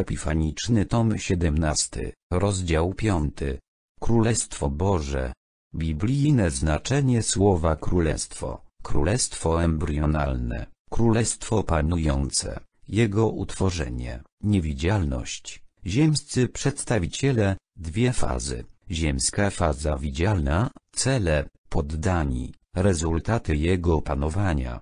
Epifaniczny tom 17, rozdział 5. Królestwo Boże. Biblijne znaczenie słowa królestwo, królestwo embrionalne, królestwo panujące, jego utworzenie, niewidzialność, ziemscy przedstawiciele, dwie fazy, ziemska faza widzialna, cele, poddani, rezultaty jego panowania.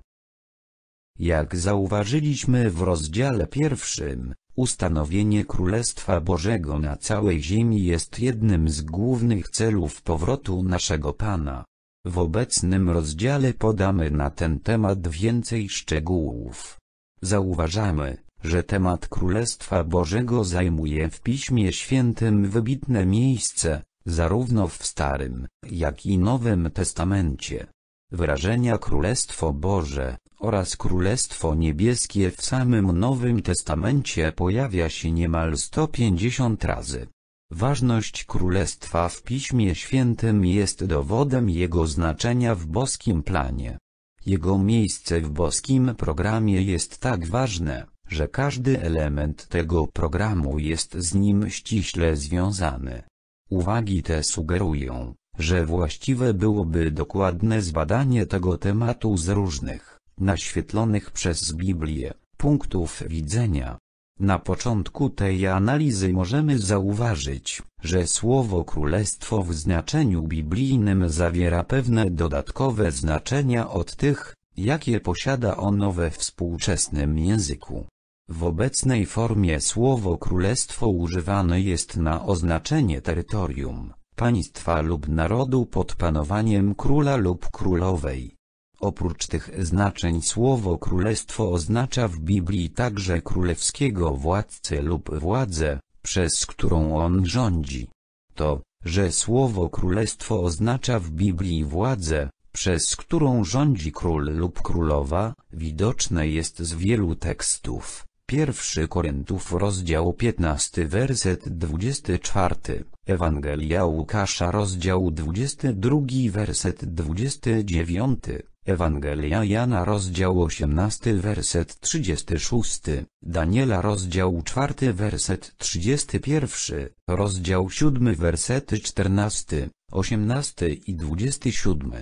Jak zauważyliśmy w rozdziale pierwszym, Ustanowienie Królestwa Bożego na całej ziemi jest jednym z głównych celów powrotu naszego Pana. W obecnym rozdziale podamy na ten temat więcej szczegółów. Zauważamy, że temat Królestwa Bożego zajmuje w Piśmie Świętym wybitne miejsce, zarówno w Starym, jak i Nowym Testamencie wyrażenia Królestwo Boże, oraz Królestwo Niebieskie w samym Nowym Testamencie pojawia się niemal 150 razy. Ważność Królestwa w Piśmie Świętym jest dowodem jego znaczenia w boskim planie. Jego miejsce w boskim programie jest tak ważne, że każdy element tego programu jest z nim ściśle związany. Uwagi te sugerują, że właściwe byłoby dokładne zbadanie tego tematu z różnych, naświetlonych przez Biblię, punktów widzenia. Na początku tej analizy możemy zauważyć, że słowo królestwo w znaczeniu biblijnym zawiera pewne dodatkowe znaczenia od tych, jakie posiada ono we współczesnym języku. W obecnej formie słowo królestwo używane jest na oznaczenie terytorium, państwa lub narodu pod panowaniem króla lub królowej. Oprócz tych znaczeń słowo królestwo oznacza w Biblii także królewskiego władcę lub władzę, przez którą on rządzi. To, że słowo królestwo oznacza w Biblii władzę, przez którą rządzi król lub królowa, widoczne jest z wielu tekstów. 1 Korintów rozdział 15 werset 24. Ewangelia Łukasza rozdział 22 werset 29, Ewangelia Jana rozdział 18 werset 36, Daniela rozdział 4 werset 31, rozdział 7 wersety 14, 18 i 27.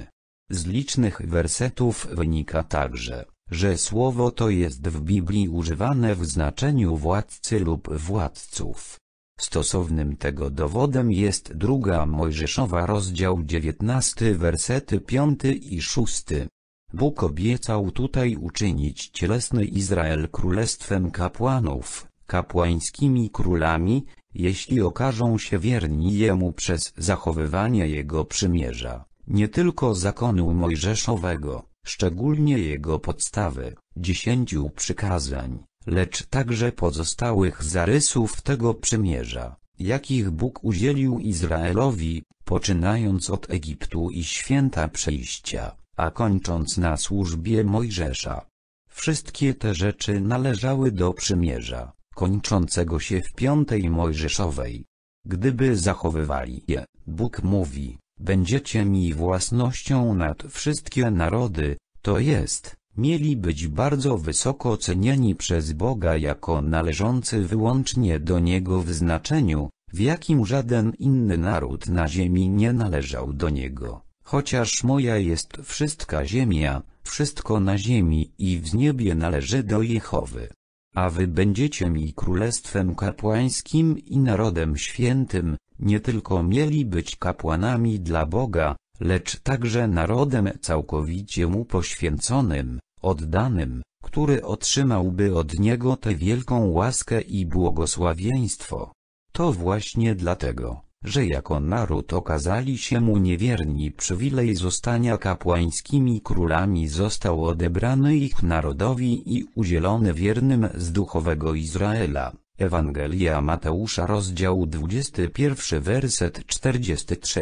Z licznych wersetów wynika także, że słowo to jest w Biblii używane w znaczeniu władcy lub władców. Stosownym tego dowodem jest druga Mojżeszowa rozdział 19 wersety 5 i 6. Bóg obiecał tutaj uczynić cielesny Izrael królestwem kapłanów, kapłańskimi królami, jeśli okażą się wierni Jemu przez zachowywanie Jego przymierza, nie tylko zakonu mojżeszowego, szczególnie jego podstawy, dziesięciu przykazań, lecz także pozostałych zarysów tego przymierza, jakich Bóg udzielił Izraelowi, poczynając od Egiptu i święta przejścia, a kończąc na służbie Mojżesza. Wszystkie te rzeczy należały do przymierza, kończącego się w piątej Mojżeszowej. Gdyby zachowywali je, Bóg mówi, będziecie mi własnością nad wszystkie narody, to jest, mieli być bardzo wysoko oceniani przez Boga jako należący wyłącznie do Niego w znaczeniu, w jakim żaden inny naród na ziemi nie należał do Niego, chociaż moja jest wszystka ziemia, wszystko na ziemi i w niebie należy do Jehowy. A wy będziecie mi królestwem kapłańskim i narodem świętym, nie tylko mieli być kapłanami dla Boga, lecz także narodem całkowicie mu poświęconym, oddanym, który otrzymałby od niego tę wielką łaskę i błogosławieństwo. To właśnie dlatego, że jako naród okazali się mu niewierni przywilej zostania kapłańskimi królami został odebrany ich narodowi i udzielony wiernym z duchowego Izraela. Ewangelia Mateusza rozdział 21 werset 43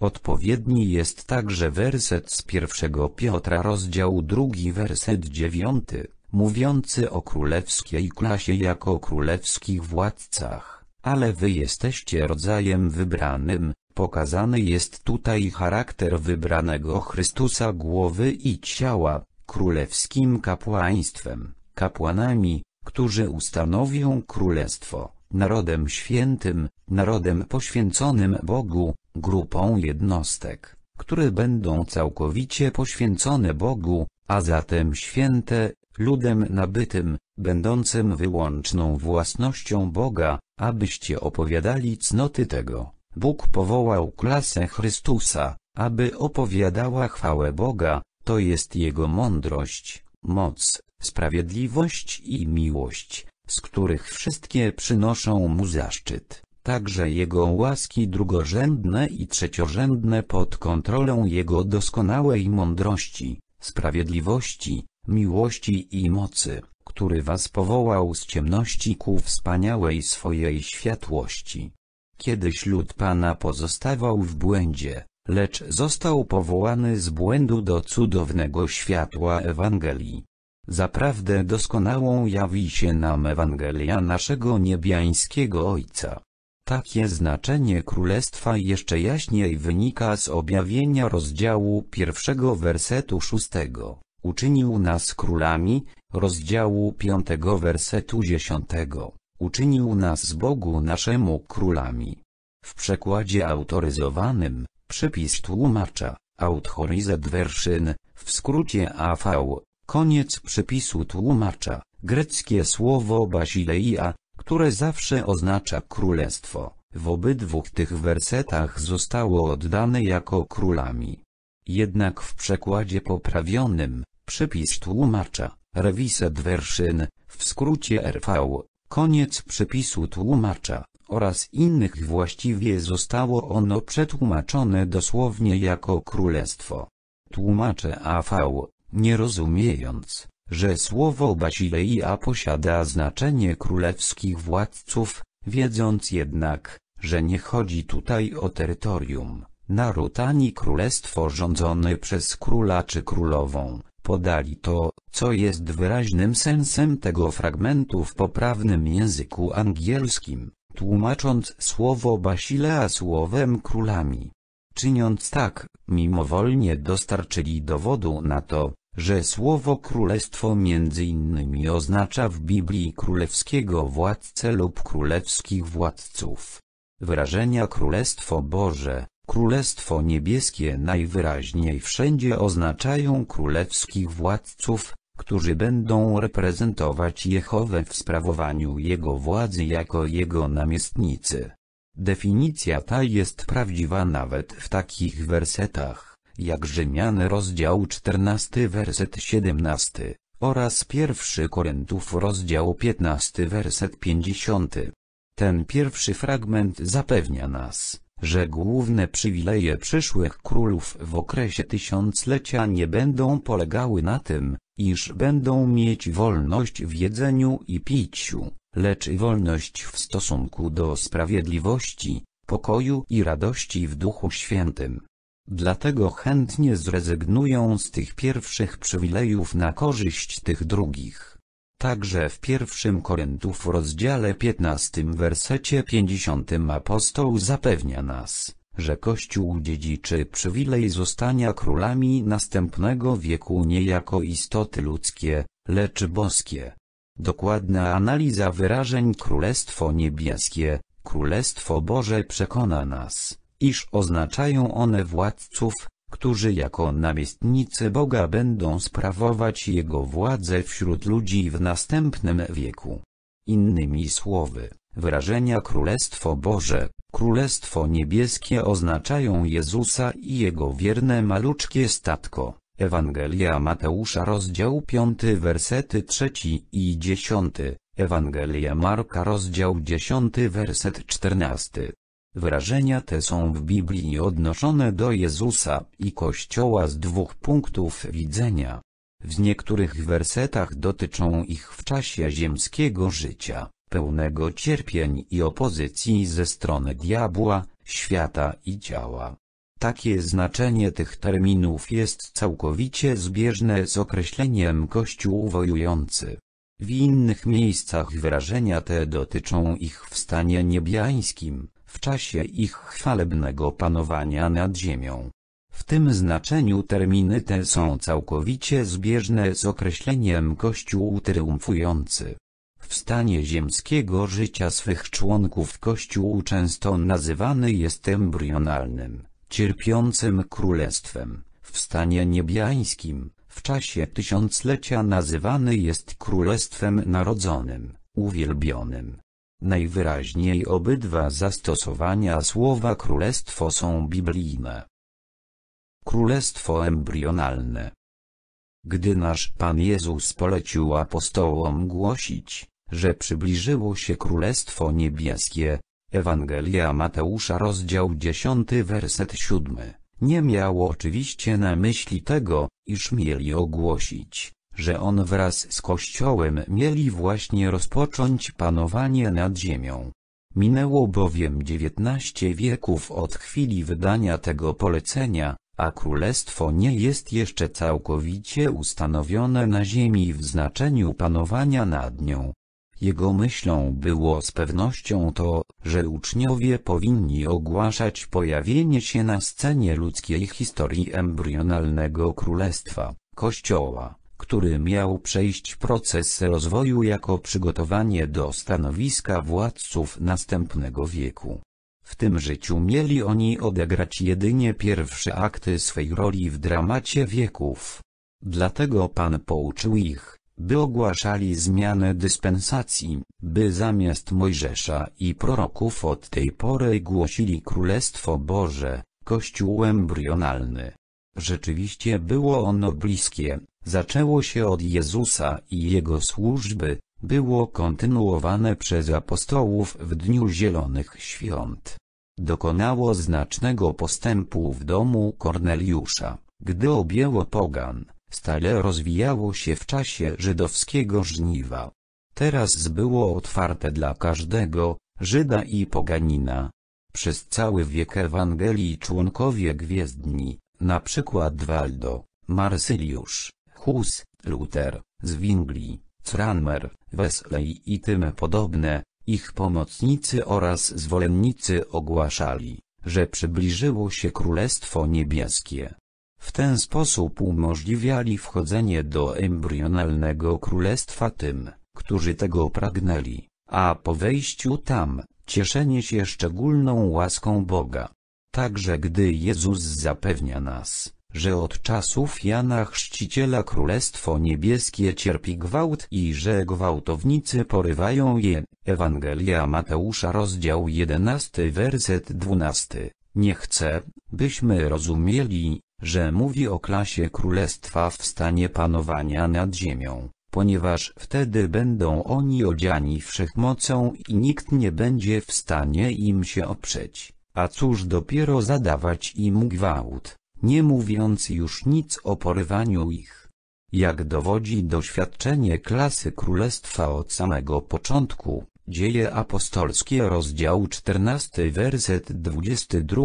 Odpowiedni jest także werset z pierwszego Piotra rozdział drugi werset dziewiąty, mówiący o królewskiej klasie jako o królewskich władcach, ale wy jesteście rodzajem wybranym, pokazany jest tutaj charakter wybranego Chrystusa głowy i ciała, królewskim kapłaństwem, kapłanami, którzy ustanowią królestwo, narodem świętym, narodem poświęconym Bogu, grupą jednostek, które będą całkowicie poświęcone Bogu, a zatem święte, ludem nabytym, będącym wyłączną własnością Boga, abyście opowiadali cnoty tego. Bóg powołał klasę Chrystusa, aby opowiadała chwałę Boga, to jest Jego mądrość, moc, sprawiedliwość i miłość, z których wszystkie przynoszą Mu zaszczyt także Jego łaski drugorzędne i trzeciorzędne pod kontrolą Jego doskonałej mądrości, sprawiedliwości, miłości i mocy, który was powołał z ciemności ku wspaniałej swojej światłości. Kiedyś lud Pana pozostawał w błędzie, lecz został powołany z błędu do cudownego światła Ewangelii. Zaprawdę doskonałą jawi się nam Ewangelia naszego niebiańskiego Ojca. Takie znaczenie królestwa jeszcze jaśniej wynika z objawienia rozdziału pierwszego wersetu szóstego. Uczynił nas królami, rozdziału piątego wersetu dziesiątego. Uczynił nas Bogu naszemu królami. W przekładzie autoryzowanym, przypis tłumacza, Authorized werszyn, w skrócie AV, koniec przypisu tłumacza, greckie słowo basileia, które zawsze oznacza królestwo, w obydwu tych wersetach zostało oddane jako królami. Jednak w przekładzie poprawionym, przypis tłumacza, rewiset werszyn, w skrócie RV, koniec przypisu tłumacza, oraz innych właściwie zostało ono przetłumaczone dosłownie jako królestwo. Tłumacze AV, nie rozumiejąc, że słowo Basilea posiada znaczenie królewskich władców, wiedząc jednak, że nie chodzi tutaj o terytorium, naród ani królestwo rządzone przez króla czy królową, podali to, co jest wyraźnym sensem tego fragmentu w poprawnym języku angielskim, tłumacząc słowo Basilea słowem królami. Czyniąc tak, mimowolnie dostarczyli dowodu na to, że słowo królestwo między innymi oznacza w Biblii królewskiego władcę lub królewskich władców. Wyrażenia Królestwo Boże, Królestwo Niebieskie najwyraźniej wszędzie oznaczają królewskich władców, którzy będą reprezentować Jehowę w sprawowaniu jego władzy jako jego namiestnicy. Definicja ta jest prawdziwa nawet w takich wersetach jak Rzymian rozdział 14 werset 17, oraz 1 Korintów rozdział 15 werset 50. Ten pierwszy fragment zapewnia nas, że główne przywileje przyszłych królów w okresie tysiąclecia nie będą polegały na tym, iż będą mieć wolność w jedzeniu i piciu, lecz wolność w stosunku do sprawiedliwości, pokoju i radości w Duchu Świętym. Dlatego chętnie zrezygnują z tych pierwszych przywilejów na korzyść tych drugich. Także w pierwszym Koryntów rozdziale 15 wersecie 50 apostoł zapewnia nas, że Kościół dziedziczy przywilej zostania królami następnego wieku nie jako istoty ludzkie, lecz boskie. Dokładna analiza wyrażeń Królestwo Niebieskie, Królestwo Boże przekona nas, iż oznaczają one władców, którzy jako namiestnicy Boga będą sprawować Jego władzę wśród ludzi w następnym wieku. Innymi słowy, wyrażenia Królestwo Boże, Królestwo Niebieskie oznaczają Jezusa i Jego wierne maluczkie statko. Ewangelia Mateusza rozdział 5 wersety 3 i 10, Ewangelia Marka rozdział 10 werset 14. Wyrażenia te są w Biblii odnoszone do Jezusa i Kościoła z dwóch punktów widzenia. W niektórych wersetach dotyczą ich w czasie ziemskiego życia, pełnego cierpień i opozycji ze strony diabła, świata i ciała. Takie znaczenie tych terminów jest całkowicie zbieżne z określeniem Kościół wojujący. W innych miejscach wyrażenia te dotyczą ich w stanie niebiańskim, w czasie ich chwalebnego panowania nad ziemią. W tym znaczeniu terminy te są całkowicie zbieżne z określeniem Kościół triumfujący. W stanie ziemskiego życia swych członków Kościół często nazywany jest embrionalnym, cierpiącym królestwem, w stanie niebiańskim, w czasie tysiąclecia nazywany jest królestwem narodzonym, uwielbionym, Najwyraźniej obydwa zastosowania słowa królestwo są biblijne. Królestwo embrionalne. Gdy nasz Pan Jezus polecił apostołom głosić, że przybliżyło się Królestwo Niebieskie, Ewangelia Mateusza rozdział 10 werset 7, nie miał oczywiście na myśli tego, iż mieli ogłosić, że on wraz z Kościołem mieli właśnie rozpocząć panowanie nad ziemią. Minęło bowiem dziewiętnaście wieków od chwili wydania tego polecenia, a królestwo nie jest jeszcze całkowicie ustanowione na ziemi w znaczeniu panowania nad nią. Jego myślą było z pewnością to, że uczniowie powinni ogłaszać pojawienie się na scenie ludzkiej historii embrionalnego królestwa, kościoła który miał przejść proces rozwoju jako przygotowanie do stanowiska władców następnego wieku. W tym życiu mieli oni odegrać jedynie pierwsze akty swej roli w dramacie wieków. Dlatego Pan pouczył ich, by ogłaszali zmianę dyspensacji, by zamiast Mojżesza i proroków od tej pory głosili Królestwo Boże, Kościół embrionalny. Rzeczywiście było ono bliskie, zaczęło się od Jezusa i Jego służby, było kontynuowane przez apostołów w Dniu Zielonych Świąt. Dokonało znacznego postępu w domu Korneliusza, gdy objęło pogan, stale rozwijało się w czasie żydowskiego żniwa. Teraz było otwarte dla każdego, Żyda i poganina. Przez cały wiek Ewangelii członkowie Gwiezdni, na przykład Waldo, Marsyliusz, Hus, Luther, Zwingli, Cranmer, Wesley i tym podobne, ich pomocnicy oraz zwolennicy ogłaszali, że przybliżyło się Królestwo Niebieskie. W ten sposób umożliwiali wchodzenie do embrionalnego królestwa tym, którzy tego pragnęli, a po wejściu tam, cieszenie się szczególną łaską Boga. Także gdy Jezus zapewnia nas, że od czasów Jana Chrzciciela Królestwo Niebieskie cierpi gwałt i że gwałtownicy porywają je. Ewangelia Mateusza rozdział 11 werset 12. Nie chcę, byśmy rozumieli, że mówi o klasie królestwa w stanie panowania nad ziemią, ponieważ wtedy będą oni odziani wszechmocą i nikt nie będzie w stanie im się oprzeć, a cóż dopiero zadawać im gwałt nie mówiąc już nic o porywaniu ich. Jak dowodzi doświadczenie klasy królestwa od samego początku, Dzieje apostolskie rozdział 14 werset 22,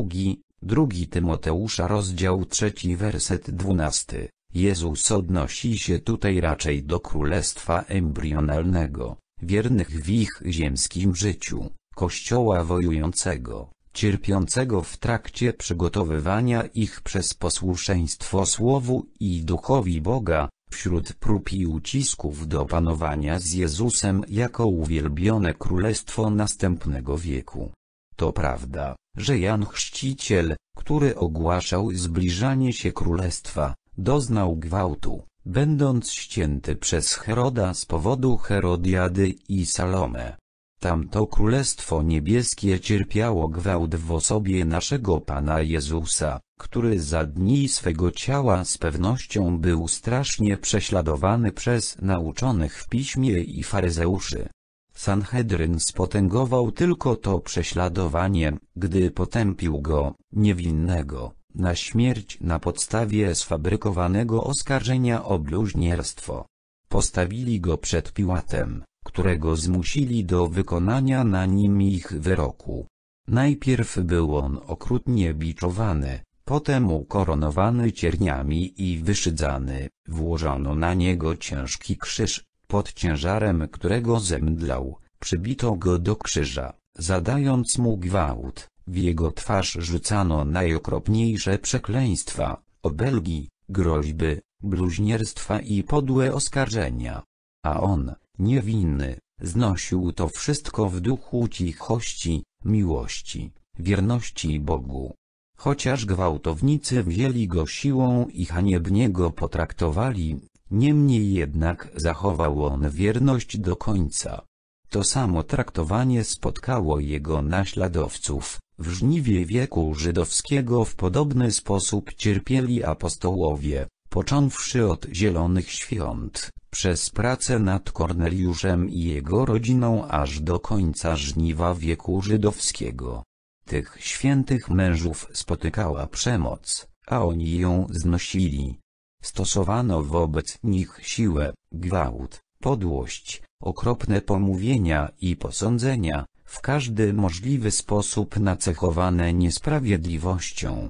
drugi Tymoteusza rozdział 3 werset 12. Jezus odnosi się tutaj raczej do królestwa embrionalnego, wiernych w ich ziemskim życiu, kościoła wojującego, cierpiącego w trakcie przygotowywania ich przez posłuszeństwo Słowu i Duchowi Boga, wśród prób i ucisków do panowania z Jezusem jako uwielbione królestwo następnego wieku. To prawda, że Jan Chrzciciel, który ogłaszał zbliżanie się królestwa, doznał gwałtu, będąc ścięty przez Heroda z powodu Herodiady i Salome. Tamto Królestwo Niebieskie cierpiało gwałt w osobie naszego Pana Jezusa, który za dni swego ciała z pewnością był strasznie prześladowany przez nauczonych w piśmie i faryzeuszy. Sanhedryn spotęgował tylko to prześladowanie, gdy potępił go, niewinnego, na śmierć na podstawie sfabrykowanego oskarżenia o bluźnierstwo. Postawili go przed Piłatem którego zmusili do wykonania na nim ich wyroku. Najpierw był on okrutnie biczowany, potem ukoronowany cierniami i wyszydzany, włożono na niego ciężki krzyż, pod ciężarem którego zemdlał, przybito go do krzyża, zadając mu gwałt, w jego twarz rzucano najokropniejsze przekleństwa, obelgi, groźby, bluźnierstwa i podłe oskarżenia. A on, niewinny, znosił to wszystko w duchu cichości, miłości, wierności Bogu. Chociaż gwałtownicy wzięli go siłą i haniebnie go potraktowali, niemniej jednak zachował on wierność do końca. To samo traktowanie spotkało jego naśladowców. W żniwie wieku żydowskiego w podobny sposób cierpieli apostołowie począwszy od Zielonych Świąt, przez pracę nad Korneliuszem i jego rodziną aż do końca żniwa wieku żydowskiego. Tych świętych mężów spotykała przemoc, a oni ją znosili. Stosowano wobec nich siłę, gwałt, podłość, okropne pomówienia i posądzenia, w każdy możliwy sposób nacechowane niesprawiedliwością.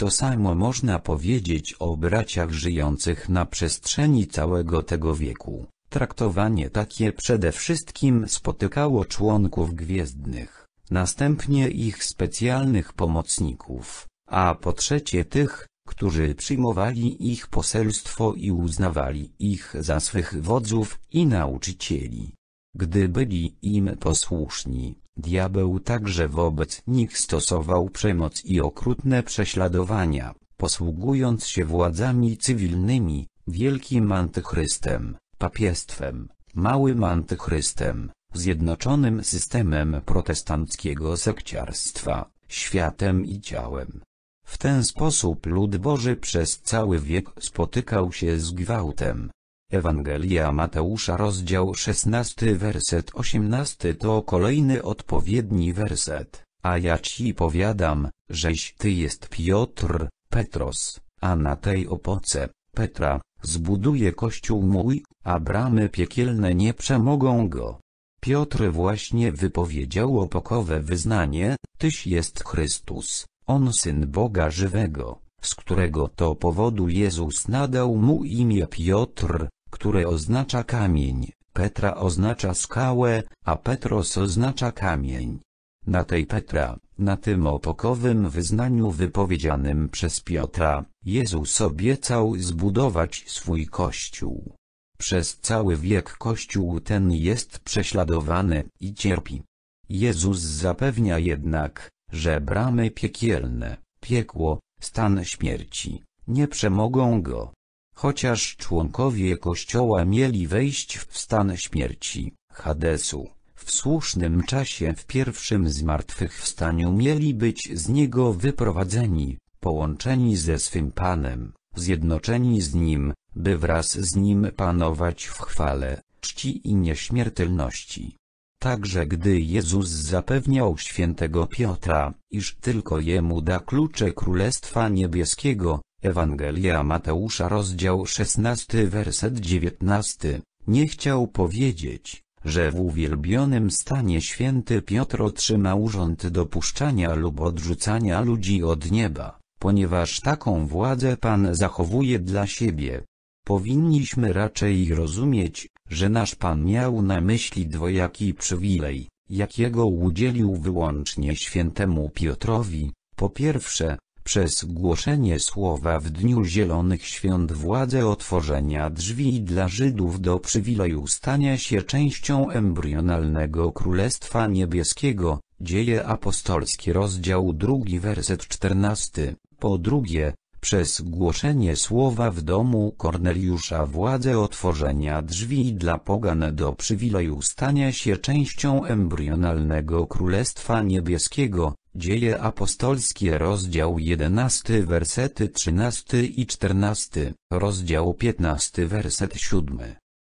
To samo można powiedzieć o braciach żyjących na przestrzeni całego tego wieku. Traktowanie takie przede wszystkim spotykało członków gwiezdnych, następnie ich specjalnych pomocników, a po trzecie tych, którzy przyjmowali ich poselstwo i uznawali ich za swych wodzów i nauczycieli. Gdy byli im posłuszni, Diabeł także wobec nich stosował przemoc i okrutne prześladowania, posługując się władzami cywilnymi, wielkim antychrystem, papiestwem, małym antychrystem, zjednoczonym systemem protestanckiego sekciarstwa, światem i ciałem. W ten sposób lud Boży przez cały wiek spotykał się z gwałtem, Ewangelia Mateusza rozdział 16 werset 18 to kolejny odpowiedni werset, a ja ci powiadam, żeś ty jest Piotr, Petros, a na tej opoce, Petra, zbuduje kościół mój, a bramy piekielne nie przemogą go. Piotr właśnie wypowiedział opokowe wyznanie, Tyś jest Chrystus, On Syn Boga Żywego, z którego to powodu Jezus nadał mu imię Piotr, które oznacza kamień, Petra oznacza skałę, a Petros oznacza kamień. Na tej Petra, na tym opokowym wyznaniu wypowiedzianym przez Piotra, Jezus obiecał zbudować swój Kościół. Przez cały wiek Kościół ten jest prześladowany i cierpi. Jezus zapewnia jednak, że bramy piekielne, piekło, stan śmierci, nie przemogą go. Chociaż członkowie kościoła mieli wejść w stan śmierci, Hadesu, w słusznym czasie w pierwszym zmartwychwstaniu mieli być z niego wyprowadzeni, połączeni ze swym Panem, zjednoczeni z Nim, by wraz z Nim panować w chwale, czci i nieśmiertelności. Także gdy Jezus zapewniał świętego Piotra, iż tylko jemu da klucze Królestwa Niebieskiego, Ewangelia Mateusza rozdział 16 werset 19, nie chciał powiedzieć, że w uwielbionym stanie święty Piotr otrzyma urząd dopuszczania lub odrzucania ludzi od nieba, ponieważ taką władzę Pan zachowuje dla siebie. Powinniśmy raczej rozumieć, że nasz Pan miał na myśli dwojaki przywilej, jakiego udzielił wyłącznie świętemu Piotrowi, po pierwsze, przez głoszenie słowa w Dniu Zielonych Świąt władze otworzenia drzwi dla Żydów do przywileju stania się częścią embrionalnego Królestwa Niebieskiego, Dzieje Apostolskie rozdział 2 werset 14. Po drugie, przez głoszenie słowa w domu Korneliusza władzę otworzenia drzwi dla pogan do przywileju stania się częścią embrionalnego Królestwa Niebieskiego, Dzieje apostolskie rozdział 11 wersety 13 i 14, rozdział 15 werset 7.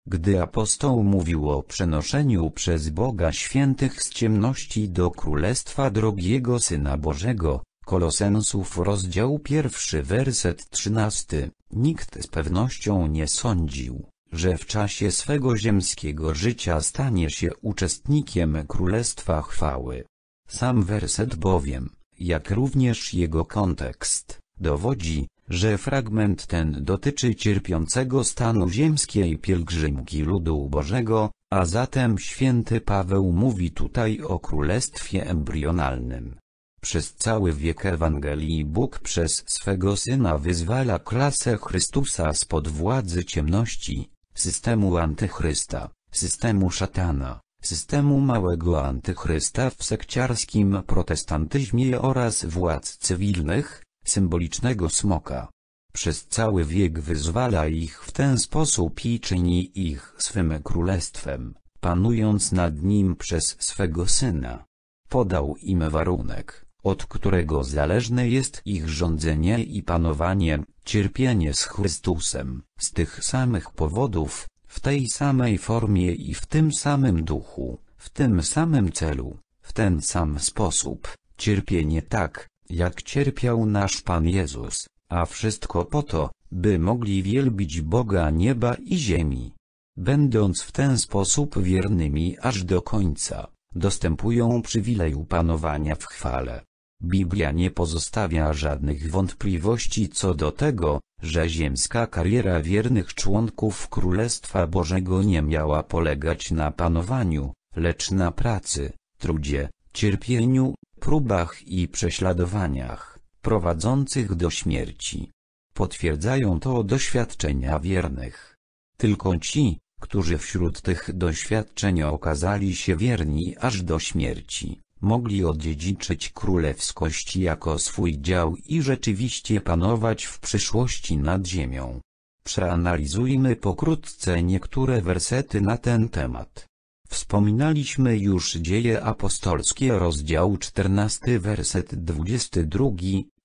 Gdy apostoł mówił o przenoszeniu przez Boga świętych z ciemności do Królestwa drogiego Syna Bożego, Kolosensów rozdział 1 werset 13, nikt z pewnością nie sądził, że w czasie swego ziemskiego życia stanie się uczestnikiem Królestwa Chwały. Sam werset bowiem, jak również jego kontekst, dowodzi, że fragment ten dotyczy cierpiącego stanu ziemskiej pielgrzymki ludu Bożego, a zatem święty Paweł mówi tutaj o królestwie embrionalnym. Przez cały wiek Ewangelii Bóg przez swego Syna wyzwala klasę Chrystusa spod władzy ciemności, systemu antychrysta, systemu szatana, systemu małego antychrysta w sekciarskim protestantyzmie oraz władz cywilnych, symbolicznego smoka. Przez cały wiek wyzwala ich w ten sposób i czyni ich swym królestwem, panując nad nim przez swego syna. Podał im warunek, od którego zależne jest ich rządzenie i panowanie, cierpienie z Chrystusem, z tych samych powodów, w tej samej formie i w tym samym duchu, w tym samym celu, w ten sam sposób, cierpienie tak, jak cierpiał nasz Pan Jezus, a wszystko po to, by mogli wielbić Boga nieba i ziemi. Będąc w ten sposób wiernymi aż do końca, dostępują przywileju panowania w chwale, Biblia nie pozostawia żadnych wątpliwości co do tego, że ziemska kariera wiernych członków Królestwa Bożego nie miała polegać na panowaniu, lecz na pracy, trudzie, cierpieniu, próbach i prześladowaniach, prowadzących do śmierci. Potwierdzają to doświadczenia wiernych. Tylko ci, którzy wśród tych doświadczeń okazali się wierni aż do śmierci mogli odziedziczyć królewskość jako swój dział i rzeczywiście panować w przyszłości nad ziemią. Przeanalizujmy pokrótce niektóre wersety na ten temat. Wspominaliśmy już dzieje apostolskie rozdział 14 werset 22,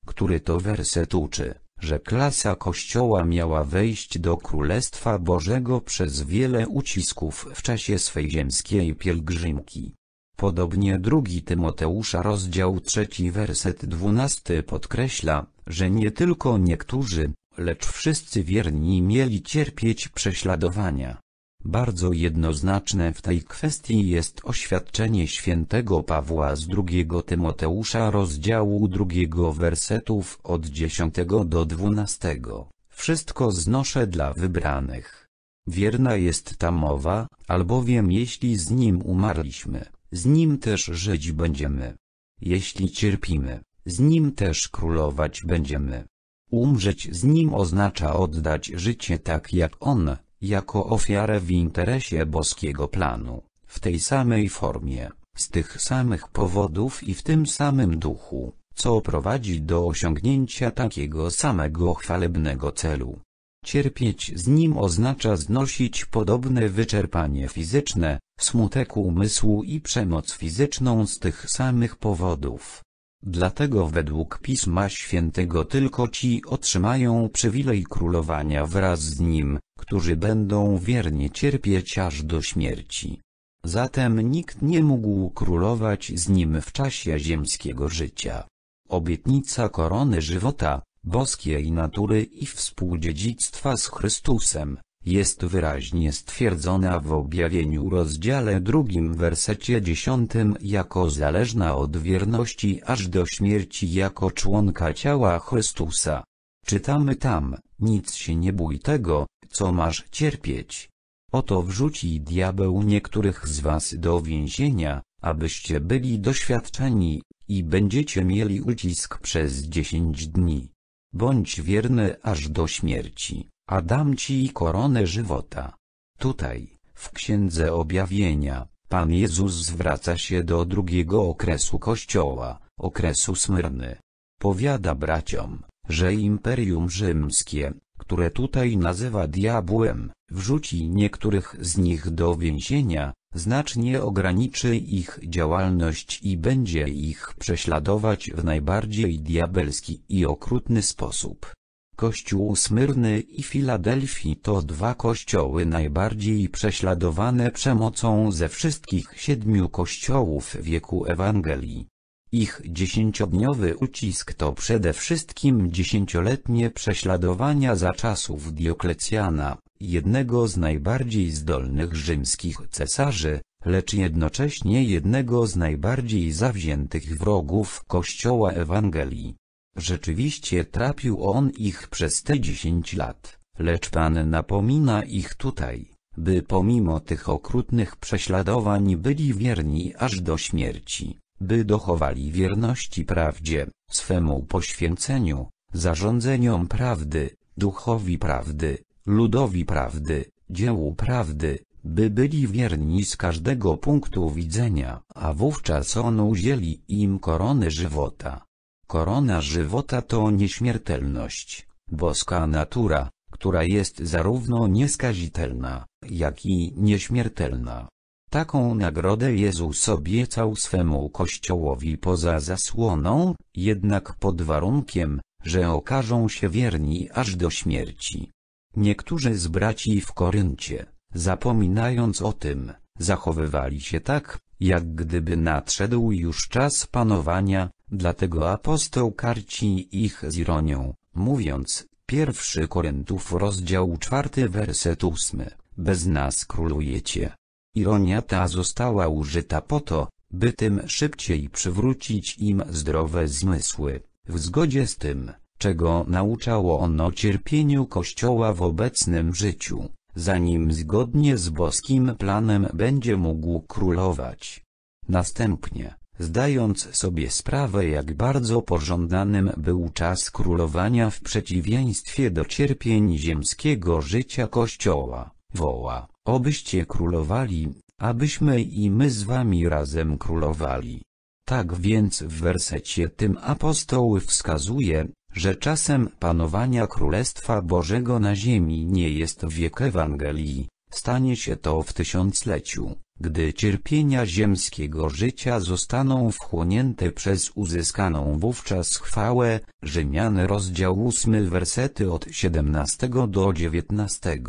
który to werset uczy, że klasa Kościoła miała wejść do Królestwa Bożego przez wiele ucisków w czasie swej ziemskiej pielgrzymki. Podobnie drugi Tymoteusza rozdział 3 werset 12 podkreśla, że nie tylko niektórzy, lecz wszyscy wierni mieli cierpieć prześladowania. Bardzo jednoznaczne w tej kwestii jest oświadczenie świętego Pawła z drugiego Tymoteusza rozdziału drugiego wersetów od 10 do 12. Wszystko znoszę dla wybranych. Wierna jest ta mowa, albowiem jeśli z nim umarliśmy, z nim też żyć będziemy. Jeśli cierpimy, z nim też królować będziemy. Umrzeć z nim oznacza oddać życie tak jak on, jako ofiarę w interesie boskiego planu, w tej samej formie, z tych samych powodów i w tym samym duchu, co prowadzi do osiągnięcia takiego samego chwalebnego celu. Cierpieć z nim oznacza znosić podobne wyczerpanie fizyczne, smutek umysłu i przemoc fizyczną z tych samych powodów. Dlatego według Pisma Świętego tylko ci otrzymają przywilej królowania wraz z Nim, którzy będą wiernie cierpieć aż do śmierci. Zatem nikt nie mógł królować z Nim w czasie ziemskiego życia. Obietnica korony żywota, boskiej natury i współdziedzictwa z Chrystusem, jest wyraźnie stwierdzona w objawieniu rozdziale drugim wersecie dziesiątym jako zależna od wierności aż do śmierci jako członka ciała Chrystusa. Czytamy tam, nic się nie bój tego, co masz cierpieć. Oto wrzuci diabeł niektórych z was do więzienia, abyście byli doświadczeni, i będziecie mieli ucisk przez dziesięć dni. Bądź wierny aż do śmierci a dam ci i koronę żywota. Tutaj, w Księdze Objawienia, Pan Jezus zwraca się do drugiego okresu Kościoła, okresu Smyrny. Powiada braciom, że Imperium Rzymskie, które tutaj nazywa diabłem, wrzuci niektórych z nich do więzienia, znacznie ograniczy ich działalność i będzie ich prześladować w najbardziej diabelski i okrutny sposób. Kościół Smyrny i Filadelfii to dwa kościoły najbardziej prześladowane przemocą ze wszystkich siedmiu kościołów wieku Ewangelii. Ich dziesięciodniowy ucisk to przede wszystkim dziesięcioletnie prześladowania za czasów Dioklecjana, jednego z najbardziej zdolnych rzymskich cesarzy, lecz jednocześnie jednego z najbardziej zawziętych wrogów Kościoła Ewangelii. Rzeczywiście trapił on ich przez te dziesięć lat, lecz Pan napomina ich tutaj, by pomimo tych okrutnych prześladowań byli wierni aż do śmierci, by dochowali wierności prawdzie, swemu poświęceniu, zarządzeniom prawdy, duchowi prawdy, ludowi prawdy, dziełu prawdy, by byli wierni z każdego punktu widzenia, a wówczas on udzieli im korony żywota. Korona żywota to nieśmiertelność, boska natura, która jest zarówno nieskazitelna, jak i nieśmiertelna. Taką nagrodę Jezus obiecał swemu Kościołowi poza zasłoną, jednak pod warunkiem, że okażą się wierni aż do śmierci. Niektórzy z braci w Koryncie, zapominając o tym, zachowywali się tak, jak gdyby nadszedł już czas panowania, Dlatego apostoł karci ich z ironią, mówiąc, pierwszy Koryntów rozdział czwarty werset ósmy, bez nas królujecie. Ironia ta została użyta po to, by tym szybciej przywrócić im zdrowe zmysły, w zgodzie z tym, czego nauczało ono cierpieniu Kościoła w obecnym życiu, zanim zgodnie z boskim planem będzie mógł królować. Następnie, zdając sobie sprawę jak bardzo pożądanym był czas królowania w przeciwieństwie do cierpień ziemskiego życia Kościoła, woła, obyście królowali, abyśmy i my z wami razem królowali. Tak więc w wersecie tym apostoł wskazuje, że czasem panowania Królestwa Bożego na ziemi nie jest wiek Ewangelii, Stanie się to w tysiącleciu, gdy cierpienia ziemskiego życia zostaną wchłonięte przez uzyskaną wówczas chwałę, Rzymian rozdział 8 wersety od 17 do 19,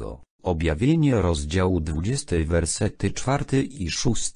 objawienie rozdziału 20 wersety 4 i 6.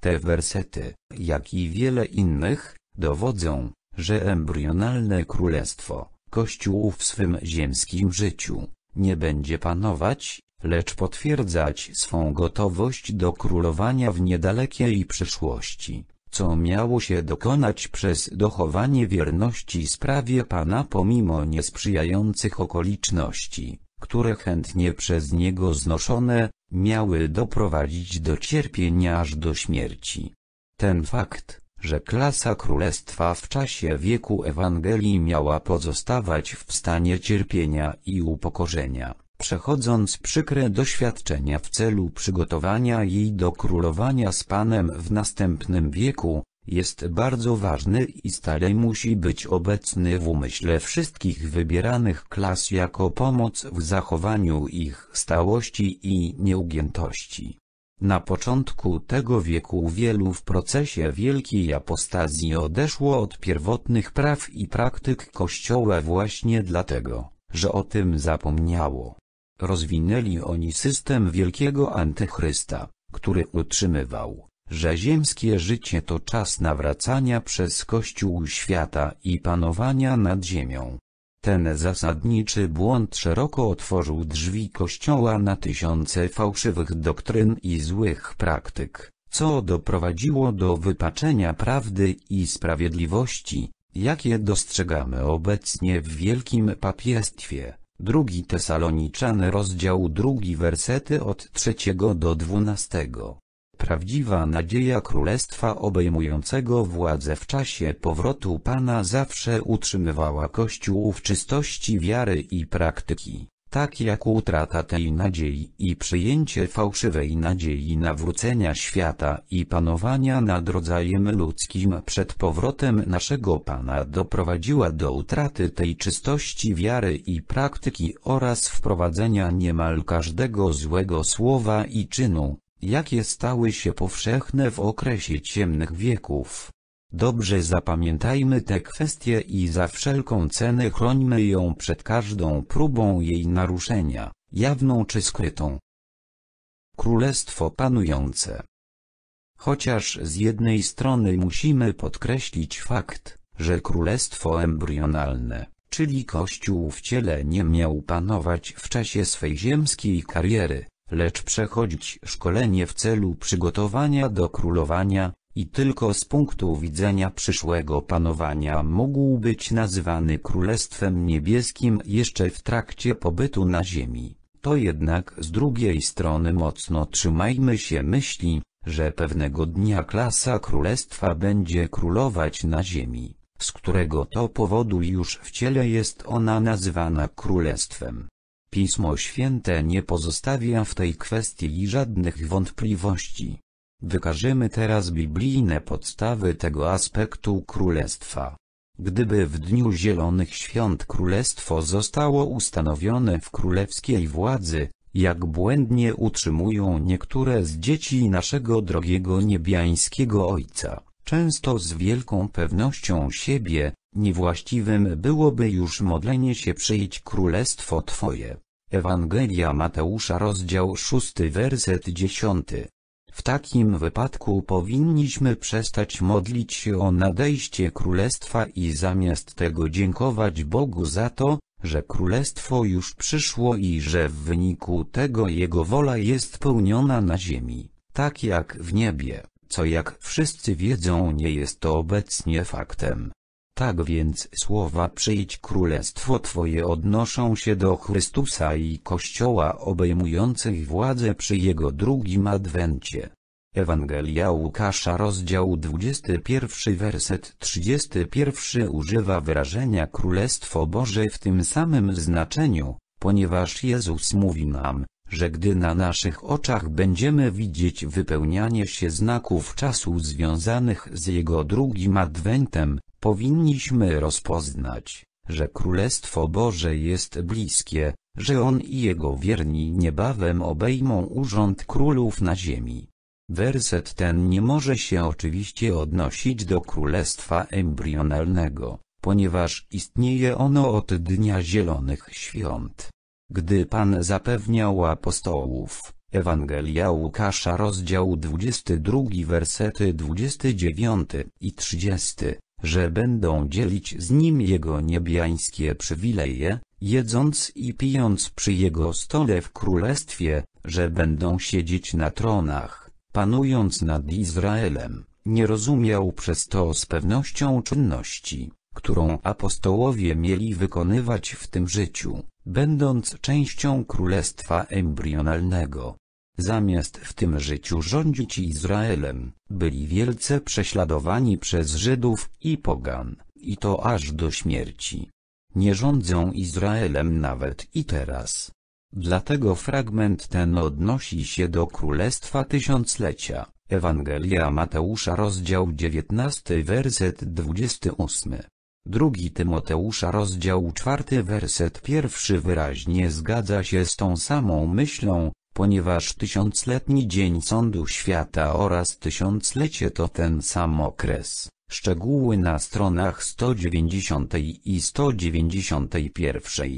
Te wersety, jak i wiele innych, dowodzą, że embrionalne królestwo, Kościół w swym ziemskim życiu, nie będzie panować, lecz potwierdzać swą gotowość do królowania w niedalekiej przyszłości, co miało się dokonać przez dochowanie wierności sprawie Pana pomimo niesprzyjających okoliczności, które chętnie przez niego znoszone, miały doprowadzić do cierpienia aż do śmierci. Ten fakt, że klasa królestwa w czasie wieku Ewangelii miała pozostawać w stanie cierpienia i upokorzenia przechodząc przykre doświadczenia w celu przygotowania jej do królowania z Panem w następnym wieku, jest bardzo ważny i stale musi być obecny w umyśle wszystkich wybieranych klas jako pomoc w zachowaniu ich stałości i nieugiętości. Na początku tego wieku wielu w procesie wielkiej apostazji odeszło od pierwotnych praw i praktyk Kościoła właśnie dlatego, że o tym zapomniało. Rozwinęli oni system wielkiego antychrysta, który utrzymywał, że ziemskie życie to czas nawracania przez Kościół świata i panowania nad ziemią. Ten zasadniczy błąd szeroko otworzył drzwi Kościoła na tysiące fałszywych doktryn i złych praktyk, co doprowadziło do wypaczenia prawdy i sprawiedliwości, jakie dostrzegamy obecnie w wielkim papiestwie. Drugi Tesaloniczany rozdział drugi wersety od trzeciego do dwunastego. Prawdziwa nadzieja Królestwa obejmującego władzę w czasie powrotu Pana zawsze utrzymywała Kościół w czystości wiary i praktyki tak jak utrata tej nadziei i przyjęcie fałszywej nadziei nawrócenia świata i panowania nad rodzajem ludzkim przed powrotem naszego Pana doprowadziła do utraty tej czystości wiary i praktyki oraz wprowadzenia niemal każdego złego słowa i czynu, jakie stały się powszechne w okresie ciemnych wieków. Dobrze zapamiętajmy tę kwestię i za wszelką cenę chrońmy ją przed każdą próbą jej naruszenia, jawną czy skrytą. Królestwo panujące Chociaż z jednej strony musimy podkreślić fakt, że królestwo embrionalne, czyli Kościół w ciele nie miał panować w czasie swej ziemskiej kariery, lecz przechodzić szkolenie w celu przygotowania do królowania, i tylko z punktu widzenia przyszłego panowania mógł być nazywany Królestwem Niebieskim jeszcze w trakcie pobytu na ziemi. To jednak z drugiej strony mocno trzymajmy się myśli, że pewnego dnia klasa królestwa będzie królować na ziemi, z którego to powodu już w ciele jest ona nazywana królestwem. Pismo Święte nie pozostawia w tej kwestii żadnych wątpliwości. Wykażemy teraz biblijne podstawy tego aspektu królestwa. Gdyby w Dniu Zielonych Świąt królestwo zostało ustanowione w królewskiej władzy, jak błędnie utrzymują niektóre z dzieci naszego drogiego niebiańskiego Ojca, często z wielką pewnością siebie, niewłaściwym byłoby już modlenie się przyjść królestwo Twoje. Ewangelia Mateusza rozdział 6 werset 10 w takim wypadku powinniśmy przestać modlić się o nadejście Królestwa i zamiast tego dziękować Bogu za to, że Królestwo już przyszło i że w wyniku tego Jego wola jest pełniona na ziemi, tak jak w niebie, co jak wszyscy wiedzą nie jest to obecnie faktem. Tak więc słowa przyjdź królestwo Twoje odnoszą się do Chrystusa i Kościoła obejmujących władzę przy Jego drugim adwencie. Ewangelia Łukasza rozdział 21 werset 31 używa wyrażenia Królestwo Boże w tym samym znaczeniu, ponieważ Jezus mówi nam, że gdy na naszych oczach będziemy widzieć wypełnianie się znaków czasu związanych z Jego drugim adwentem, powinniśmy rozpoznać, że Królestwo Boże jest bliskie, że On i Jego wierni niebawem obejmą urząd królów na ziemi. Werset ten nie może się oczywiście odnosić do królestwa embrionalnego, ponieważ istnieje ono od Dnia Zielonych Świąt. Gdy Pan zapewniał apostołów, Ewangelia Łukasza rozdział 22 wersety 29 i 30, że będą dzielić z nim jego niebiańskie przywileje, jedząc i pijąc przy jego stole w królestwie, że będą siedzieć na tronach, panując nad Izraelem. Nie rozumiał przez to z pewnością czynności, którą apostołowie mieli wykonywać w tym życiu, będąc częścią królestwa embrionalnego. Zamiast w tym życiu rządzić Izraelem, byli wielce prześladowani przez Żydów i pogan, i to aż do śmierci. Nie rządzą Izraelem nawet i teraz. Dlatego fragment ten odnosi się do Królestwa Tysiąclecia. Ewangelia Mateusza rozdział 19 werset 28. Drugi Tymoteusza rozdział 4 werset 1 wyraźnie zgadza się z tą samą myślą, ponieważ tysiącletni Dzień Sądu Świata oraz tysiąclecie to ten sam okres. Szczegóły na stronach 190 i 191.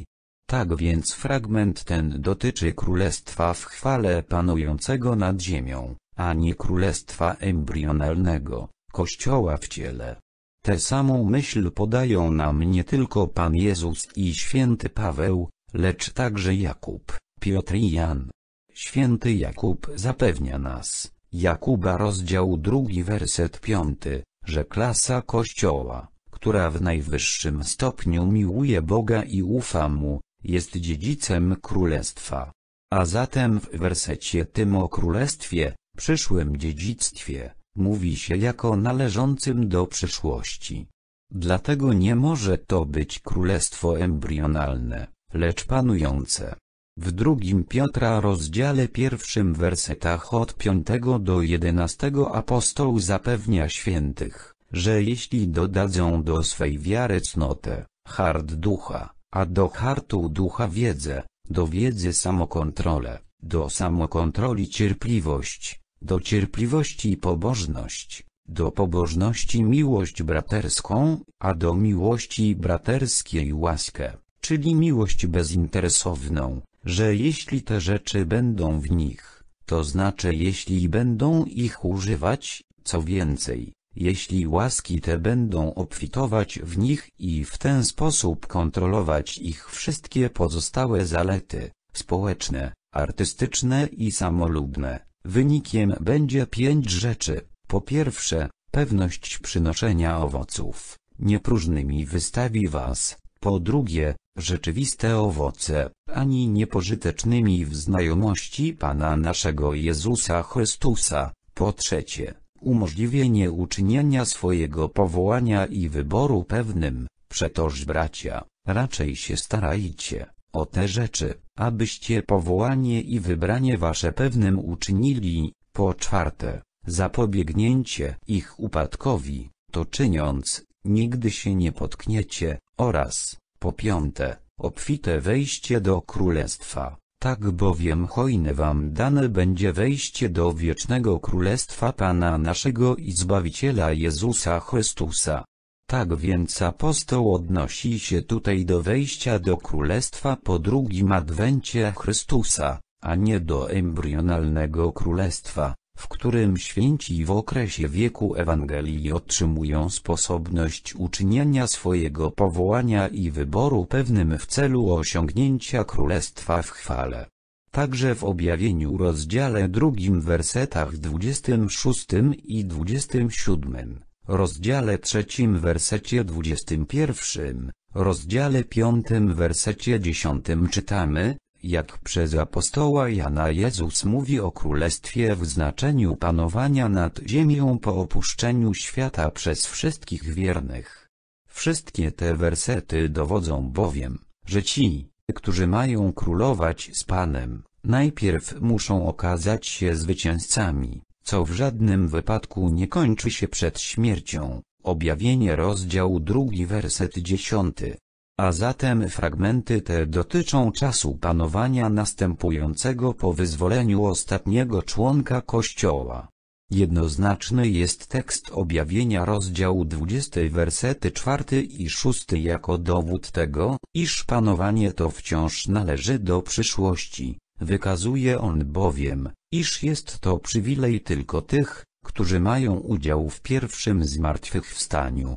Tak więc fragment ten dotyczy królestwa w chwale panującego nad ziemią, a nie królestwa embrionalnego, Kościoła w ciele. Tę samą myśl podają nam nie tylko Pan Jezus i święty Paweł, lecz także Jakub, Piotr i Jan. Święty Jakub zapewnia nas, Jakuba rozdział 2 werset 5, że klasa Kościoła, która w najwyższym stopniu miłuje Boga i ufa Mu, jest dziedzicem Królestwa. A zatem w wersecie tym o Królestwie, przyszłym dziedzictwie, mówi się jako należącym do przyszłości. Dlatego nie może to być królestwo embrionalne, lecz panujące. W drugim Piotra rozdziale pierwszym wersetach od 5 do 11 apostoł zapewnia świętych, że jeśli dodadzą do swej wiary cnotę, hart ducha, a do hartu ducha wiedzę, do wiedzy samokontrolę, do samokontroli cierpliwość, do cierpliwości pobożność, do pobożności miłość braterską, a do miłości braterskiej łaskę, czyli miłość bezinteresowną, że jeśli te rzeczy będą w nich, to znaczy jeśli będą ich używać, co więcej, jeśli łaski te będą obfitować w nich i w ten sposób kontrolować ich wszystkie pozostałe zalety, społeczne, artystyczne i samolubne, wynikiem będzie pięć rzeczy. Po pierwsze, pewność przynoszenia owoców, niepróżnymi wystawi was, po drugie, rzeczywiste owoce, ani niepożytecznymi w znajomości Pana naszego Jezusa Chrystusa. Po trzecie, umożliwienie uczynienia swojego powołania i wyboru pewnym, przetoż bracia, raczej się starajcie o te rzeczy, abyście powołanie i wybranie wasze pewnym uczynili, po czwarte, zapobiegnięcie ich upadkowi, to czyniąc, nigdy się nie potkniecie, oraz, po piąte, obfite wejście do królestwa, tak bowiem hojne wam dane będzie wejście do wiecznego królestwa Pana naszego i Zbawiciela Jezusa Chrystusa. Tak więc apostoł odnosi się tutaj do wejścia do królestwa po drugim adwencie Chrystusa, a nie do embrionalnego królestwa w którym święci w okresie wieku Ewangelii otrzymują sposobność uczynienia swojego powołania i wyboru pewnym w celu osiągnięcia Królestwa w chwale. Także w objawieniu rozdziale drugim wersetach 26 i 27, rozdziale trzecim wersecie 21, rozdziale piątym wersecie 10 czytamy, jak przez apostoła Jana Jezus mówi o królestwie w znaczeniu panowania nad ziemią po opuszczeniu świata przez wszystkich wiernych. Wszystkie te wersety dowodzą bowiem, że ci, którzy mają królować z Panem, najpierw muszą okazać się zwycięzcami, co w żadnym wypadku nie kończy się przed śmiercią. Objawienie rozdział drugi werset dziesiąty. A zatem fragmenty te dotyczą czasu panowania następującego po wyzwoleniu ostatniego członka Kościoła. Jednoznaczny jest tekst objawienia rozdziału 20 wersety 4 i 6 jako dowód tego, iż panowanie to wciąż należy do przyszłości. Wykazuje on bowiem, iż jest to przywilej tylko tych, którzy mają udział w pierwszym zmartwychwstaniu,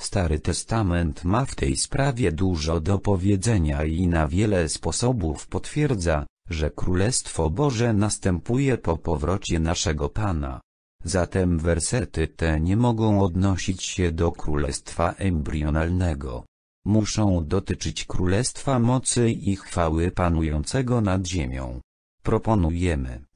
Stary Testament ma w tej sprawie dużo do powiedzenia i na wiele sposobów potwierdza, że Królestwo Boże następuje po powrocie naszego Pana. Zatem wersety te nie mogą odnosić się do królestwa embrionalnego. Muszą dotyczyć królestwa mocy i chwały panującego nad ziemią. Proponujemy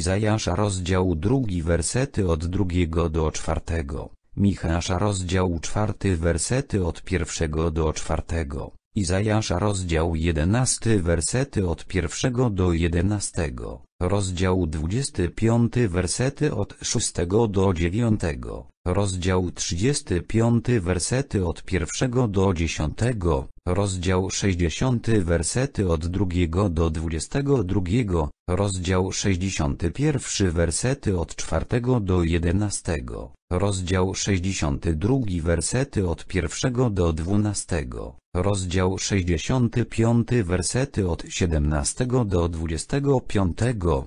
Izajasza rozdział drugi wersety od drugiego do czwartego, Michasza rozdział czwarty wersety od pierwszego do czwartego, Izajasza rozdział jedenasty wersety od pierwszego do jedenastego, rozdział dwudziesty piąty wersety od szóstego do dziewiątego rozdział 35 wersety od pierwszego do dziesiątego, rozdział 60 wersety od drugiego do dwudziestego drugiego, rozdział 61 wersety od czwartego do 11, rozdział 62 wersety od pierwszego do dwunastego, rozdział 65 wersety od siedemnastego do dwudziestego piątego,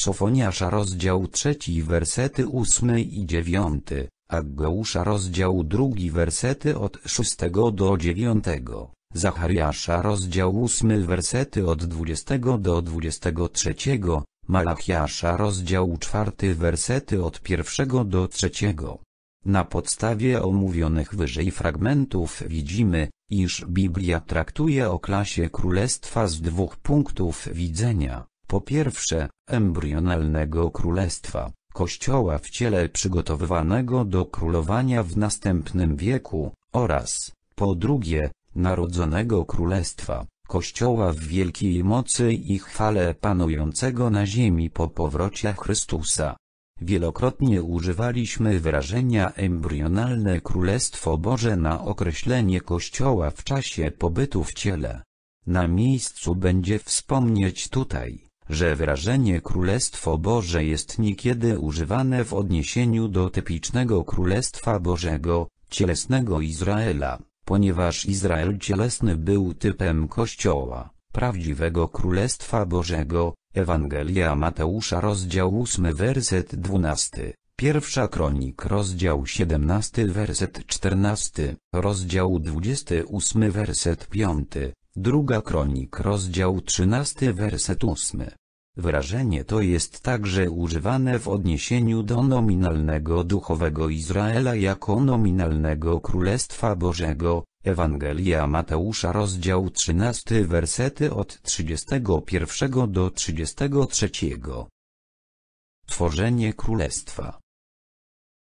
Sofoniasza rozdział trzeci wersety ósmy i dziewiąty, Aggeusza rozdział drugi wersety od szóstego do dziewiątego, Zachariasza rozdział ósmy wersety od dwudziestego do dwudziestego trzeciego, Malachiasza rozdział czwarty wersety od pierwszego do trzeciego. Na podstawie omówionych wyżej fragmentów widzimy, iż Biblia traktuje o klasie królestwa z dwóch punktów widzenia. Po pierwsze, embrionalnego królestwa, kościoła w ciele przygotowywanego do królowania w następnym wieku, oraz, po drugie, narodzonego królestwa, Kościoła w wielkiej mocy i chwale panującego na ziemi po powrocie Chrystusa. Wielokrotnie używaliśmy wyrażenia embrionalne Królestwo Boże na określenie Kościoła w czasie pobytu w ciele. Na miejscu będzie wspomnieć tutaj że wyrażenie Królestwo Boże jest niekiedy używane w odniesieniu do typicznego Królestwa Bożego, cielesnego Izraela, ponieważ Izrael cielesny był typem Kościoła, prawdziwego Królestwa Bożego, Ewangelia Mateusza rozdział 8 werset 12. Pierwsza Kronik rozdział 17 werset 14, rozdział 28 werset 5, Druga Kronik rozdział 13 werset 8, Wyrażenie to jest także używane w odniesieniu do nominalnego duchowego Izraela jako nominalnego Królestwa Bożego, Ewangelia Mateusza rozdział 13 wersety od 31 do 33. Tworzenie Królestwa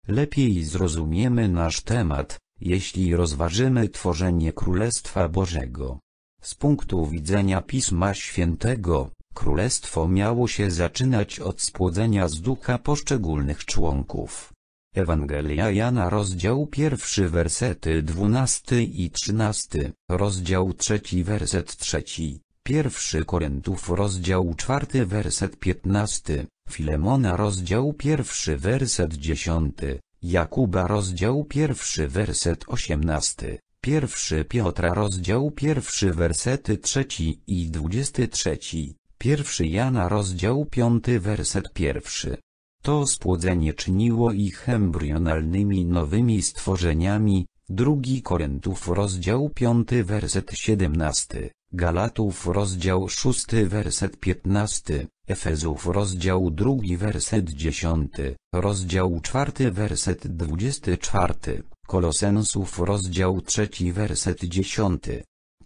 Lepiej zrozumiemy nasz temat, jeśli rozważymy tworzenie Królestwa Bożego. Z punktu widzenia Pisma Świętego, Królestwo miało się zaczynać od spłodzenia z ducha poszczególnych członków. Ewangelia Jana rozdział pierwszy wersety dwunasty i trzynasty, rozdział trzeci werset trzeci, pierwszy Korintów rozdział czwarty werset piętnasty, Filemona rozdział pierwszy werset dziesiąty, Jakuba rozdział pierwszy werset osiemnasty, pierwszy Piotra rozdział pierwszy wersety trzeci i dwudziesty trzeci. Pierwszy Jana rozdział 5 werset 1. To spłodzenie czyniło ich embrionalnymi nowymi stworzeniami, drugi Koryntów rozdział 5 werset 17, Galatów rozdział 6 werset 15, Efezów rozdział 2 werset 10, rozdział 4 werset 24, Kolosensów rozdział 3 werset 10.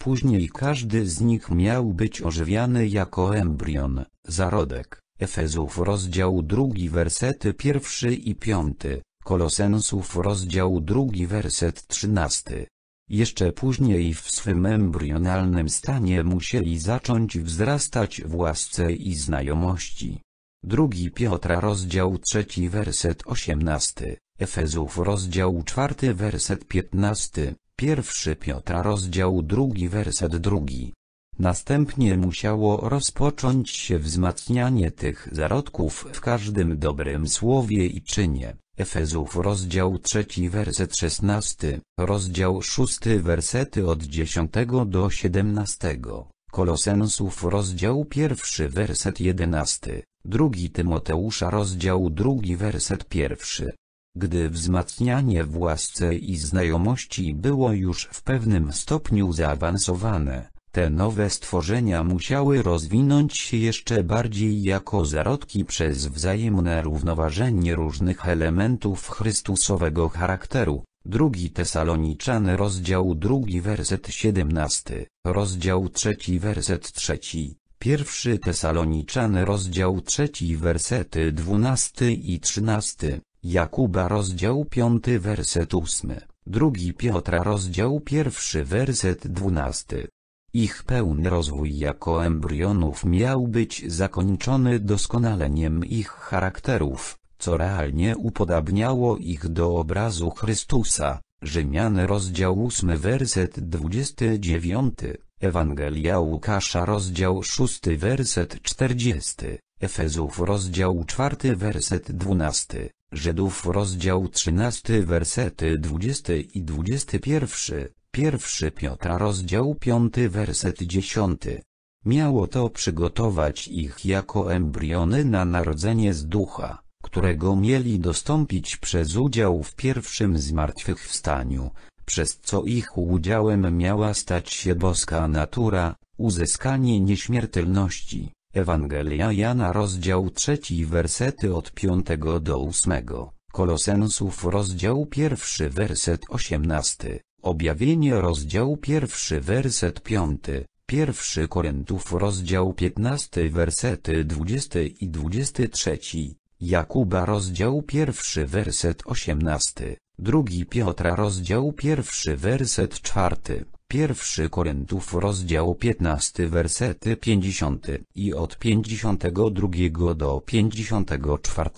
Później każdy z nich miał być ożywiany jako embrion, zarodek. Efezów rozdział 2 wersety 1 i 5, Kolosensów rozdział 2 werset 13. Jeszcze później w swym embrionalnym stanie musieli zacząć wzrastać w łasce i znajomości. 2 Piotra rozdział 3 werset 18, Efezów rozdział 4 werset 15. Pierwszy Piotra rozdział drugi werset drugi. Następnie musiało rozpocząć się wzmacnianie tych zarodków w każdym dobrym słowie i czynie. Efezów rozdział 3 werset 16, rozdział 6 wersety od 10 do 17, Kolosensów rozdział 1 werset 11, 2 Tymoteusza rozdział 2 werset 1. Gdy wzmacnianie własce i znajomości było już w pewnym stopniu zaawansowane, te nowe stworzenia musiały rozwinąć się jeszcze bardziej jako zarodki przez wzajemne równoważenie różnych elementów Chrystusowego charakteru. Drugi Tesaloniczany rozdział drugi werset 17, rozdział trzeci werset trzeci, pierwszy Tesaloniczany rozdział trzeci wersety 12 i 13. Jakuba rozdział 5 werset 8, 2 Piotra rozdział 1 werset 12. Ich pełny rozwój jako embrionów miał być zakończony doskonaleniem ich charakterów, co realnie upodabniało ich do obrazu Chrystusa. Rzymian rozdział 8 werset 29, Ewangelia Łukasza rozdział 6 werset 40, Efezów rozdział 4 werset 12, Żydów rozdział 13 wersety 20 i 21, 1 Piotra rozdział 5 werset 10. Miało to przygotować ich jako embriony na narodzenie z ducha, którego mieli dostąpić przez udział w pierwszym zmartwychwstaniu, przez co ich udziałem miała stać się boska natura, uzyskanie nieśmiertelności. Ewangelia Jana rozdział 3 wersety od 5 do 8, Kolosensów rozdział 1 werset 18, Objawienie rozdział 1 werset 5, 1 Koryntów, rozdział 15 wersety 20 i 23, Jakuba rozdział 1 werset 18, 2 Piotra rozdział 1 werset 4. 1 koryntów rozdział 15 wersety 50 i od 52 do 54.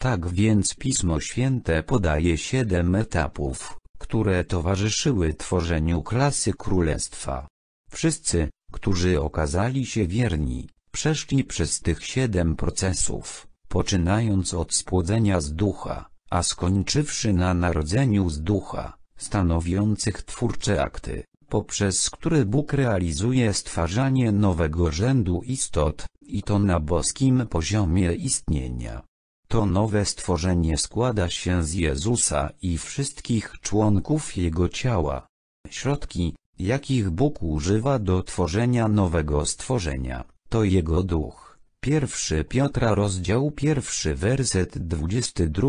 Tak więc Pismo Święte podaje siedem etapów, które towarzyszyły tworzeniu klasy królestwa. Wszyscy, którzy okazali się wierni, przeszli przez tych siedem procesów, poczynając od spłodzenia z ducha, a skończywszy na narodzeniu z ducha stanowiących twórcze akty, poprzez które Bóg realizuje stwarzanie nowego rzędu istot, i to na boskim poziomie istnienia. To nowe stworzenie składa się z Jezusa i wszystkich członków Jego ciała. Środki, jakich Bóg używa do tworzenia nowego stworzenia, to Jego duch. 1 Piotra rozdział 1 werset 22,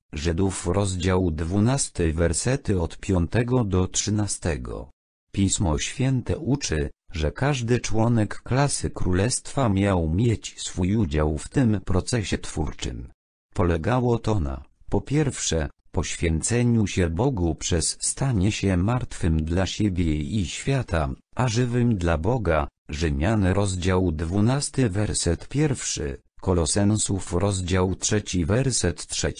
Żydów rozdział 12 wersety od 5 do 13. Pismo Święte uczy, że każdy członek klasy królestwa miał mieć swój udział w tym procesie twórczym. Polegało to na, po pierwsze, poświęceniu się Bogu przez stanie się martwym dla siebie i świata, a żywym dla Boga, Rzymian rozdział 12 werset 1, Kolosensów rozdział 3 werset 3,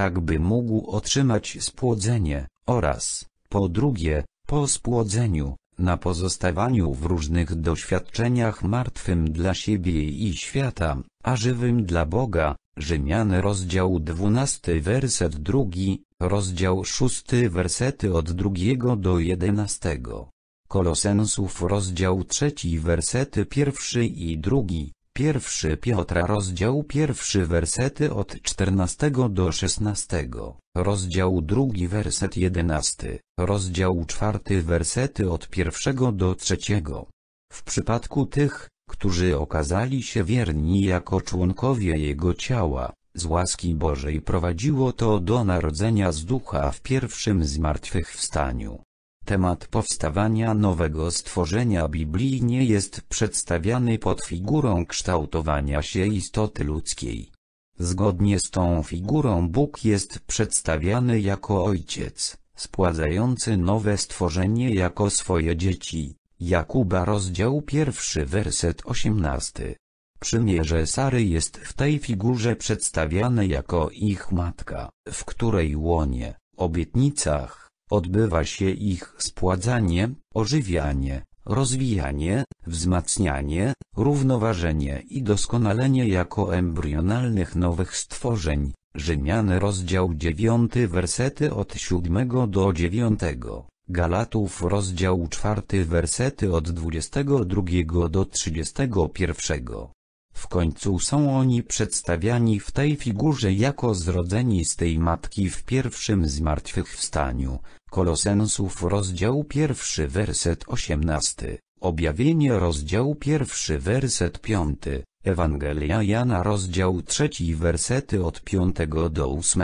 tak by mógł otrzymać spłodzenie, oraz, po drugie, po spłodzeniu, na pozostawaniu w różnych doświadczeniach martwym dla siebie i świata, a żywym dla Boga, Rzymian rozdział 12 werset 2, rozdział 6 wersety od 2 do 11. Kolosensów rozdział 3 wersety 1 i 2. Pierwszy Piotra rozdział pierwszy wersety od 14 do 16, rozdział drugi werset 11, rozdział czwarty wersety od pierwszego do trzeciego. W przypadku tych, którzy okazali się wierni jako członkowie Jego ciała, z łaski Bożej prowadziło to do narodzenia z ducha w pierwszym zmartwychwstaniu. Temat powstawania nowego stworzenia Biblii nie jest przedstawiany pod figurą kształtowania się istoty ludzkiej. Zgodnie z tą figurą Bóg jest przedstawiany jako Ojciec, spładzający nowe stworzenie jako swoje dzieci. Jakuba rozdział pierwszy werset 18. Przymierze Sary jest w tej figurze przedstawiane jako ich matka, w której łonie, obietnicach, Odbywa się ich spładzanie, ożywianie, rozwijanie, wzmacnianie, równoważenie i doskonalenie jako embrionalnych nowych stworzeń. Rzymian rozdział 9 wersety od 7 do 9. Galatów rozdział 4 wersety od 22 do 31. W końcu są oni przedstawiani w tej figurze jako zrodzeni z tej matki w pierwszym zmartwychwstaniu. Kolosensów rozdział pierwszy werset 18, objawienie rozdział pierwszy werset 5, Ewangelia Jana rozdział trzeci wersety od 5 do 8.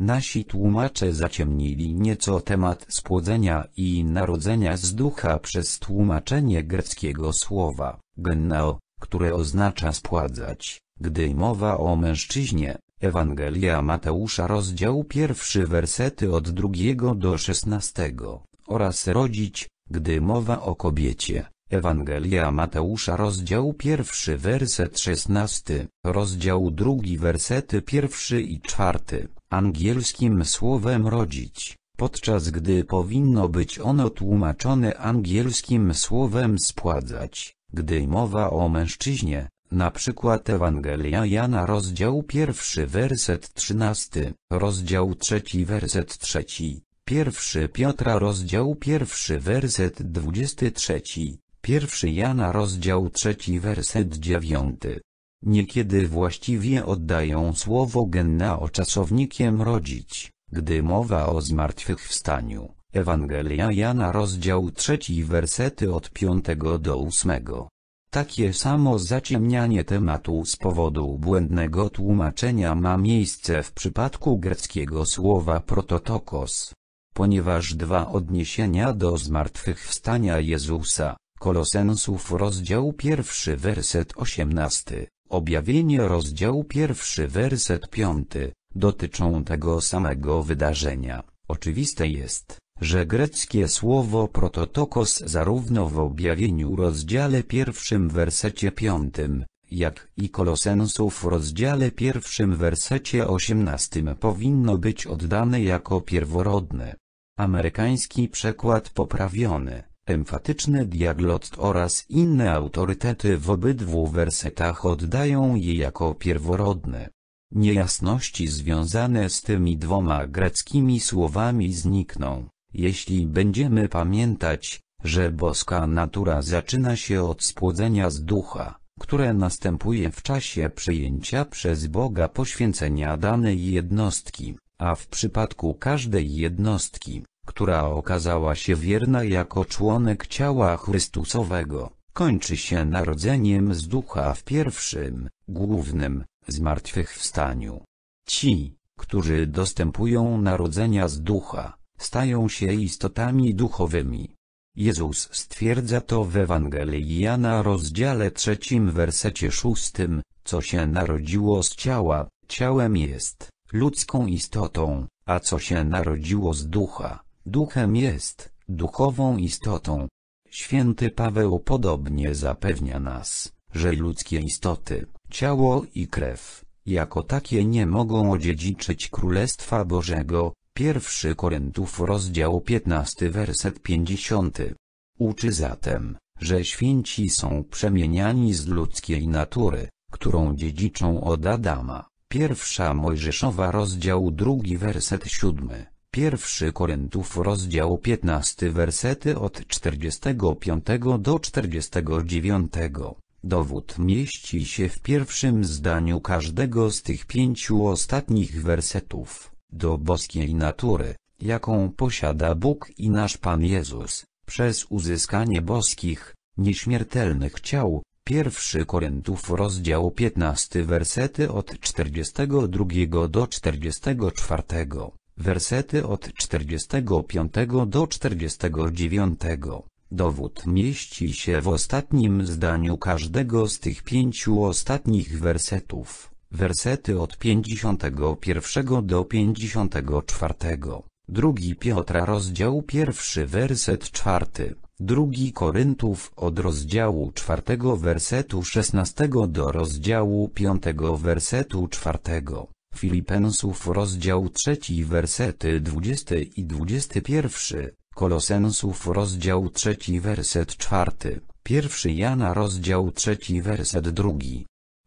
Nasi tłumacze zaciemnili nieco temat spłodzenia i narodzenia z ducha przez tłumaczenie greckiego słowa, gennao, które oznacza spładzać, gdy mowa o mężczyźnie. Ewangelia Mateusza rozdział pierwszy wersety od drugiego do szesnastego, oraz rodzić, gdy mowa o kobiecie. Ewangelia Mateusza rozdział pierwszy werset szesnasty, rozdział drugi wersety pierwszy i czwarty, angielskim słowem rodzić, podczas gdy powinno być ono tłumaczone angielskim słowem spładzać. Gdy mowa o mężczyźnie, na przykład Ewangelia Jana rozdział pierwszy werset trzynasty, rozdział trzeci werset trzeci, pierwszy Piotra rozdział pierwszy werset dwudziesty trzeci, pierwszy Jana rozdział trzeci werset dziewiąty. Niekiedy właściwie oddają słowo o czasownikiem rodzić, gdy mowa o zmartwychwstaniu, Ewangelia Jana rozdział 3 wersety od 5 do 8. Takie samo zaciemnianie tematu z powodu błędnego tłumaczenia ma miejsce w przypadku greckiego słowa prototokos. Ponieważ dwa odniesienia do zmartwychwstania Jezusa, Kolosensów rozdział pierwszy werset 18, objawienie rozdział pierwszy werset 5, dotyczą tego samego wydarzenia, oczywiste jest, że greckie słowo prototokos zarówno w objawieniu rozdziale pierwszym wersecie piątym, jak i kolosensów rozdziale pierwszym wersecie osiemnastym powinno być oddane jako pierworodne. Amerykański przekład poprawiony, emfatyczny diaglot oraz inne autorytety w obydwu wersetach oddają je jako pierworodne. Niejasności związane z tymi dwoma greckimi słowami znikną. Jeśli będziemy pamiętać, że boska natura zaczyna się od spłodzenia z ducha, które następuje w czasie przyjęcia przez Boga poświęcenia danej jednostki, a w przypadku każdej jednostki, która okazała się wierna jako członek ciała Chrystusowego, kończy się narodzeniem z ducha w pierwszym, głównym, zmartwychwstaniu. Ci, którzy dostępują narodzenia z ducha, stają się istotami duchowymi. Jezus stwierdza to w Ewangelii Jana rozdziale trzecim wersecie szóstym, co się narodziło z ciała, ciałem jest, ludzką istotą, a co się narodziło z ducha, duchem jest, duchową istotą. Święty Paweł podobnie zapewnia nas, że ludzkie istoty, ciało i krew, jako takie nie mogą odziedziczyć Królestwa Bożego, 1 Koryntów rozdział 15 werset 50. Uczy zatem, że święci są przemieniani z ludzkiej natury, którą dziedziczą od Adama. Pierwsza Mojżeszowa rozdział 2 werset 7. 1 Koryntów rozdział 15 wersety od 45 do 49. Dowód mieści się w pierwszym zdaniu każdego z tych pięciu ostatnich wersetów do boskiej natury, jaką posiada Bóg i nasz Pan Jezus, przez uzyskanie boskich, nieśmiertelnych ciał, 1 Korintów rozdział 15 wersety od 42 do 44, wersety od 45 do 49. Dowód mieści się w ostatnim zdaniu każdego z tych pięciu ostatnich wersetów wersety od pięćdziesiątego pierwszego do pięćdziesiątego czwartego. Drugi Piotra rozdział pierwszy werset czwarty. Drugi Koryntów od rozdziału czwartego wersetu szesnastego do rozdziału piątego wersetu czwartego. Filipensów rozdział trzeci wersety 20 i dwudziesty pierwszy. Kolosensów rozdział trzeci werset czwarty, Pierwszy Jana rozdział trzeci werset drugi,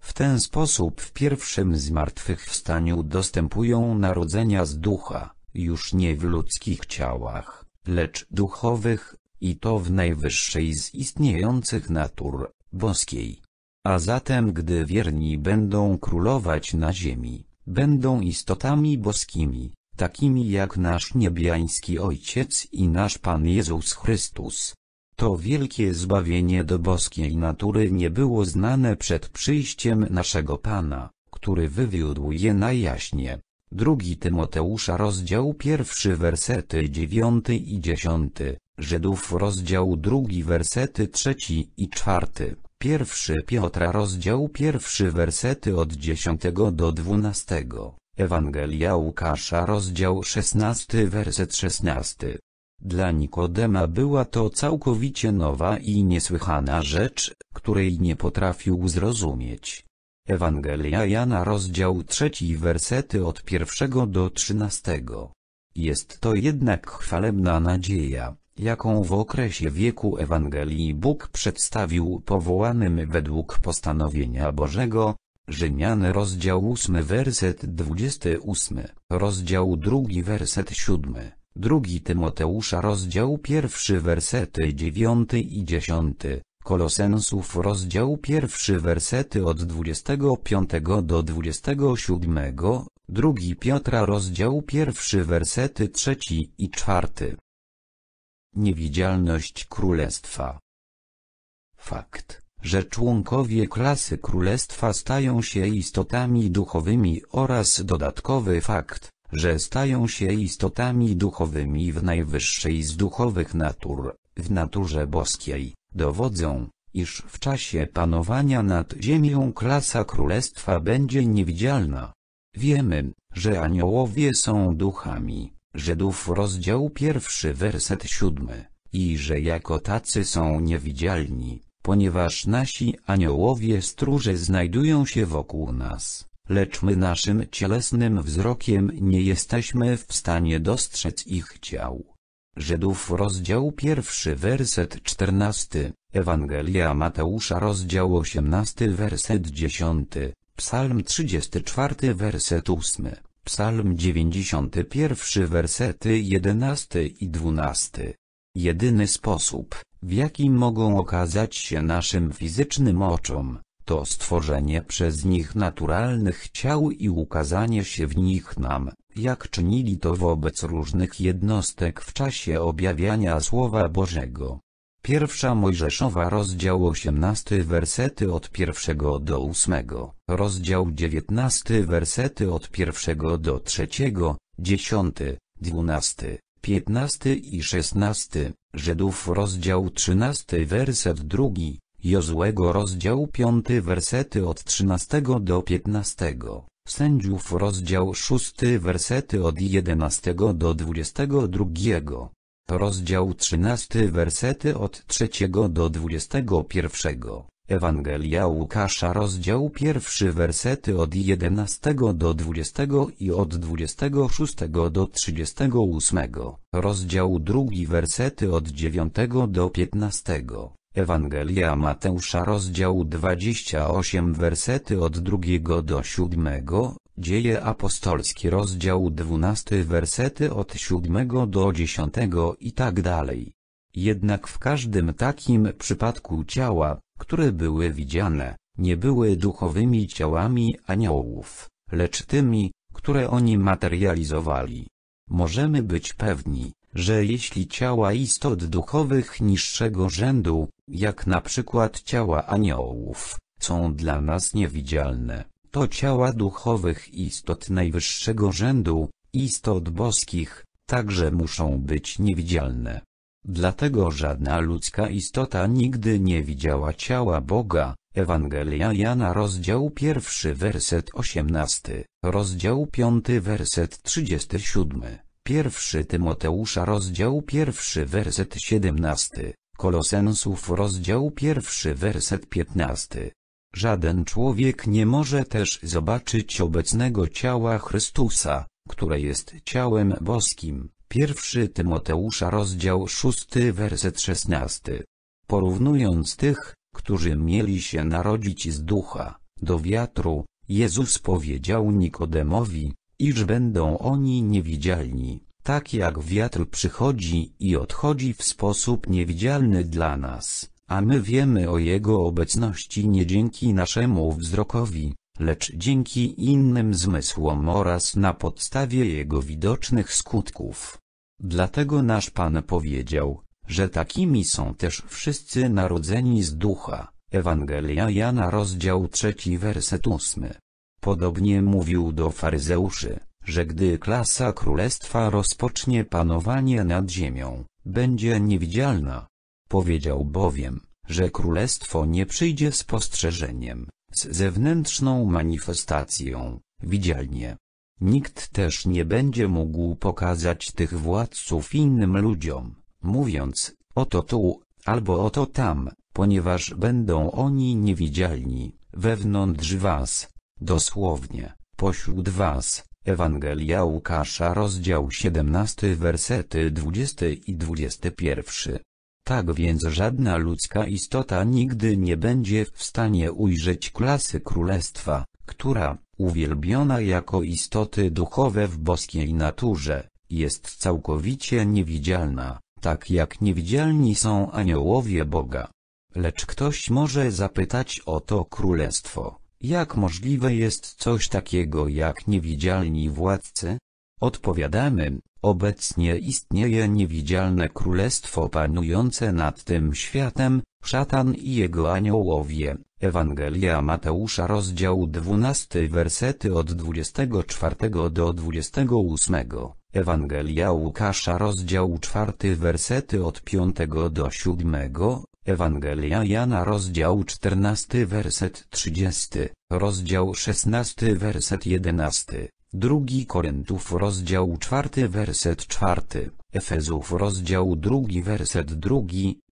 w ten sposób w pierwszym zmartwychwstaniu dostępują narodzenia z ducha, już nie w ludzkich ciałach, lecz duchowych, i to w najwyższej z istniejących natur, boskiej. A zatem gdy wierni będą królować na ziemi, będą istotami boskimi, takimi jak nasz niebiański Ojciec i nasz Pan Jezus Chrystus. To wielkie zbawienie do boskiej natury nie było znane przed przyjściem naszego Pana, który wywiódł je na jaśnie. Drugi Tymoteusza rozdział pierwszy wersety dziewiąty i dziesiąty, Żydów rozdział drugi wersety trzeci i czwarty, pierwszy Piotra rozdział pierwszy wersety od dziesiątego do dwunastego, Ewangelia Łukasza rozdział szesnasty werset szesnasty. Dla Nikodema była to całkowicie nowa i niesłychana rzecz, której nie potrafił zrozumieć. Ewangelia Jana rozdział 3 wersety od pierwszego do trzynastego. Jest to jednak chwalebna nadzieja, jaką w okresie wieku Ewangelii Bóg przedstawił powołanym według postanowienia Bożego, Rzymian rozdział 8 werset 28, rozdział 2 werset 7. Drugi Tymoteusza rozdział pierwszy wersety dziewiąty i dziesiąty, Kolosensów rozdział pierwszy wersety od 25 do 27, drugi Piotra rozdział pierwszy wersety trzeci i czwarty. Niewidzialność Królestwa Fakt, że członkowie klasy Królestwa stają się istotami duchowymi oraz dodatkowy fakt, że stają się istotami duchowymi w najwyższej z duchowych natur, w naturze boskiej, dowodzą, iż w czasie panowania nad ziemią klasa królestwa będzie niewidzialna. Wiemy, że aniołowie są duchami, Żydów rozdział pierwszy werset siódmy, i że jako tacy są niewidzialni, ponieważ nasi aniołowie stróże znajdują się wokół nas, lecz my naszym cielesnym wzrokiem nie jesteśmy w stanie dostrzec ich ciał. Żydów rozdział pierwszy werset czternasty, Ewangelia Mateusza rozdział osiemnasty werset dziesiąty, Psalm trzydziesty czwarty werset ósmy, Psalm dziewięćdziesiąty pierwszy wersety jedenasty i dwunasty. Jedyny sposób, w jaki mogą okazać się naszym fizycznym oczom, to stworzenie przez nich naturalnych ciał i ukazanie się w nich nam, jak czynili to wobec różnych jednostek w czasie objawiania Słowa Bożego. Pierwsza Mojżeszowa rozdział 18 wersety od pierwszego do ósmego, rozdział 19 wersety od pierwszego do trzeciego, dziesiąty, dwunasty, piętnasty i szesnasty, Żydów rozdział 13 werset drugi, Jozłego rozdział 5 wersety od 13 do 15, Sędziów rozdział 6 wersety od 11 do 22, rozdział 13 wersety od 3 do 21, Ewangelia Łukasza rozdział 1 wersety od 11 do 20 i od 26 do 38, rozdział 2 wersety od 9 do 15. Ewangelia Mateusza rozdział 28 wersety od 2 do 7, Dzieje Apostolskie rozdział 12 wersety od 7 do 10 i tak dalej. Jednak w każdym takim przypadku ciała, które były widziane, nie były duchowymi ciałami aniołów, lecz tymi, które oni materializowali. Możemy być pewni, że jeśli ciała istot duchowych niższego rzędu, jak na przykład ciała aniołów, są dla nas niewidzialne, to ciała duchowych istot najwyższego rzędu, istot boskich, także muszą być niewidzialne. Dlatego żadna ludzka istota nigdy nie widziała ciała Boga. Ewangelia Jana rozdział pierwszy werset osiemnasty, rozdział piąty werset trzydziesty siódmy. Pierwszy Tymoteusza rozdział pierwszy werset 17, Kolosensów rozdział pierwszy werset 15. Żaden człowiek nie może też zobaczyć obecnego ciała Chrystusa, które jest ciałem boskim. Pierwszy Tymoteusza rozdział szósty werset 16. Porównując tych, którzy mieli się narodzić z ducha, do wiatru, Jezus powiedział Nikodemowi, iż będą oni niewidzialni, tak jak wiatr przychodzi i odchodzi w sposób niewidzialny dla nas, a my wiemy o jego obecności nie dzięki naszemu wzrokowi, lecz dzięki innym zmysłom oraz na podstawie jego widocznych skutków. Dlatego nasz Pan powiedział, że takimi są też wszyscy narodzeni z ducha. Ewangelia Jana rozdział 3 werset 8. Podobnie mówił do faryzeuszy, że gdy klasa królestwa rozpocznie panowanie nad ziemią, będzie niewidzialna. Powiedział bowiem, że królestwo nie przyjdzie z postrzeżeniem, z zewnętrzną manifestacją, widzialnie. Nikt też nie będzie mógł pokazać tych władców innym ludziom, mówiąc, oto tu, albo oto tam, ponieważ będą oni niewidzialni, wewnątrz was, Dosłownie, pośród was, Ewangelia Łukasza rozdział 17 wersety 20 i 21. Tak więc żadna ludzka istota nigdy nie będzie w stanie ujrzeć klasy królestwa, która, uwielbiona jako istoty duchowe w boskiej naturze, jest całkowicie niewidzialna, tak jak niewidzialni są aniołowie Boga. Lecz ktoś może zapytać o to królestwo jak możliwe jest coś takiego jak niewidzialni władcy? Odpowiadamy, obecnie istnieje niewidzialne królestwo panujące nad tym światem, szatan i jego aniołowie. Ewangelia Mateusza rozdział 12 wersety od 24 do 28. Ewangelia Łukasza rozdział 4 wersety od 5 do 7, Ewangelia Jana rozdział 14 werset 30, rozdział 16 werset 11, 2 Koryntów rozdział 4 werset 4, Efezów rozdział 2 werset 2,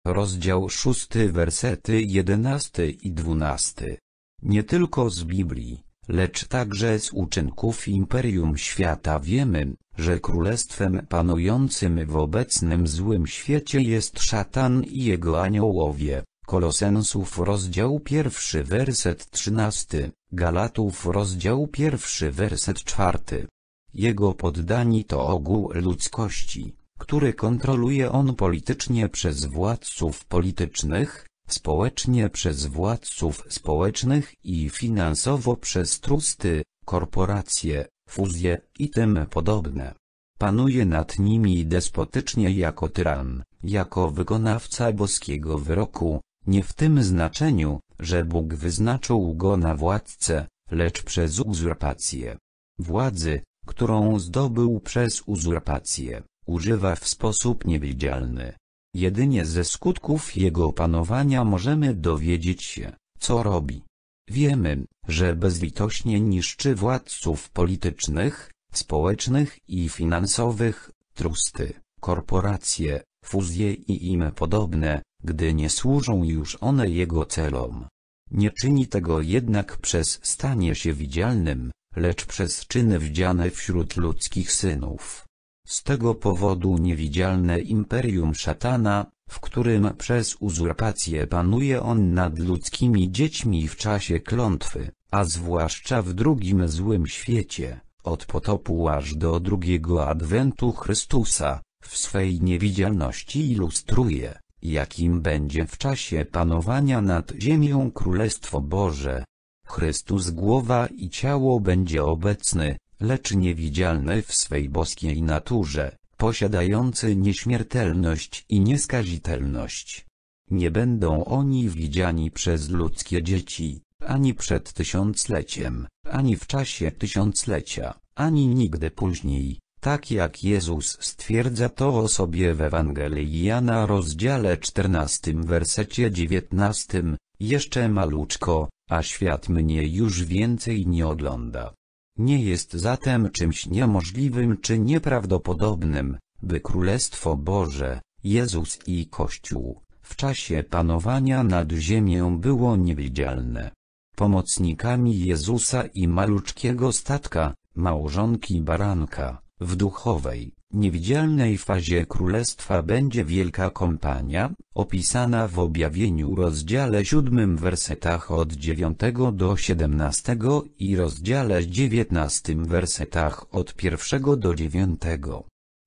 rozdział 6 wersety 11 i 12. Nie tylko z Biblii lecz także z uczynków Imperium Świata wiemy, że królestwem panującym w obecnym złym świecie jest szatan i jego aniołowie. Kolosensów rozdział pierwszy werset trzynasty, Galatów rozdział pierwszy werset czwarty. Jego poddani to ogół ludzkości, który kontroluje on politycznie przez władców politycznych, społecznie przez władców społecznych i finansowo przez trusty, korporacje, fuzje i tym podobne. Panuje nad nimi despotycznie jako tyran, jako wykonawca boskiego wyroku, nie w tym znaczeniu, że Bóg wyznaczył go na władcę, lecz przez uzurpację władzy, którą zdobył przez uzurpację, używa w sposób niewidzialny. Jedynie ze skutków jego panowania możemy dowiedzieć się, co robi. Wiemy, że bezlitośnie niszczy władców politycznych, społecznych i finansowych, trusty, korporacje, fuzje i im podobne, gdy nie służą już one jego celom. Nie czyni tego jednak przez stanie się widzialnym, lecz przez czyny widziane wśród ludzkich synów. Z tego powodu niewidzialne imperium szatana, w którym przez uzurpację panuje on nad ludzkimi dziećmi w czasie klątwy, a zwłaszcza w drugim złym świecie, od potopu aż do drugiego adwentu Chrystusa, w swej niewidzialności ilustruje, jakim będzie w czasie panowania nad ziemią Królestwo Boże. Chrystus głowa i ciało będzie obecny, lecz niewidzialny w swej boskiej naturze, posiadający nieśmiertelność i nieskazitelność. Nie będą oni widziani przez ludzkie dzieci, ani przed tysiącleciem, ani w czasie tysiąclecia, ani nigdy później, tak jak Jezus stwierdza to o sobie w Ewangelii Jana rozdziale 14 wersecie 19, jeszcze maluczko, a świat mnie już więcej nie ogląda. Nie jest zatem czymś niemożliwym czy nieprawdopodobnym, by Królestwo Boże, Jezus i Kościół, w czasie panowania nad ziemią było niewidzialne. Pomocnikami Jezusa i maluczkiego statka, małżonki baranka, w duchowej, niewidzialnej fazie królestwa będzie wielka kompania, opisana w objawieniu rozdziale 7 wersetach od 9 do 17 i rozdziale 19 wersetach od 1 do 9.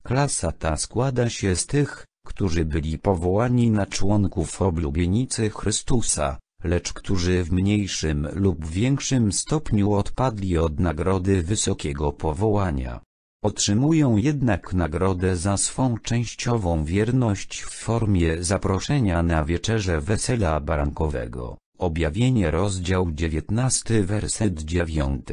Klasa ta składa się z tych, którzy byli powołani na członków oblubienicy Chrystusa, lecz którzy w mniejszym lub większym stopniu odpadli od nagrody wysokiego powołania. Otrzymują jednak nagrodę za swą częściową wierność w formie zaproszenia na wieczerze wesela barankowego. Objawienie rozdział 19 werset 9.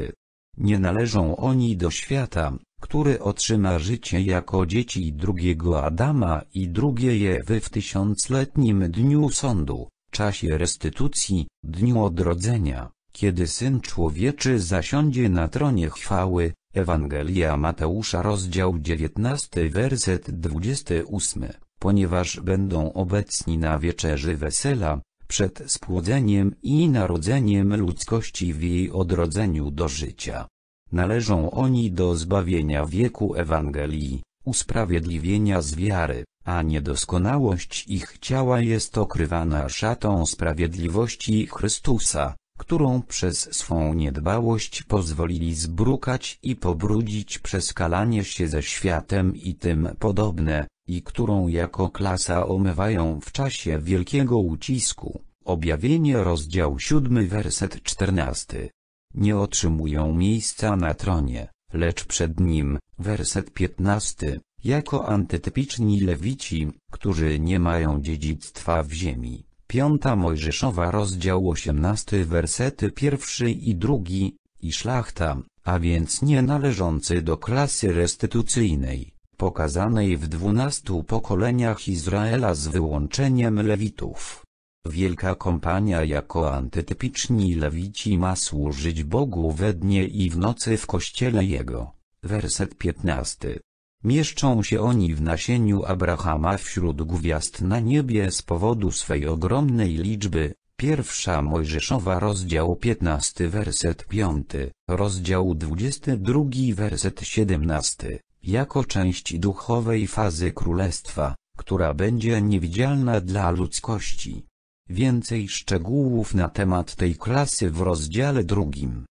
Nie należą oni do świata, który otrzyma życie jako dzieci drugiego Adama i drugie Jewy w tysiącletnim dniu sądu, czasie restytucji, dniu odrodzenia, kiedy Syn Człowieczy zasiądzie na tronie chwały, Ewangelia Mateusza rozdział 19 werset 28, ponieważ będą obecni na wieczerzy wesela, przed spłodzeniem i narodzeniem ludzkości w jej odrodzeniu do życia. Należą oni do zbawienia wieku Ewangelii, usprawiedliwienia z wiary, a niedoskonałość ich ciała jest okrywana szatą sprawiedliwości Chrystusa, którą przez swą niedbałość pozwolili zbrukać i pobrudzić przez kalanie się ze światem i tym podobne, i którą jako klasa omywają w czasie wielkiego ucisku. Objawienie rozdział 7 werset 14. Nie otrzymują miejsca na tronie, lecz przed nim, werset 15, jako antytypiczni lewici, którzy nie mają dziedzictwa w ziemi. Piąta Mojżeszowa rozdział 18 wersety pierwszy i drugi, i szlachta, a więc nie należący do klasy restytucyjnej, pokazanej w dwunastu pokoleniach Izraela z wyłączeniem Lewitów. Wielka kompania jako antytypiczni Lewici ma służyć Bogu we dnie i w nocy w Kościele Jego. Werset 15. Mieszczą się oni w nasieniu Abrahama wśród gwiazd na niebie z powodu swej ogromnej liczby. Pierwsza Mojżeszowa rozdział 15 werset 5, rozdział 22 werset 17, jako część duchowej fazy królestwa, która będzie niewidzialna dla ludzkości. Więcej szczegółów na temat tej klasy w rozdziale drugim.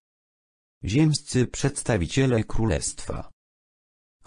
Ziemscy przedstawiciele królestwa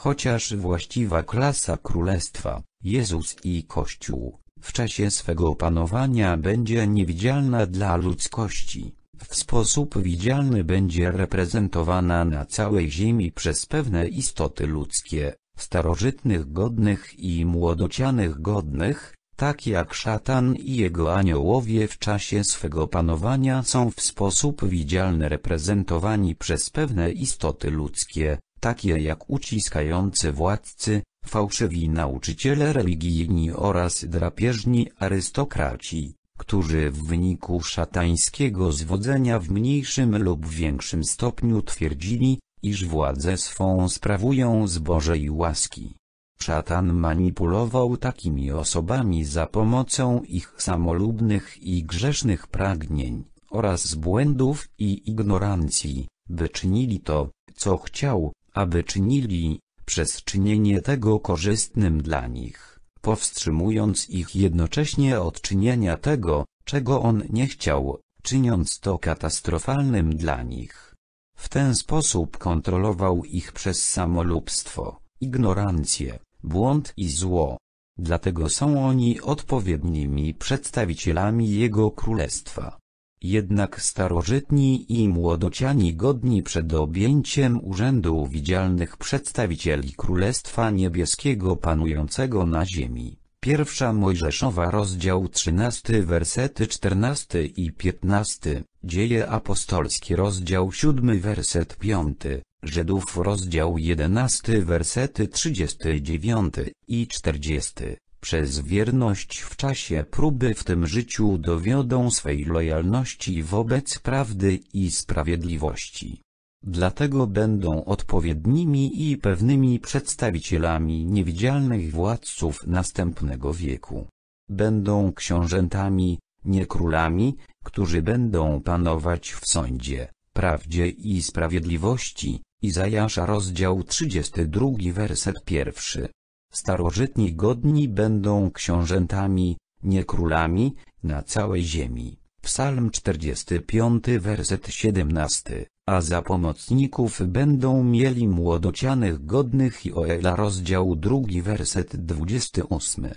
Chociaż właściwa klasa królestwa, Jezus i Kościół, w czasie swego panowania będzie niewidzialna dla ludzkości, w sposób widzialny będzie reprezentowana na całej ziemi przez pewne istoty ludzkie, starożytnych godnych i młodocianych godnych, tak jak szatan i jego aniołowie w czasie swego panowania są w sposób widzialny reprezentowani przez pewne istoty ludzkie, takie jak uciskający władcy, fałszywi nauczyciele religijni oraz drapieżni arystokraci, którzy w wyniku szatańskiego zwodzenia w mniejszym lub większym stopniu twierdzili, iż władzę swą sprawują z Bożej łaski. Szatan manipulował takimi osobami za pomocą ich samolubnych i grzesznych pragnień, oraz błędów i ignorancji, by czynili to, co chciał, aby czynili, przez czynienie tego korzystnym dla nich, powstrzymując ich jednocześnie od czynienia tego, czego on nie chciał, czyniąc to katastrofalnym dla nich. W ten sposób kontrolował ich przez samolubstwo, ignorancję, błąd i zło. Dlatego są oni odpowiednimi przedstawicielami Jego Królestwa. Jednak starożytni i młodociani godni przed objęciem urzędu widzialnych przedstawicieli Królestwa Niebieskiego panującego na ziemi. Pierwsza Mojżeszowa rozdział 13 wersety 14 i 15, Dzieje Apostolskie rozdział 7 werset 5, Żydów rozdział 11 wersety 39 i 40. Przez wierność w czasie próby w tym życiu dowiodą swej lojalności wobec prawdy i sprawiedliwości. Dlatego będą odpowiednimi i pewnymi przedstawicielami niewidzialnych władców następnego wieku. Będą książętami, nie królami, którzy będą panować w sądzie, prawdzie i sprawiedliwości. Izajasza rozdział 32 werset pierwszy. Starożytni godni będą książętami, nie królami, na całej ziemi. Psalm 45 werset 17, a za pomocników będą mieli młodocianych godnych Joela rozdział 2 werset 28.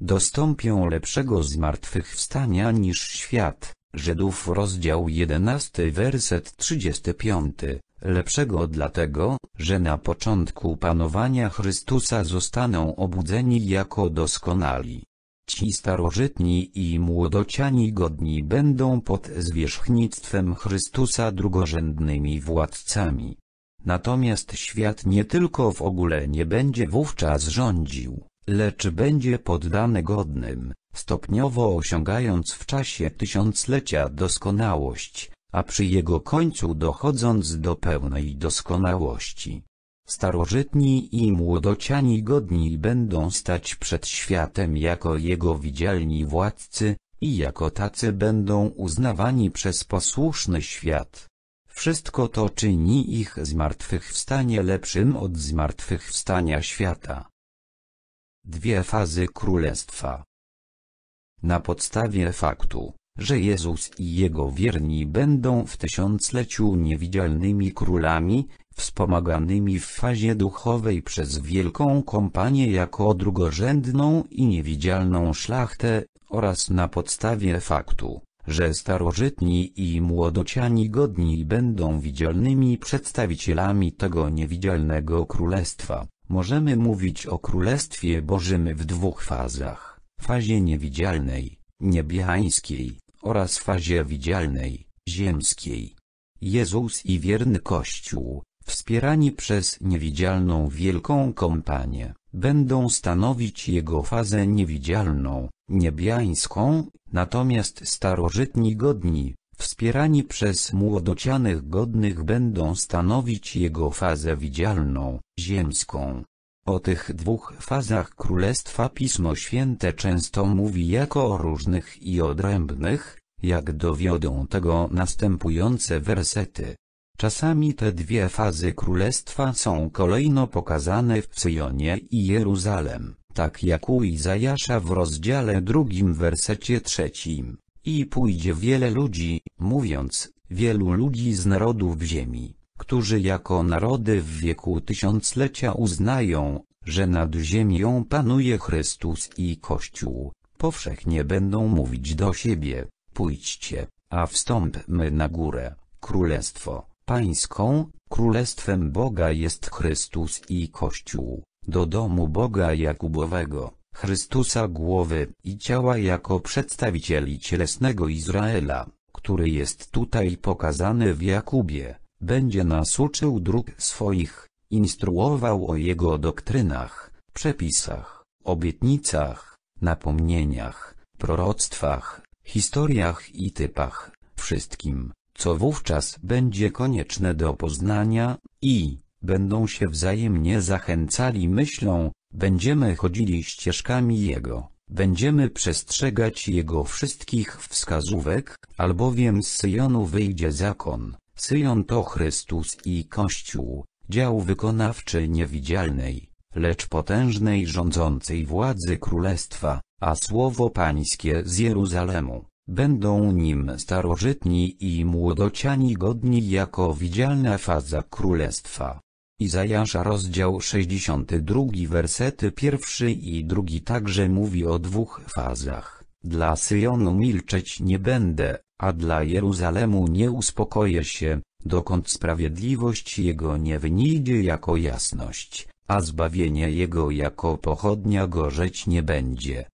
Dostąpią lepszego zmartwychwstania niż świat, Żydów rozdział 11 werset 35. Lepszego dlatego, że na początku panowania Chrystusa zostaną obudzeni jako doskonali. Ci starożytni i młodociani godni będą pod zwierzchnictwem Chrystusa drugorzędnymi władcami. Natomiast świat nie tylko w ogóle nie będzie wówczas rządził, lecz będzie poddany godnym, stopniowo osiągając w czasie tysiąclecia doskonałość, a przy jego końcu dochodząc do pełnej doskonałości. Starożytni i młodociani godni będą stać przed światem jako jego widzialni władcy, i jako tacy będą uznawani przez posłuszny świat. Wszystko to czyni ich zmartwychwstanie lepszym od zmartwychwstania świata. Dwie fazy królestwa. Na podstawie faktu że Jezus i Jego wierni będą w tysiącleciu niewidzialnymi królami, wspomaganymi w fazie duchowej przez wielką kompanię jako drugorzędną i niewidzialną szlachtę, oraz na podstawie faktu, że starożytni i młodociani godni będą widzialnymi przedstawicielami tego niewidzialnego królestwa. Możemy mówić o Królestwie Bożym w dwóch fazach, fazie niewidzialnej, niebiańskiej oraz fazie widzialnej, ziemskiej. Jezus i wierny Kościół, wspierani przez niewidzialną wielką kompanię, będą stanowić jego fazę niewidzialną, niebiańską, natomiast starożytni godni, wspierani przez młodocianych godnych będą stanowić jego fazę widzialną, ziemską. O tych dwóch fazach Królestwa Pismo Święte często mówi jako o różnych i odrębnych, jak dowiodą tego następujące wersety. Czasami te dwie fazy królestwa są kolejno pokazane w Syjonie i Jeruzalem, tak jak u Izajasza w rozdziale drugim wersecie trzecim. I pójdzie wiele ludzi, mówiąc, wielu ludzi z narodów ziemi którzy jako narody w wieku tysiąclecia uznają, że nad ziemią panuje Chrystus i Kościół, powszechnie będą mówić do siebie, pójdźcie, a wstąpmy na górę, królestwo, pańską, królestwem Boga jest Chrystus i Kościół, do domu Boga Jakubowego, Chrystusa głowy i ciała jako przedstawicieli cielesnego Izraela, który jest tutaj pokazany w Jakubie. Będzie nas uczył dróg swoich, instruował o jego doktrynach, przepisach, obietnicach, napomnieniach, proroctwach, historiach i typach, wszystkim, co wówczas będzie konieczne do poznania, i, będą się wzajemnie zachęcali myślą, będziemy chodzili ścieżkami Jego, będziemy przestrzegać Jego wszystkich wskazówek, albowiem z Syjonu wyjdzie zakon, Syjon to Chrystus i Kościół, dział wykonawczy niewidzialnej, lecz potężnej rządzącej władzy królestwa, a słowo pańskie z Jeruzalemu. Będą nim starożytni i młodociani godni jako widzialna faza królestwa. Izajasza rozdział 62 wersety pierwszy i drugi także mówi o dwóch fazach. Dla Syjonu milczeć nie będę, a dla Jeruzalemu nie uspokoję się, dokąd sprawiedliwość jego nie wynijdzie jako jasność, a zbawienie jego jako pochodnia gorzeć nie będzie.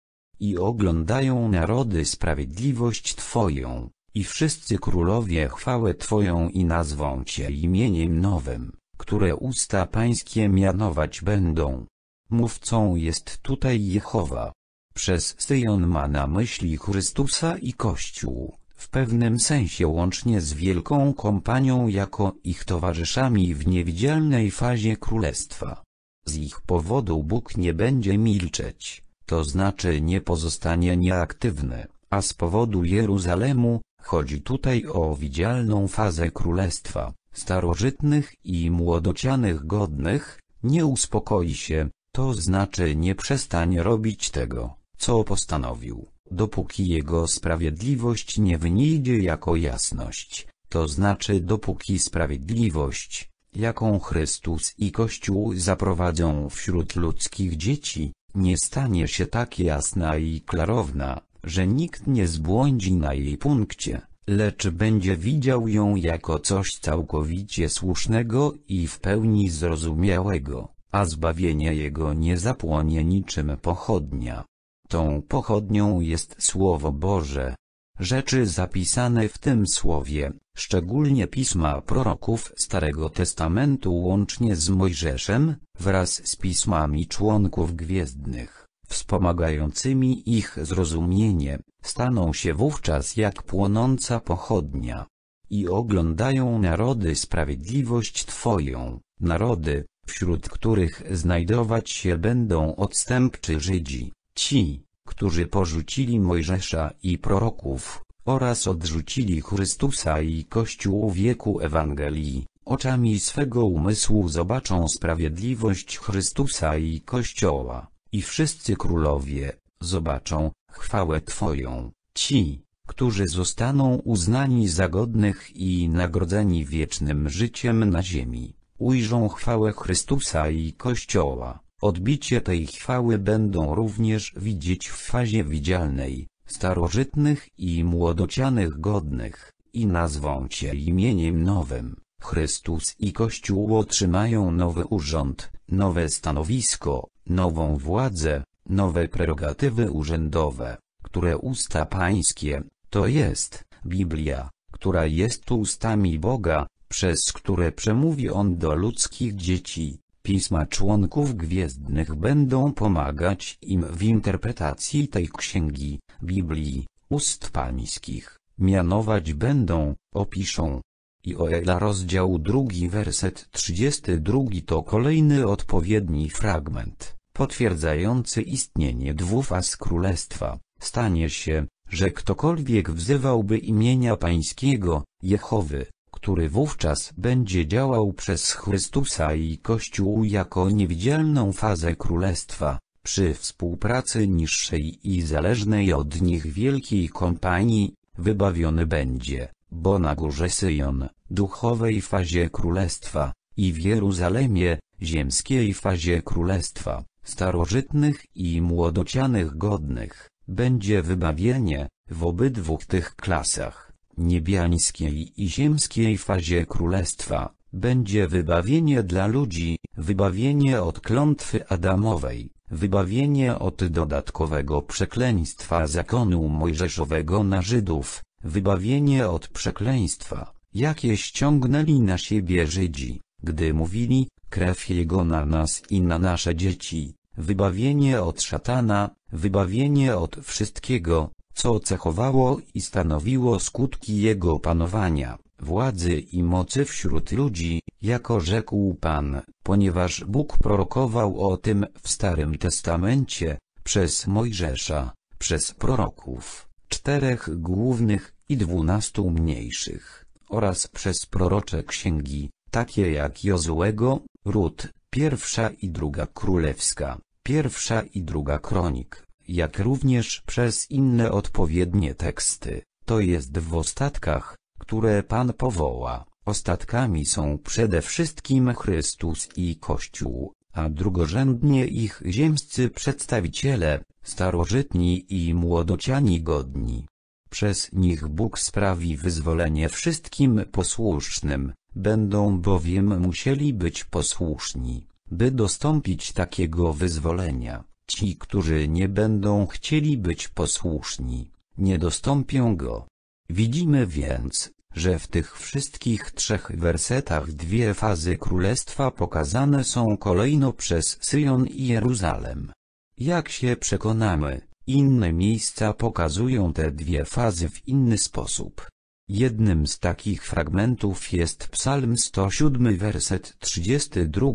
I oglądają narody sprawiedliwość Twoją, i wszyscy królowie chwałę Twoją i nazwą Cię imieniem nowym, które usta Pańskie mianować będą. Mówcą jest tutaj Jehowa. Przez Syjon ma na myśli Chrystusa i Kościół w pewnym sensie łącznie z Wielką Kompanią jako ich towarzyszami w niewidzialnej fazie Królestwa. Z ich powodu Bóg nie będzie milczeć, to znaczy nie pozostanie nieaktywny, a z powodu Jeruzalemu, chodzi tutaj o widzialną fazę Królestwa, starożytnych i młodocianych godnych, nie uspokoi się, to znaczy nie przestanie robić tego, co postanowił dopóki jego sprawiedliwość nie wynijdzie jako jasność, to znaczy dopóki sprawiedliwość, jaką Chrystus i Kościół zaprowadzą wśród ludzkich dzieci, nie stanie się tak jasna i klarowna, że nikt nie zbłądzi na jej punkcie, lecz będzie widział ją jako coś całkowicie słusznego i w pełni zrozumiałego, a zbawienie jego nie zapłonie niczym pochodnia. Tą pochodnią jest Słowo Boże. Rzeczy zapisane w tym Słowie, szczególnie pisma proroków Starego Testamentu łącznie z Mojżeszem, wraz z pismami członków gwiezdnych, wspomagającymi ich zrozumienie, staną się wówczas jak płonąca pochodnia. I oglądają narody sprawiedliwość Twoją, narody, wśród których znajdować się będą odstępczy Żydzi. Ci, którzy porzucili Mojżesza i proroków, oraz odrzucili Chrystusa i Kościół wieku Ewangelii, oczami swego umysłu zobaczą sprawiedliwość Chrystusa i Kościoła, i wszyscy królowie, zobaczą, chwałę Twoją, ci, którzy zostaną uznani za godnych i nagrodzeni wiecznym życiem na ziemi, ujrzą chwałę Chrystusa i Kościoła. Odbicie tej chwały będą również widzieć w fazie widzialnej, starożytnych i młodocianych godnych, i nazwą Cię imieniem nowym. Chrystus i Kościół otrzymają nowy urząd, nowe stanowisko, nową władzę, nowe prerogatywy urzędowe, które usta pańskie, to jest, Biblia, która jest ustami Boga, przez które przemówi On do ludzkich dzieci. Pisma członków gwiezdnych będą pomagać im w interpretacji tej księgi, Biblii, ust pańskich, mianować będą, opiszą. Joela rozdział 2 werset 32 to kolejny odpowiedni fragment, potwierdzający istnienie dwufaz królestwa, stanie się, że ktokolwiek wzywałby imienia pańskiego, Jehowy, który wówczas będzie działał przez Chrystusa i Kościół jako niewidzialną fazę Królestwa, przy współpracy niższej i zależnej od nich wielkiej kompanii, wybawiony będzie, bo na górze Syjon, duchowej fazie Królestwa, i w Jeruzalemie, ziemskiej fazie Królestwa, starożytnych i młodocianych godnych, będzie wybawienie, w obydwu tych klasach niebiańskiej i ziemskiej fazie królestwa, będzie wybawienie dla ludzi, wybawienie od klątwy Adamowej, wybawienie od dodatkowego przekleństwa zakonu mojżeszowego na Żydów, wybawienie od przekleństwa, jakie ściągnęli na siebie Żydzi, gdy mówili, krew Jego na nas i na nasze dzieci, wybawienie od szatana, wybawienie od wszystkiego, co cechowało i stanowiło skutki jego panowania, władzy i mocy wśród ludzi, jako rzekł Pan, ponieważ Bóg prorokował o tym w Starym Testamencie, przez Mojżesza, przez proroków, czterech głównych i dwunastu mniejszych, oraz przez prorocze księgi, takie jak Jozłego, Rut, pierwsza i druga królewska, pierwsza i druga kronik jak również przez inne odpowiednie teksty, to jest w ostatkach, które Pan powoła. Ostatkami są przede wszystkim Chrystus i Kościół, a drugorzędnie ich ziemscy przedstawiciele, starożytni i młodociani godni. Przez nich Bóg sprawi wyzwolenie wszystkim posłusznym, będą bowiem musieli być posłuszni, by dostąpić takiego wyzwolenia. Ci, którzy nie będą chcieli być posłuszni, nie dostąpią go. Widzimy więc, że w tych wszystkich trzech wersetach dwie fazy królestwa pokazane są kolejno przez Syjon i Jeruzalem. Jak się przekonamy, inne miejsca pokazują te dwie fazy w inny sposób. Jednym z takich fragmentów jest Psalm 107 werset 32,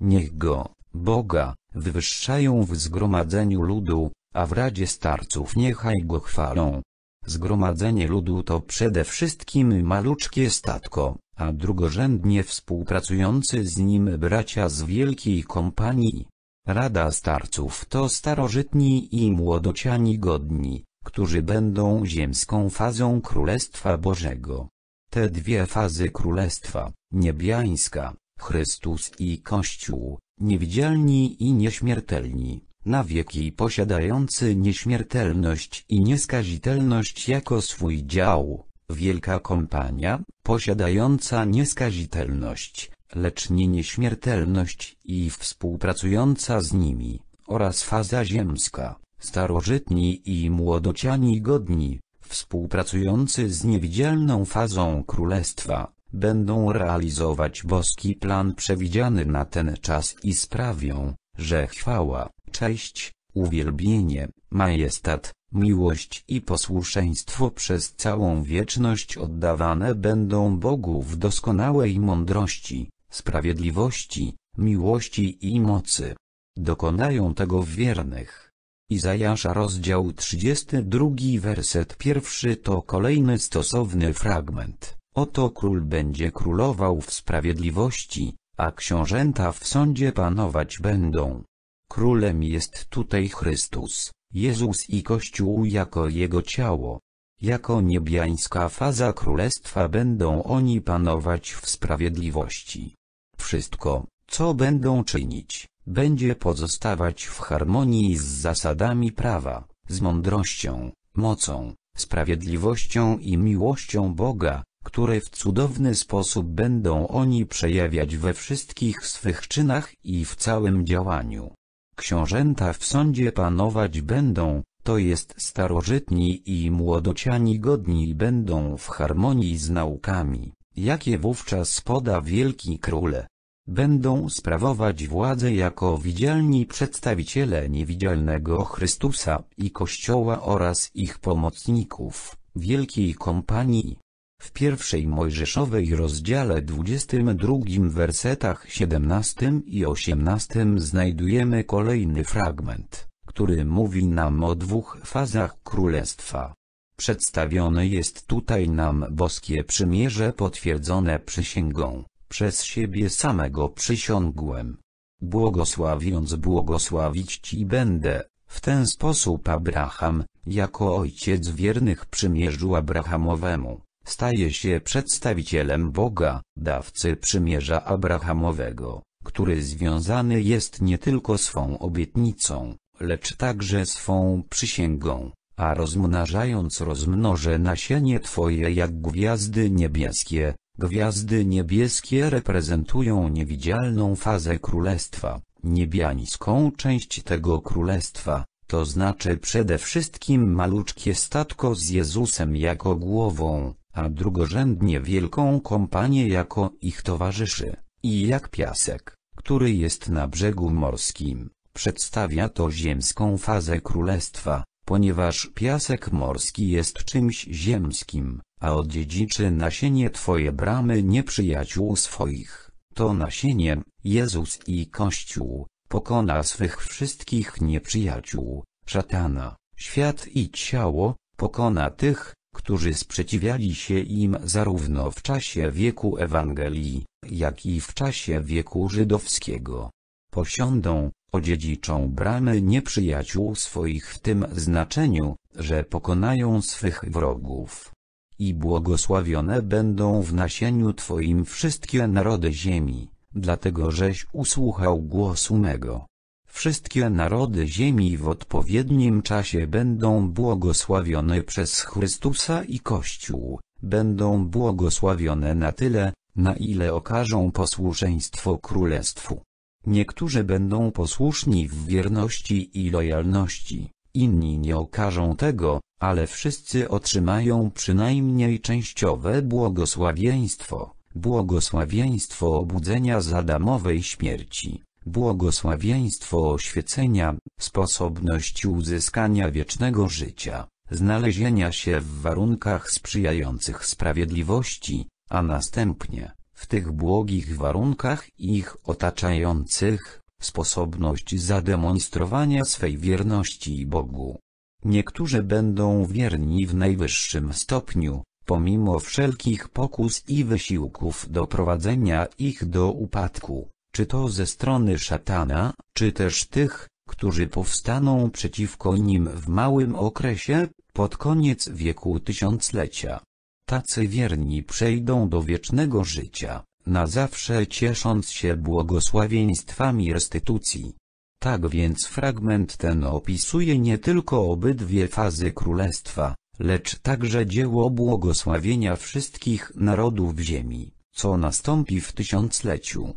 niech go, Boga, wywyższają w zgromadzeniu ludu, a w Radzie Starców niechaj go chwalą. Zgromadzenie ludu to przede wszystkim maluczkie statko, a drugorzędnie współpracujący z nim bracia z wielkiej kompanii. Rada Starców to starożytni i młodociani godni, którzy będą ziemską fazą Królestwa Bożego. Te dwie fazy Królestwa, niebiańska, Chrystus i Kościół, niewidzialni i nieśmiertelni, na wieki posiadający nieśmiertelność i nieskazitelność jako swój dział, wielka kompania, posiadająca nieskazitelność, lecz nie nieśmiertelność i współpracująca z nimi, oraz faza ziemska, starożytni i młodociani godni, współpracujący z niewidzialną fazą królestwa, będą realizować boski plan przewidziany na ten czas i sprawią, że chwała, cześć, uwielbienie, majestat, miłość i posłuszeństwo przez całą wieczność oddawane będą Bogu w doskonałej mądrości, sprawiedliwości, miłości i mocy. Dokonają tego wiernych. Izajasza rozdział 32 werset pierwszy to kolejny stosowny fragment. Oto król będzie królował w sprawiedliwości, a książęta w sądzie panować będą. Królem jest tutaj Chrystus, Jezus i Kościół jako Jego ciało. Jako niebiańska faza królestwa będą oni panować w sprawiedliwości. Wszystko, co będą czynić, będzie pozostawać w harmonii z zasadami prawa, z mądrością, mocą, sprawiedliwością i miłością Boga, które w cudowny sposób będą oni przejawiać we wszystkich swych czynach i w całym działaniu. Książęta w sądzie panować będą, to jest starożytni i młodociani godni będą w harmonii z naukami, jakie wówczas poda wielki króle. Będą sprawować władzę jako widzialni przedstawiciele niewidzialnego Chrystusa i Kościoła oraz ich pomocników, wielkiej kompanii, w pierwszej Mojżeszowej rozdziale 22 wersetach 17 i 18 znajdujemy kolejny fragment, który mówi nam o dwóch fazach królestwa. Przedstawione jest tutaj nam boskie przymierze potwierdzone przysięgą, przez siebie samego przysiągłem. Błogosławiąc błogosławić Ci będę, w ten sposób Abraham, jako ojciec wiernych przymierzu Abrahamowemu Staje się przedstawicielem Boga, dawcy przymierza Abrahamowego, który związany jest nie tylko swą obietnicą, lecz także swą przysięgą, a rozmnażając rozmnożę nasienie Twoje jak gwiazdy niebieskie, Gwiazdy niebieskie reprezentują niewidzialną fazę królestwa, niebiańską część tego królestwa, to znaczy przede wszystkim maluczkie statko z Jezusem jako głową, a drugorzędnie wielką kompanię jako ich towarzyszy, i jak piasek, który jest na brzegu morskim, przedstawia to ziemską fazę królestwa, ponieważ piasek morski jest czymś ziemskim, a odziedziczy nasienie Twoje bramy nieprzyjaciół swoich, to nasienie, Jezus i Kościół, pokona swych wszystkich nieprzyjaciół, szatana, świat i ciało, pokona tych, którzy sprzeciwiali się im zarówno w czasie wieku Ewangelii, jak i w czasie wieku żydowskiego. Posiądą, odziedziczą bramy nieprzyjaciół swoich w tym znaczeniu, że pokonają swych wrogów. I błogosławione będą w nasieniu Twoim wszystkie narody ziemi, dlatego żeś usłuchał głosu mego. Wszystkie narody ziemi w odpowiednim czasie będą błogosławione przez Chrystusa i Kościół, będą błogosławione na tyle, na ile okażą posłuszeństwo Królestwu. Niektórzy będą posłuszni w wierności i lojalności, inni nie okażą tego, ale wszyscy otrzymają przynajmniej częściowe błogosławieństwo, błogosławieństwo obudzenia z Adamowej śmierci. Błogosławieństwo oświecenia, sposobność uzyskania wiecznego życia, znalezienia się w warunkach sprzyjających sprawiedliwości, a następnie, w tych błogich warunkach ich otaczających, sposobność zademonstrowania swej wierności Bogu. Niektórzy będą wierni w najwyższym stopniu, pomimo wszelkich pokus i wysiłków do prowadzenia ich do upadku czy to ze strony szatana, czy też tych, którzy powstaną przeciwko nim w małym okresie, pod koniec wieku tysiąclecia. Tacy wierni przejdą do wiecznego życia, na zawsze ciesząc się błogosławieństwami restytucji. Tak więc fragment ten opisuje nie tylko obydwie fazy królestwa, lecz także dzieło błogosławienia wszystkich narodów ziemi, co nastąpi w tysiącleciu.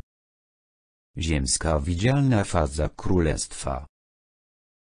Ziemska widzialna faza królestwa.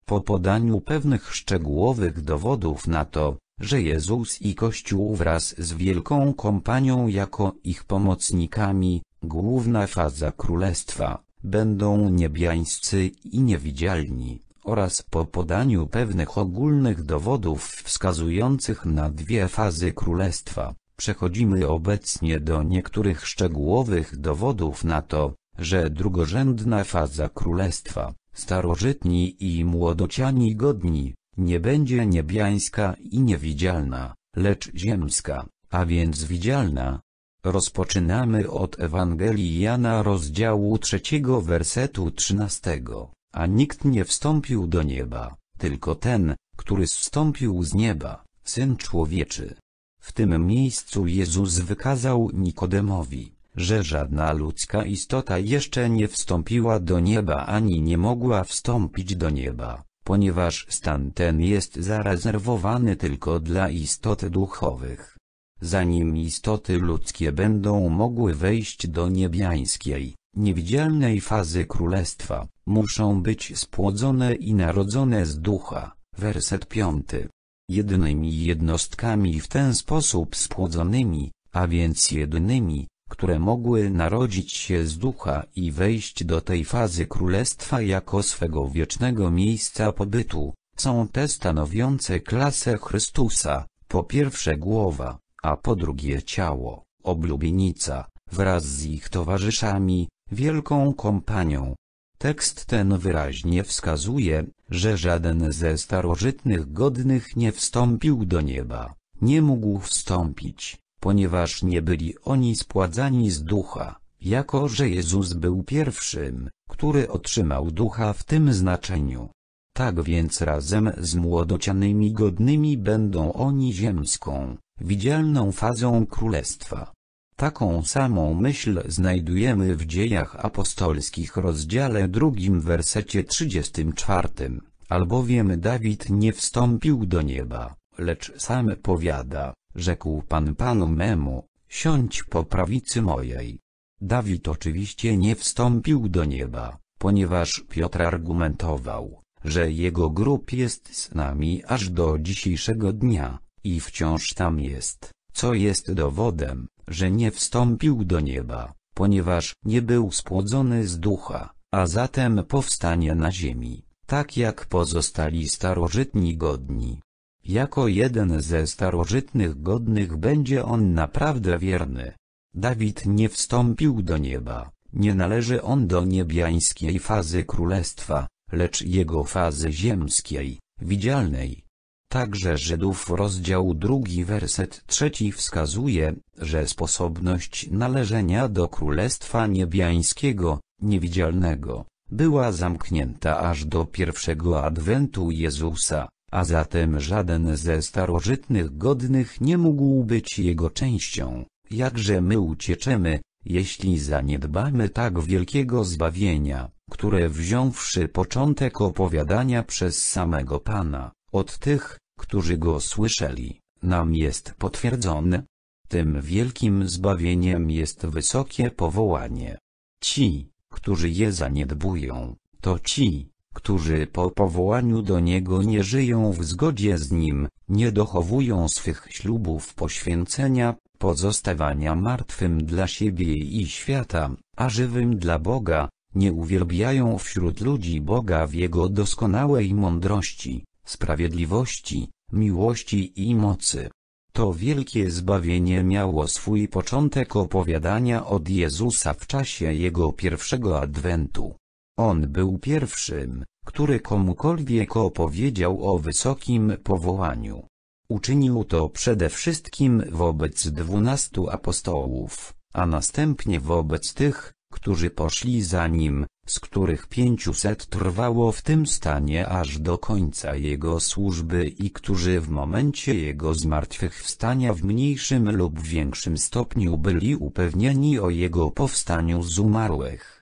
Po podaniu pewnych szczegółowych dowodów na to, że Jezus i Kościół wraz z Wielką Kompanią jako ich pomocnikami, główna faza królestwa, będą niebiańscy i niewidzialni, oraz po podaniu pewnych ogólnych dowodów wskazujących na dwie fazy królestwa, przechodzimy obecnie do niektórych szczegółowych dowodów na to, że drugorzędna faza królestwa, starożytni i młodociani godni, nie będzie niebiańska i niewidzialna, lecz ziemska, a więc widzialna. Rozpoczynamy od Ewangelii Jana rozdziału trzeciego wersetu trzynastego, a nikt nie wstąpił do nieba, tylko ten, który zstąpił z nieba, Syn Człowieczy. W tym miejscu Jezus wykazał Nikodemowi, że żadna ludzka istota jeszcze nie wstąpiła do nieba ani nie mogła wstąpić do nieba, ponieważ stan ten jest zarezerwowany tylko dla istot duchowych. Zanim istoty ludzkie będą mogły wejść do niebiańskiej, niewidzialnej fazy królestwa, muszą być spłodzone i narodzone z ducha. Werset 5. Jedynymi jednostkami w ten sposób spłodzonymi, a więc jedynymi, które mogły narodzić się z ducha i wejść do tej fazy królestwa jako swego wiecznego miejsca pobytu, są te stanowiące klasę Chrystusa, po pierwsze głowa, a po drugie ciało, oblubienica, wraz z ich towarzyszami, wielką kompanią. Tekst ten wyraźnie wskazuje, że żaden ze starożytnych godnych nie wstąpił do nieba, nie mógł wstąpić, ponieważ nie byli oni spładzani z ducha, jako że Jezus był pierwszym, który otrzymał ducha w tym znaczeniu. Tak więc razem z młodocianymi godnymi będą oni ziemską, widzialną fazą królestwa. Taką samą myśl znajdujemy w dziejach apostolskich rozdziale drugim wersecie 34, albowiem Dawid nie wstąpił do nieba, lecz sam powiada, rzekł pan panu memu, siądź po prawicy mojej. Dawid oczywiście nie wstąpił do nieba, ponieważ Piotr argumentował, że jego grób jest z nami aż do dzisiejszego dnia, i wciąż tam jest, co jest dowodem, że nie wstąpił do nieba, ponieważ nie był spłodzony z ducha, a zatem powstanie na ziemi, tak jak pozostali starożytni godni. Jako jeden ze starożytnych godnych będzie on naprawdę wierny. Dawid nie wstąpił do nieba, nie należy on do niebiańskiej fazy królestwa, lecz jego fazy ziemskiej, widzialnej. Także Żydów rozdział drugi werset trzeci wskazuje, że sposobność należenia do Królestwa Niebiańskiego, niewidzialnego, była zamknięta aż do pierwszego adwentu Jezusa a zatem żaden ze starożytnych godnych nie mógł być jego częścią, jakże my ucieczemy, jeśli zaniedbamy tak wielkiego zbawienia, które wziąwszy początek opowiadania przez samego Pana, od tych, którzy go słyszeli, nam jest potwierdzone. Tym wielkim zbawieniem jest wysokie powołanie. Ci, którzy je zaniedbują, to ci, którzy po powołaniu do niego nie żyją w zgodzie z nim, nie dochowują swych ślubów poświęcenia, pozostawania martwym dla siebie i świata, a żywym dla Boga, nie uwielbiają wśród ludzi Boga w Jego doskonałej mądrości, sprawiedliwości, miłości i mocy. To wielkie zbawienie miało swój początek opowiadania od Jezusa w czasie Jego pierwszego adwentu. On był pierwszym, który komukolwiek opowiedział o wysokim powołaniu. Uczynił to przede wszystkim wobec dwunastu apostołów, a następnie wobec tych, którzy poszli za nim, z których pięciuset trwało w tym stanie aż do końca jego służby i którzy w momencie jego zmartwychwstania w mniejszym lub większym stopniu byli upewnieni o jego powstaniu z umarłych.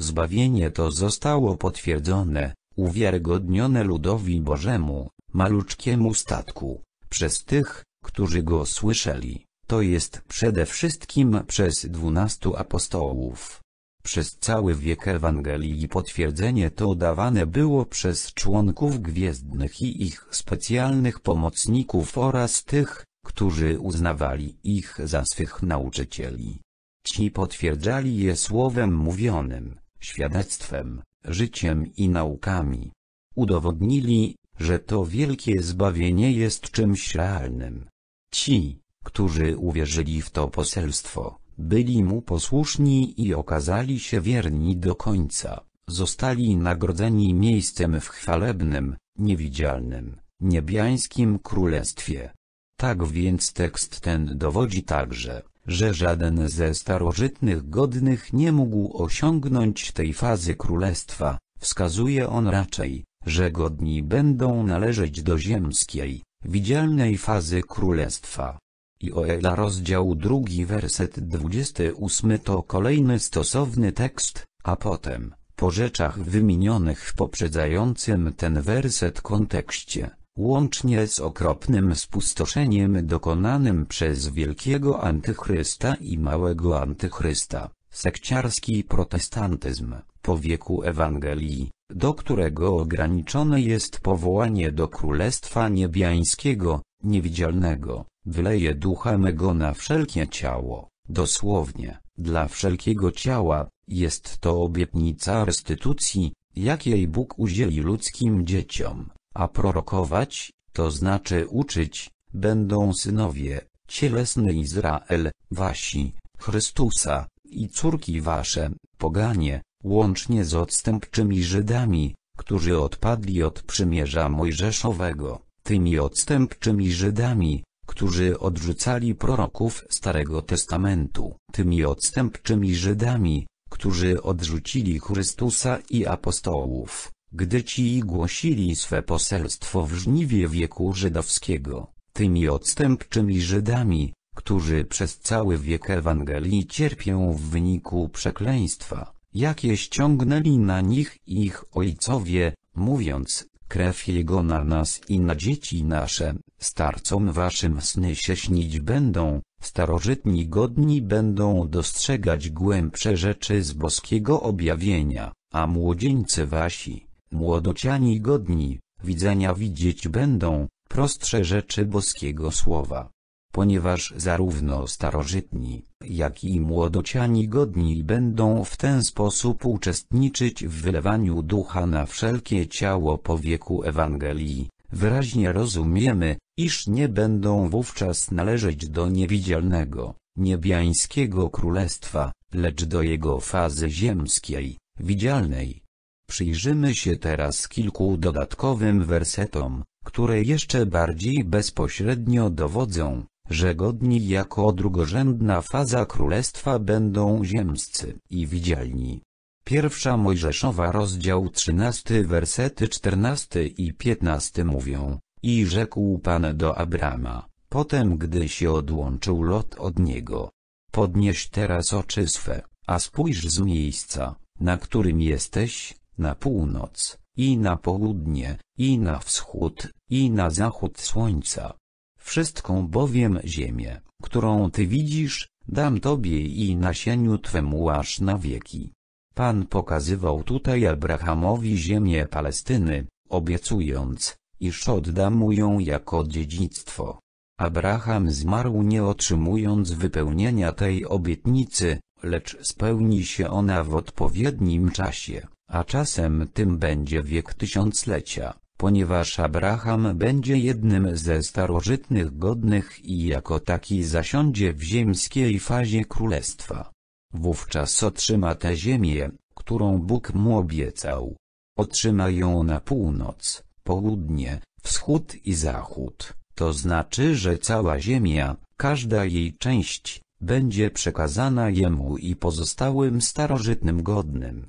Zbawienie to zostało potwierdzone, uwiarygodnione ludowi Bożemu, maluczkiemu statku, przez tych, którzy go słyszeli, to jest przede wszystkim przez dwunastu apostołów. Przez cały wiek Ewangelii potwierdzenie to dawane było przez członków gwiezdnych i ich specjalnych pomocników oraz tych, którzy uznawali ich za swych nauczycieli. Ci potwierdzali je słowem mówionym, świadectwem, życiem i naukami. Udowodnili, że to wielkie zbawienie jest czymś realnym. Ci, którzy uwierzyli w to poselstwo, byli mu posłuszni i okazali się wierni do końca, zostali nagrodzeni miejscem w chwalebnym, niewidzialnym, niebiańskim królestwie. Tak więc tekst ten dowodzi także, że żaden ze starożytnych godnych nie mógł osiągnąć tej fazy królestwa, wskazuje on raczej, że godni będą należeć do ziemskiej, widzialnej fazy królestwa. I Oela rozdział 2 werset 28 to kolejny stosowny tekst, a potem, po rzeczach wymienionych w poprzedzającym ten werset kontekście, łącznie z okropnym spustoszeniem dokonanym przez wielkiego antychrysta i małego antychrysta, sekciarski protestantyzm, po wieku Ewangelii, do którego ograniczone jest powołanie do Królestwa Niebiańskiego, niewidzialnego, wyleje ducha mego na wszelkie ciało, dosłownie, dla wszelkiego ciała, jest to obietnica restytucji, jakiej Bóg udzieli ludzkim dzieciom a prorokować, to znaczy uczyć, będą synowie, cielesny Izrael, wasi, Chrystusa, i córki wasze, poganie, łącznie z odstępczymi Żydami, którzy odpadli od przymierza mojżeszowego, tymi odstępczymi Żydami, którzy odrzucali proroków Starego Testamentu, tymi odstępczymi Żydami, którzy odrzucili Chrystusa i apostołów, gdy ci głosili swe poselstwo w żniwie wieku żydowskiego, tymi odstępczymi Żydami, którzy przez cały wiek Ewangelii cierpią w wyniku przekleństwa, jakie ściągnęli na nich ich ojcowie, mówiąc, krew Jego na nas i na dzieci nasze, starcom waszym sny się śnić będą, starożytni godni będą dostrzegać głębsze rzeczy z boskiego objawienia, a młodzieńcy wasi Młodociani godni, widzenia widzieć będą, prostsze rzeczy boskiego słowa. Ponieważ zarówno starożytni, jak i młodociani godni będą w ten sposób uczestniczyć w wylewaniu ducha na wszelkie ciało po wieku Ewangelii, wyraźnie rozumiemy, iż nie będą wówczas należeć do niewidzialnego, niebiańskiego królestwa, lecz do jego fazy ziemskiej, widzialnej. Przyjrzymy się teraz kilku dodatkowym wersetom, które jeszcze bardziej bezpośrednio dowodzą, że godni jako drugorzędna faza królestwa będą ziemscy i widzialni. Pierwsza Mojżeszowa rozdział 13 wersety 14 i 15 mówią, i rzekł Pan do Abrama, potem gdy się odłączył lot od niego. Podnieś teraz oczy swe, a spójrz z miejsca, na którym jesteś, na północ, i na południe, i na wschód, i na zachód słońca. Wszystką bowiem ziemię, którą ty widzisz, dam tobie i nasieniu twemu aż na wieki. Pan pokazywał tutaj Abrahamowi ziemię Palestyny, obiecując, iż odda mu ją jako dziedzictwo. Abraham zmarł nie otrzymując wypełnienia tej obietnicy, lecz spełni się ona w odpowiednim czasie a czasem tym będzie wiek tysiąclecia, ponieważ Abraham będzie jednym ze starożytnych godnych i jako taki zasiądzie w ziemskiej fazie królestwa. Wówczas otrzyma tę ziemię, którą Bóg mu obiecał. Otrzyma ją na północ, południe, wschód i zachód, to znaczy, że cała ziemia, każda jej część, będzie przekazana jemu i pozostałym starożytnym godnym.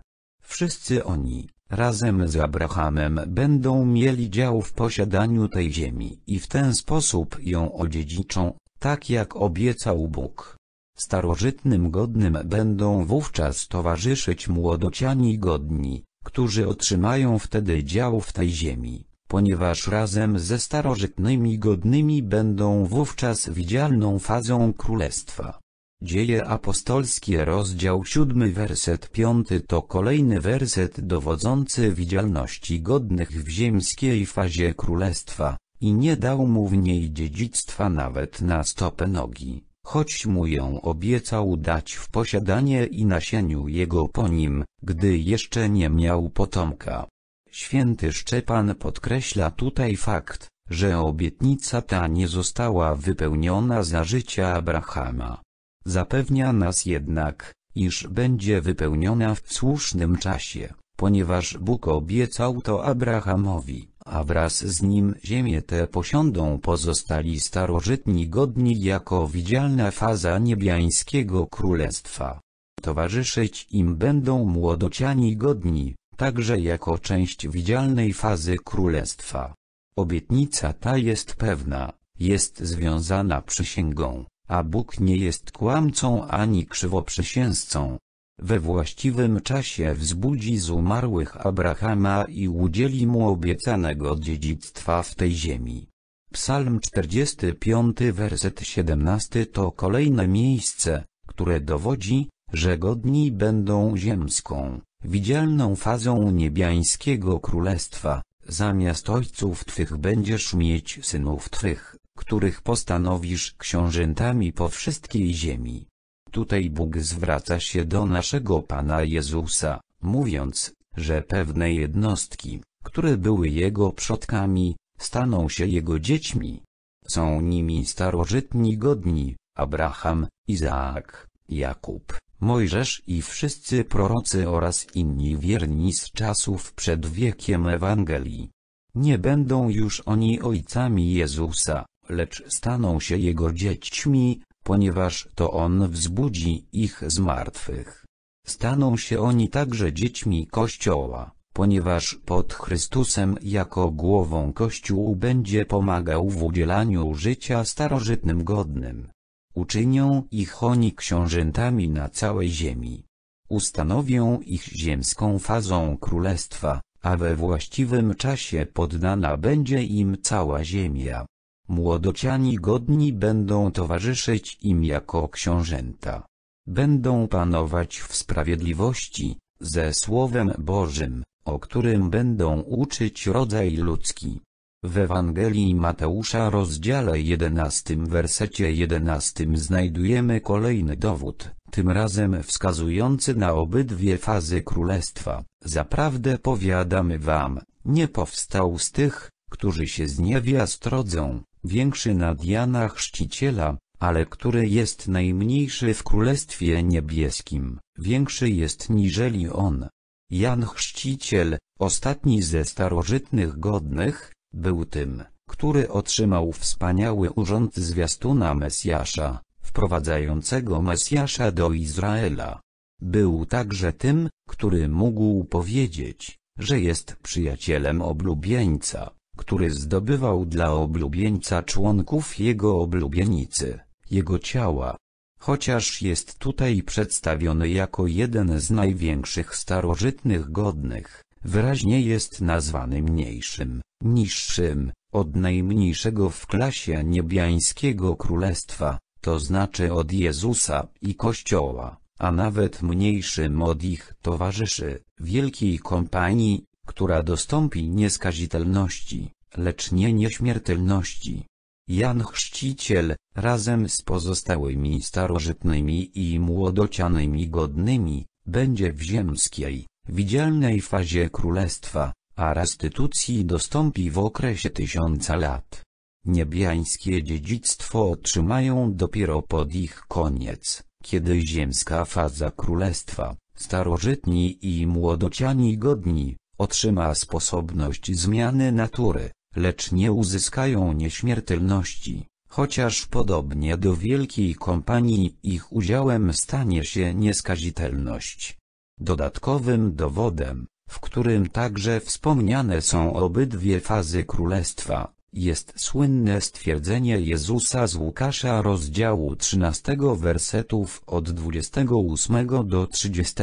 Wszyscy oni, razem z Abrahamem będą mieli dział w posiadaniu tej ziemi i w ten sposób ją odziedziczą, tak jak obiecał Bóg. Starożytnym godnym będą wówczas towarzyszyć młodociani godni, którzy otrzymają wtedy dział w tej ziemi, ponieważ razem ze starożytnymi godnymi będą wówczas widzialną fazą królestwa. Dzieje apostolskie rozdział 7 werset 5 to kolejny werset dowodzący widzialności godnych w ziemskiej fazie królestwa, i nie dał mu w niej dziedzictwa nawet na stopę nogi, choć mu ją obiecał dać w posiadanie i nasieniu jego po nim, gdy jeszcze nie miał potomka. Święty Szczepan podkreśla tutaj fakt, że obietnica ta nie została wypełniona za życia Abrahama Zapewnia nas jednak, iż będzie wypełniona w słusznym czasie, ponieważ Bóg obiecał to Abrahamowi, a wraz z nim ziemię tę posiądą pozostali starożytni godni jako widzialna faza niebiańskiego królestwa. Towarzyszyć im będą młodociani godni, także jako część widzialnej fazy królestwa. Obietnica ta jest pewna, jest związana przysięgą, a Bóg nie jest kłamcą ani krzywoprzysięzcą. We właściwym czasie wzbudzi z umarłych Abrahama i udzieli mu obiecanego dziedzictwa w tej ziemi. Psalm 45 werset 17 to kolejne miejsce, które dowodzi, że godni będą ziemską, widzialną fazą niebiańskiego królestwa, zamiast ojców Twych będziesz mieć synów Twych których postanowisz książętami po wszystkiej ziemi. Tutaj Bóg zwraca się do naszego Pana Jezusa, mówiąc, że pewne jednostki, które były Jego przodkami, staną się Jego dziećmi. Są nimi starożytni godni, Abraham, Izaak, Jakub, Mojżesz i wszyscy prorocy oraz inni wierni z czasów przed wiekiem Ewangelii. Nie będą już oni ojcami Jezusa, lecz staną się jego dziećmi, ponieważ to on wzbudzi ich z martwych. Staną się oni także dziećmi Kościoła, ponieważ pod Chrystusem jako głową Kościół będzie pomagał w udzielaniu życia starożytnym godnym. Uczynią ich oni książętami na całej ziemi. Ustanowią ich ziemską fazą królestwa, a we właściwym czasie poddana będzie im cała ziemia. Młodociani godni będą towarzyszyć im jako książęta. Będą panować w sprawiedliwości, ze Słowem Bożym, o którym będą uczyć rodzaj ludzki. W Ewangelii Mateusza rozdziale 11 wersecie 11 znajdujemy kolejny dowód, tym razem wskazujący na obydwie fazy królestwa. Zaprawdę powiadamy wam, nie powstał z tych, którzy się z niewiast rodzą, większy na Jana Chrzciciela, ale który jest najmniejszy w Królestwie Niebieskim, większy jest niżeli on. Jan Chrzciciel, ostatni ze starożytnych godnych, był tym, który otrzymał wspaniały urząd zwiastuna Mesjasza, wprowadzającego Mesjasza do Izraela. Był także tym, który mógł powiedzieć, że jest przyjacielem oblubieńca który zdobywał dla oblubieńca członków jego oblubienicy, jego ciała. Chociaż jest tutaj przedstawiony jako jeden z największych starożytnych godnych, wyraźnie jest nazwany mniejszym, niższym, od najmniejszego w klasie niebiańskiego królestwa, to znaczy od Jezusa i Kościoła, a nawet mniejszym od ich towarzyszy, wielkiej kompanii, która dostąpi nieskazitelności, lecz nie nieśmiertelności. Jan Chrzciciel, razem z pozostałymi starożytnymi i młodocianymi godnymi, będzie w ziemskiej, widzialnej fazie królestwa, a restytucji dostąpi w okresie tysiąca lat. Niebiańskie dziedzictwo otrzymają dopiero pod ich koniec, kiedy ziemska faza królestwa, starożytni i młodociani godni, otrzyma sposobność zmiany natury, lecz nie uzyskają nieśmiertelności, chociaż podobnie do wielkiej kompanii ich udziałem stanie się nieskazitelność. Dodatkowym dowodem, w którym także wspomniane są obydwie fazy królestwa, jest słynne stwierdzenie Jezusa z Łukasza rozdziału 13 wersetów od 28 do 30,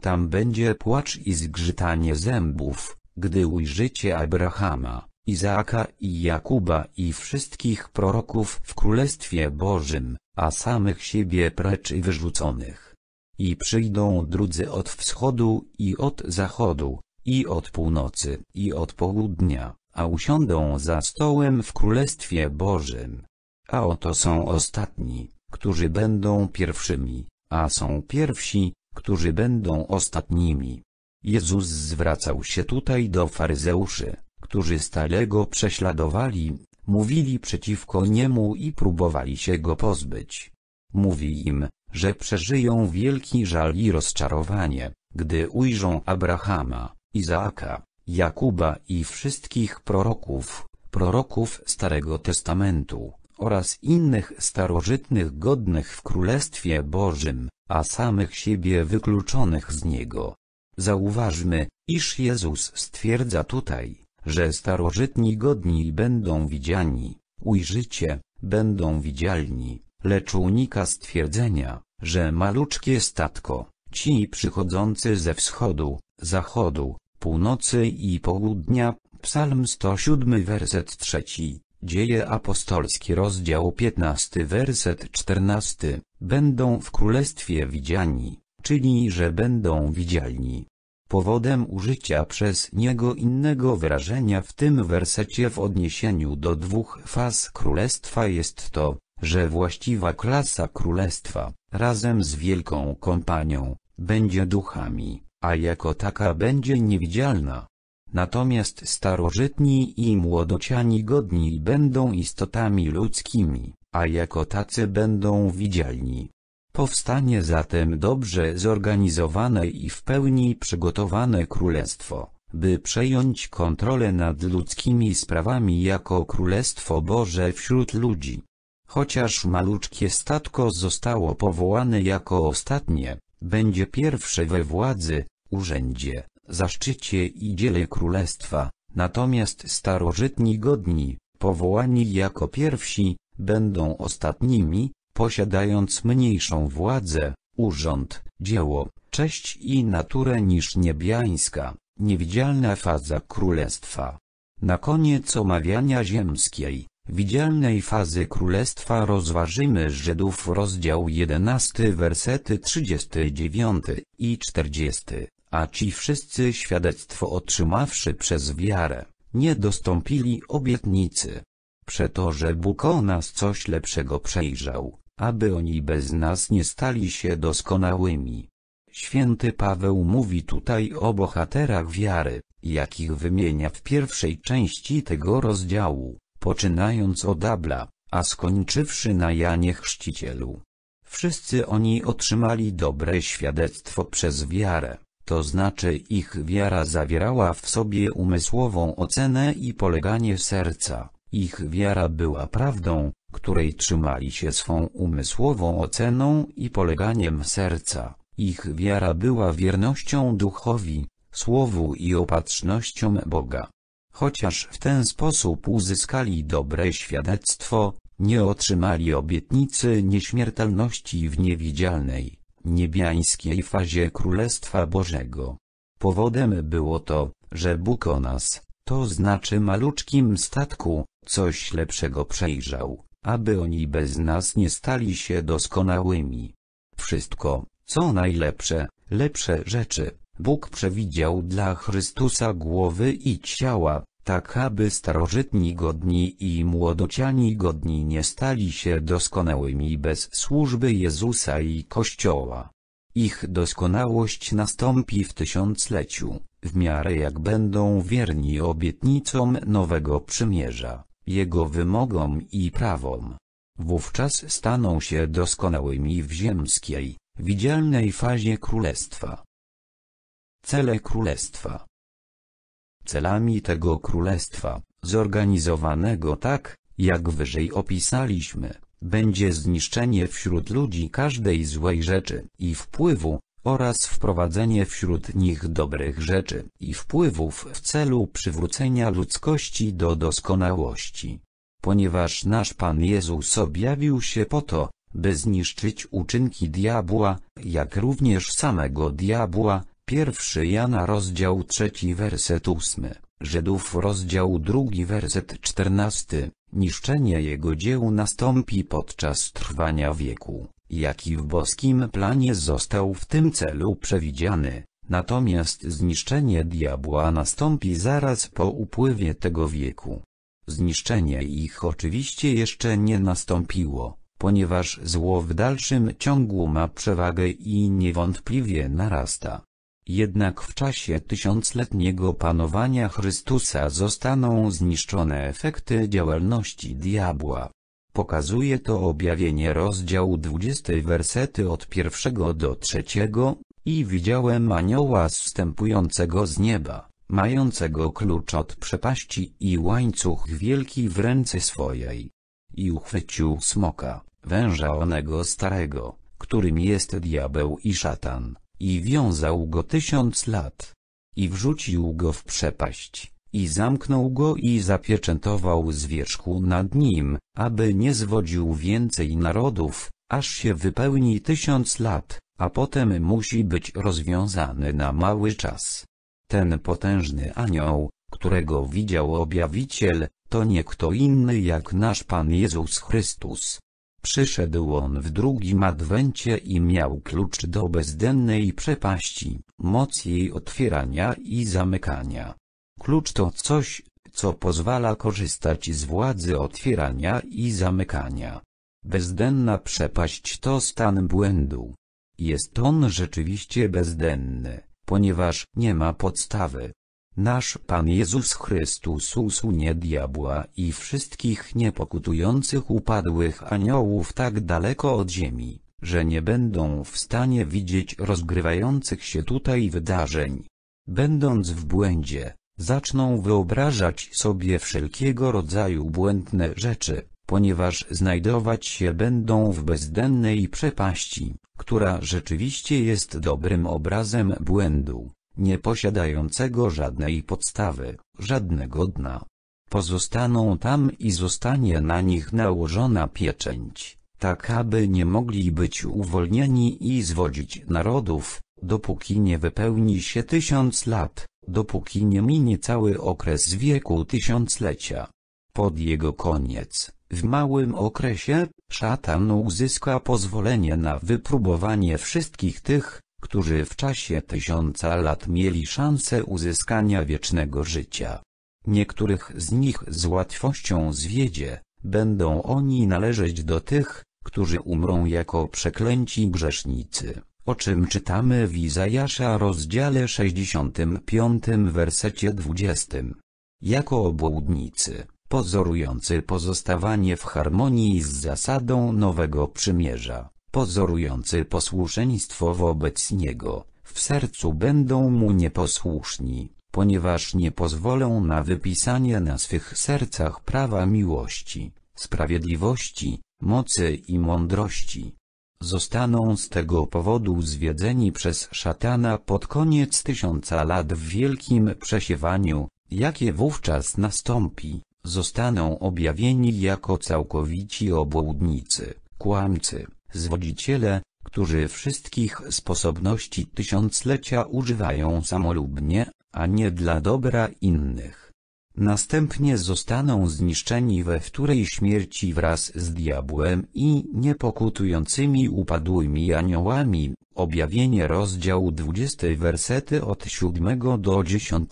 tam będzie płacz i zgrzytanie zębów, gdy ujrzycie Abrahama, Izaaka i Jakuba i wszystkich proroków w Królestwie Bożym, a samych siebie precz i wyrzuconych. I przyjdą drudzy od wschodu i od zachodu, i od północy i od południa, a usiądą za stołem w Królestwie Bożym. A oto są ostatni, którzy będą pierwszymi, a są pierwsi, którzy będą ostatnimi. Jezus zwracał się tutaj do faryzeuszy, którzy stale go prześladowali, mówili przeciwko niemu i próbowali się go pozbyć. Mówi im, że przeżyją wielki żal i rozczarowanie, gdy ujrzą Abrahama, Izaaka, Jakuba i wszystkich proroków, proroków Starego Testamentu, oraz innych starożytnych godnych w Królestwie Bożym, a samych siebie wykluczonych z niego. Zauważmy, iż Jezus stwierdza tutaj, że starożytni godni będą widziani, ujrzycie, będą widzialni, lecz unika stwierdzenia, że maluczkie statko, ci przychodzący ze wschodu, zachodu, północy i południa, Psalm 107 werset 3, Dzieje apostolskie rozdział 15 werset 14. Będą w królestwie widziani, czyli że będą widzialni. Powodem użycia przez niego innego wyrażenia w tym wersecie w odniesieniu do dwóch faz królestwa jest to, że właściwa klasa królestwa, razem z wielką kompanią, będzie duchami, a jako taka będzie niewidzialna. Natomiast starożytni i młodociani godni będą istotami ludzkimi a jako tacy będą widzialni. Powstanie zatem dobrze zorganizowane i w pełni przygotowane królestwo, by przejąć kontrolę nad ludzkimi sprawami jako Królestwo Boże wśród ludzi. Chociaż maluczkie statko zostało powołane jako ostatnie, będzie pierwsze we władzy, urzędzie, zaszczycie i dziele królestwa, natomiast starożytni godni, powołani jako pierwsi, będą ostatnimi, posiadając mniejszą władzę, urząd, dzieło, cześć i naturę niż niebiańska, niewidzialna faza królestwa. Na koniec omawiania ziemskiej, widzialnej fazy królestwa rozważymy Żydów rozdział 11 wersety 39 i 40, a ci wszyscy świadectwo otrzymawszy przez wiarę, nie dostąpili obietnicy Przeto, że Bóg o nas coś lepszego przejrzał, aby oni bez nas nie stali się doskonałymi. Święty Paweł mówi tutaj o bohaterach wiary, jakich wymienia w pierwszej części tego rozdziału, poczynając od Abla, a skończywszy na Janie Chrzcicielu. Wszyscy oni otrzymali dobre świadectwo przez wiarę, to znaczy ich wiara zawierała w sobie umysłową ocenę i poleganie serca. Ich wiara była prawdą, której trzymali się swą umysłową oceną i poleganiem serca, ich wiara była wiernością duchowi, słowu i opatrznością Boga. Chociaż w ten sposób uzyskali dobre świadectwo, nie otrzymali obietnicy nieśmiertelności w niewidzialnej, niebiańskiej fazie Królestwa Bożego. Powodem było to, że Bóg o nas, to znaczy maluczkim statku, coś lepszego przejrzał, aby oni bez nas nie stali się doskonałymi. Wszystko, co najlepsze, lepsze rzeczy, Bóg przewidział dla Chrystusa głowy i ciała, tak aby starożytni godni i młodociani godni nie stali się doskonałymi bez służby Jezusa i Kościoła. Ich doskonałość nastąpi w tysiącleciu, w miarę jak będą wierni obietnicom Nowego Przymierza, Jego wymogom i prawom. Wówczas staną się doskonałymi w ziemskiej, widzialnej fazie Królestwa. Cele Królestwa Celami tego Królestwa, zorganizowanego tak, jak wyżej opisaliśmy, będzie zniszczenie wśród ludzi każdej złej rzeczy i wpływu, oraz wprowadzenie wśród nich dobrych rzeczy i wpływów w celu przywrócenia ludzkości do doskonałości. Ponieważ nasz Pan Jezus objawił się po to, by zniszczyć uczynki diabła, jak również samego diabła, 1 Jana rozdział 3 werset 8, Żydów rozdział 2 werset 14. Niszczenie jego dzieł nastąpi podczas trwania wieku, jaki w boskim planie został w tym celu przewidziany, natomiast zniszczenie diabła nastąpi zaraz po upływie tego wieku. Zniszczenie ich oczywiście jeszcze nie nastąpiło, ponieważ zło w dalszym ciągu ma przewagę i niewątpliwie narasta. Jednak w czasie tysiącletniego panowania Chrystusa zostaną zniszczone efekty działalności diabła. Pokazuje to objawienie rozdziału 20 wersety od pierwszego do trzeciego, i widziałem anioła zstępującego z nieba, mającego klucz od przepaści i łańcuch wielki w ręce swojej. I uchwycił smoka, węża onego starego, którym jest diabeł i szatan i wiązał go tysiąc lat. I wrzucił go w przepaść, i zamknął go i zapieczętował z wierzchu nad nim, aby nie zwodził więcej narodów, aż się wypełni tysiąc lat, a potem musi być rozwiązany na mały czas. Ten potężny anioł, którego widział objawiciel, to nie kto inny jak nasz Pan Jezus Chrystus. Przyszedł on w drugim adwencie i miał klucz do bezdennej przepaści, moc jej otwierania i zamykania. Klucz to coś, co pozwala korzystać z władzy otwierania i zamykania. Bezdenna przepaść to stan błędu. Jest on rzeczywiście bezdenny, ponieważ nie ma podstawy. Nasz Pan Jezus Chrystus usunie diabła i wszystkich niepokutujących upadłych aniołów tak daleko od ziemi, że nie będą w stanie widzieć rozgrywających się tutaj wydarzeń. Będąc w błędzie, zaczną wyobrażać sobie wszelkiego rodzaju błędne rzeczy, ponieważ znajdować się będą w bezdennej przepaści, która rzeczywiście jest dobrym obrazem błędu nie posiadającego żadnej podstawy, żadnego dna. Pozostaną tam i zostanie na nich nałożona pieczęć, tak aby nie mogli być uwolnieni i zwodzić narodów, dopóki nie wypełni się tysiąc lat, dopóki nie minie cały okres wieku tysiąclecia. Pod jego koniec, w małym okresie, szatan uzyska pozwolenie na wypróbowanie wszystkich tych, którzy w czasie tysiąca lat mieli szansę uzyskania wiecznego życia. Niektórych z nich z łatwością zwiedzie, będą oni należeć do tych, którzy umrą jako przeklęci grzesznicy, o czym czytamy w Izajasza rozdziale 65 wersecie 20. Jako obłudnicy, pozorujący pozostawanie w harmonii z zasadą Nowego Przymierza, pozorujący posłuszeństwo wobec Niego, w sercu będą Mu nieposłuszni, ponieważ nie pozwolą na wypisanie na swych sercach prawa miłości, sprawiedliwości, mocy i mądrości. Zostaną z tego powodu zwiedzeni przez szatana pod koniec tysiąca lat w wielkim przesiewaniu, jakie wówczas nastąpi, zostaną objawieni jako całkowici obłudnicy, kłamcy. Zwodziciele, którzy wszystkich sposobności tysiąclecia używają samolubnie, a nie dla dobra innych. Następnie zostaną zniszczeni we wtórej śmierci wraz z diabłem i niepokutującymi upadłymi aniołami. Objawienie rozdział 20 wersety od 7 do 10.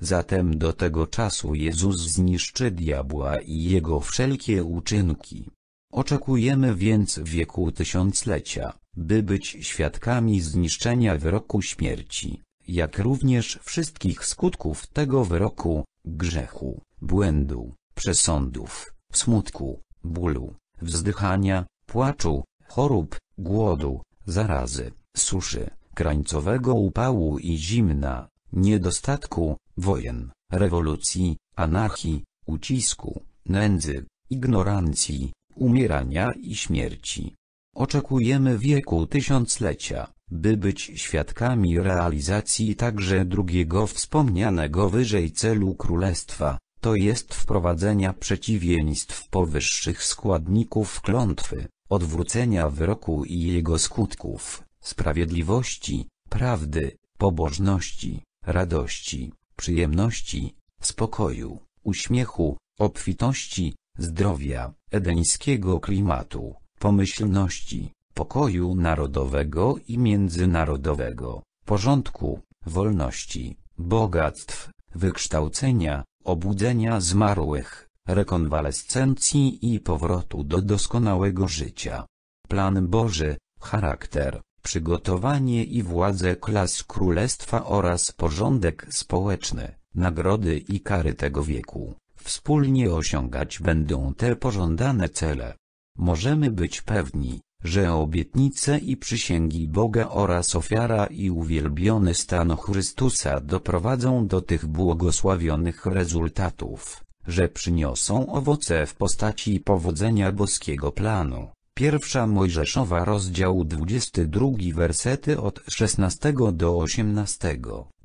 Zatem do tego czasu Jezus zniszczy diabła i jego wszelkie uczynki. Oczekujemy więc wieku tysiąclecia, by być świadkami zniszczenia wyroku śmierci, jak również wszystkich skutków tego wyroku, grzechu, błędu, przesądów, smutku, bólu, wzdychania, płaczu, chorób, głodu, zarazy, suszy, krańcowego upału i zimna, niedostatku, wojen, rewolucji, anarchii, ucisku, nędzy, ignorancji, umierania i śmierci. Oczekujemy wieku tysiąclecia, by być świadkami realizacji także drugiego wspomnianego wyżej celu Królestwa, to jest wprowadzenia przeciwieństw powyższych składników klątwy, odwrócenia wyroku i jego skutków, sprawiedliwości, prawdy, pobożności, radości, przyjemności, spokoju, uśmiechu, obfitości, zdrowia, edeńskiego klimatu, pomyślności, pokoju narodowego i międzynarodowego, porządku, wolności, bogactw, wykształcenia, obudzenia zmarłych, rekonwalescencji i powrotu do doskonałego życia. Plan Boży, charakter, przygotowanie i władze klas królestwa oraz porządek społeczny, nagrody i kary tego wieku. Wspólnie osiągać będą te pożądane cele. Możemy być pewni, że obietnice i przysięgi Boga oraz ofiara i uwielbiony stan Chrystusa doprowadzą do tych błogosławionych rezultatów, że przyniosą owoce w postaci powodzenia boskiego planu. Pierwsza Mojżeszowa rozdział 22 wersety od 16 do 18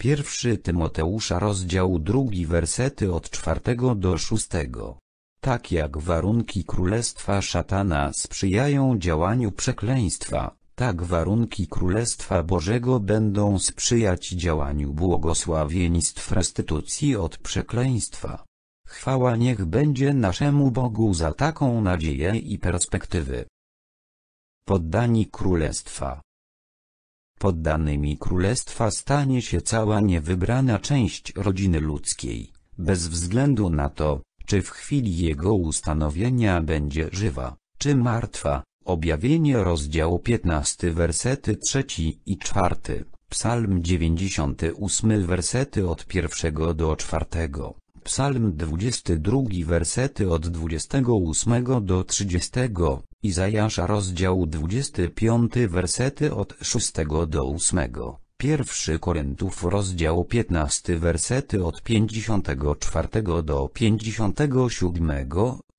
Pierwszy Tymoteusza rozdział drugi wersety od czwartego do szóstego. Tak jak warunki królestwa szatana sprzyjają działaniu przekleństwa, tak warunki Królestwa Bożego będą sprzyjać działaniu błogosławieństw restytucji od przekleństwa. Chwała niech będzie naszemu Bogu za taką nadzieję i perspektywy. Poddani Królestwa Poddanymi królestwa stanie się cała niewybrana część rodziny ludzkiej, bez względu na to, czy w chwili jego ustanowienia będzie żywa, czy martwa. Objawienie rozdział 15 wersety 3 i 4, Psalm 98 wersety od 1 do 4, Psalm 22 wersety od 28 do 30, Izajasza rozdział 25 wersety od 6 do 8, 1 Koryntów rozdział 15 wersety od 54 do 57,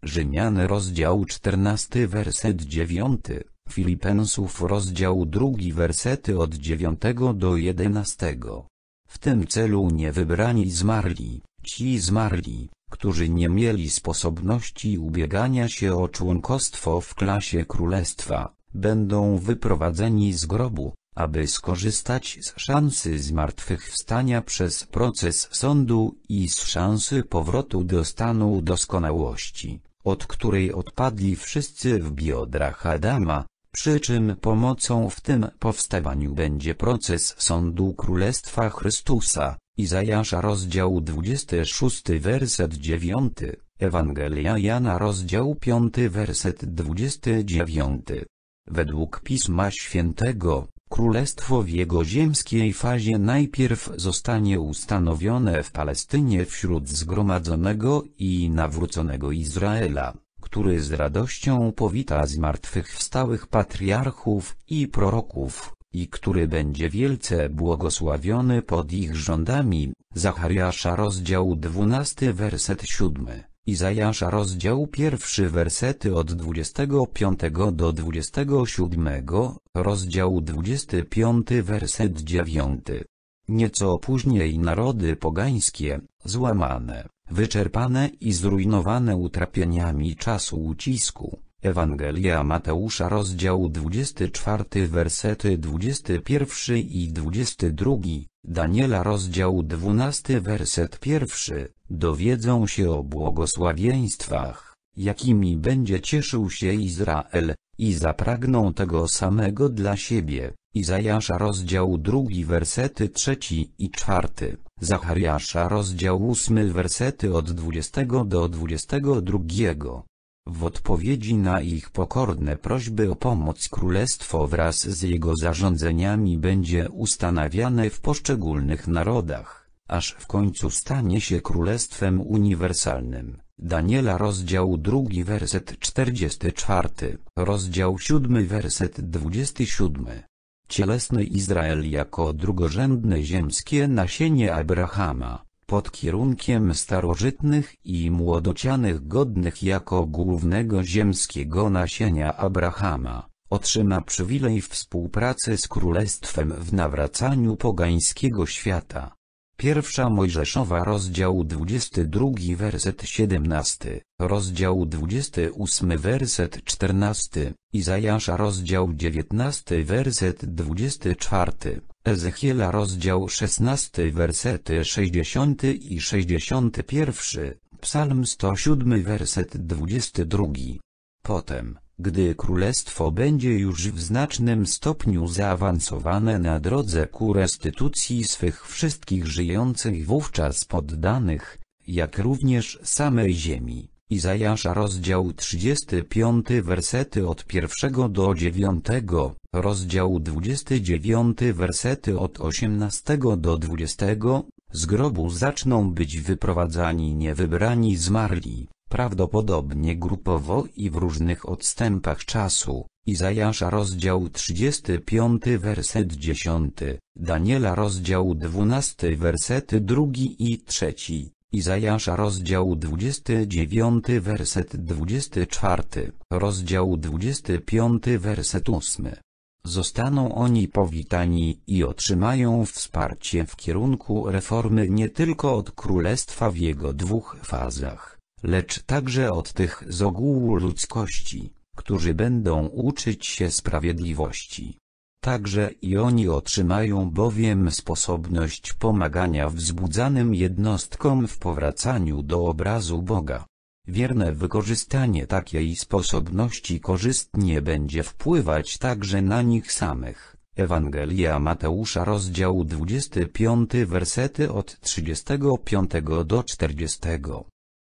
Rzymian rozdział 14 werset 9, Filipensów rozdział 2 wersety od 9 do 11. W tym celu niewybrani zmarli, ci zmarli, którzy nie mieli sposobności ubiegania się o członkostwo w klasie królestwa, będą wyprowadzeni z grobu, aby skorzystać z szansy zmartwychwstania przez proces sądu i z szansy powrotu do stanu doskonałości, od której odpadli wszyscy w biodrach Adama, przy czym pomocą w tym powstawaniu będzie proces sądu Królestwa Chrystusa, Izajasza rozdział 26 werset 9, Ewangelia Jana rozdział 5 werset 29. Według Pisma Świętego, Królestwo w jego ziemskiej fazie najpierw zostanie ustanowione w Palestynie wśród zgromadzonego i nawróconego Izraela, który z radością powita zmartwychwstałych patriarchów i proroków, i który będzie wielce błogosławiony pod ich rządami, Zachariasza rozdział 12 werset 7, Izajasza rozdział 1 wersety od 25 do 27, rozdział 25 werset 9. Nieco później narody pogańskie, złamane, wyczerpane i zrujnowane utrapieniami czasu ucisku, Ewangelia Mateusza rozdział 24 wersety 21 i 22, Daniela rozdział 12 werset 1, dowiedzą się o błogosławieństwach, jakimi będzie cieszył się Izrael, i zapragną tego samego dla siebie. Izajasza rozdział 2 wersety 3 i 4, Zachariasza rozdział 8 wersety od 20 do 22. W odpowiedzi na ich pokorne prośby o pomoc królestwo wraz z jego zarządzeniami będzie ustanawiane w poszczególnych narodach, aż w końcu stanie się królestwem uniwersalnym. Daniela rozdział 2 werset 44, rozdział 7 werset 27. Cielesny Izrael jako drugorzędne ziemskie nasienie Abrahama pod kierunkiem starożytnych i młodocianych godnych jako głównego ziemskiego nasienia Abrahama, otrzyma przywilej współpracy z królestwem w nawracaniu pogańskiego świata. Pierwsza Mojżeszowa rozdział 22 werset 17, rozdział 28 werset 14, Izajasza rozdział 19 werset 24. Ezechiela rozdział 16 wersety 60 i 61, psalm 107 werset 22. Potem, gdy królestwo będzie już w znacznym stopniu zaawansowane na drodze ku restytucji swych wszystkich żyjących wówczas poddanych, jak również samej ziemi. Izajasza rozdział 35 wersety od 1 do 9 rozdział 29 wersety od 18 do 20, z grobu zaczną być wyprowadzani niewybrani zmarli, prawdopodobnie grupowo i w różnych odstępach czasu, Izajasza rozdział 35 werset 10, Daniela rozdział 12 wersety 2 i 3. Izajasza rozdział 29 werset 24, rozdział 25 werset 8, Zostaną oni powitani i otrzymają wsparcie w kierunku reformy nie tylko od królestwa w jego dwóch fazach, lecz także od tych z ogółu ludzkości, którzy będą uczyć się sprawiedliwości. Także i oni otrzymają bowiem sposobność pomagania wzbudzanym jednostkom w powracaniu do obrazu Boga. Wierne wykorzystanie takiej sposobności korzystnie będzie wpływać także na nich samych. Ewangelia Mateusza rozdział 25 wersety od 35 do 40.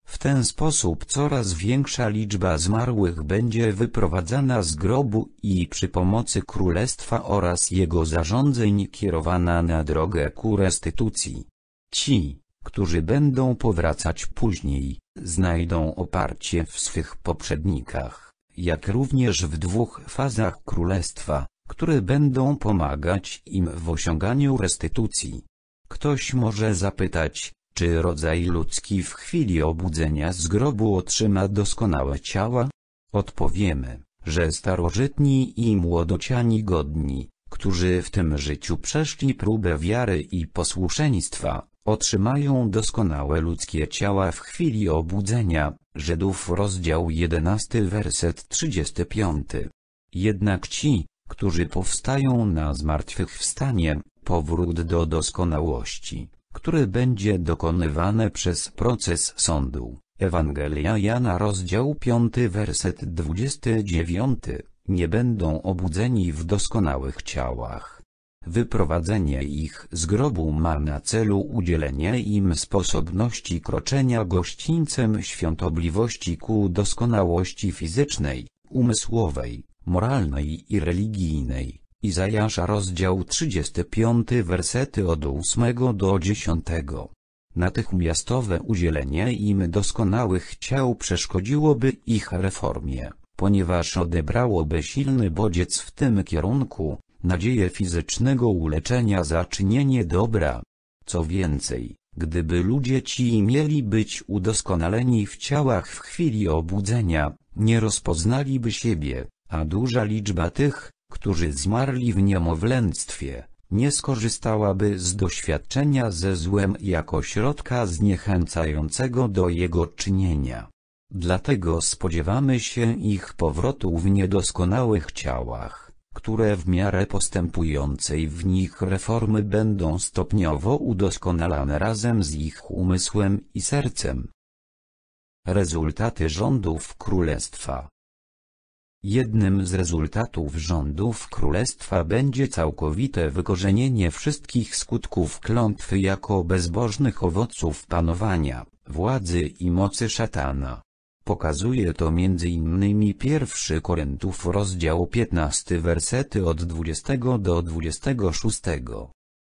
W ten sposób coraz większa liczba zmarłych będzie wyprowadzana z grobu i przy pomocy Królestwa oraz jego zarządzeń kierowana na drogę ku restytucji. Ci, którzy będą powracać później, znajdą oparcie w swych poprzednikach, jak również w dwóch fazach królestwa, które będą pomagać im w osiąganiu restytucji. Ktoś może zapytać, czy rodzaj ludzki w chwili obudzenia z grobu otrzyma doskonałe ciała? Odpowiemy, że starożytni i młodociani godni, którzy w tym życiu przeszli próbę wiary i posłuszeństwa, otrzymają doskonałe ludzkie ciała w chwili obudzenia, Żydów rozdział 11 werset 35. Jednak ci, którzy powstają na zmartwychwstanie, powrót do doskonałości, który będzie dokonywane przez proces sądu. Ewangelia Jana rozdział 5 werset 29, nie będą obudzeni w doskonałych ciałach Wyprowadzenie ich z grobu ma na celu udzielenie im sposobności kroczenia gościńcem świątobliwości ku doskonałości fizycznej, umysłowej, moralnej i religijnej. Izajasza rozdział 35 wersety od 8 do 10. Natychmiastowe udzielenie im doskonałych ciał przeszkodziłoby ich reformie, ponieważ odebrałoby silny bodziec w tym kierunku, nadzieję fizycznego uleczenia za czynienie dobra. Co więcej, gdyby ludzie ci mieli być udoskonaleni w ciałach w chwili obudzenia, nie rozpoznaliby siebie, a duża liczba tych, którzy zmarli w niemowlęctwie, nie skorzystałaby z doświadczenia ze złem jako środka zniechęcającego do jego czynienia. Dlatego spodziewamy się ich powrotu w niedoskonałych ciałach które w miarę postępującej w nich reformy będą stopniowo udoskonalane razem z ich umysłem i sercem. Rezultaty rządów Królestwa Jednym z rezultatów rządów Królestwa będzie całkowite wykorzenienie wszystkich skutków klątwy jako bezbożnych owoców panowania, władzy i mocy szatana. Pokazuje to m.in. 1 Korintów rozdział 15 wersety od 20 do 26.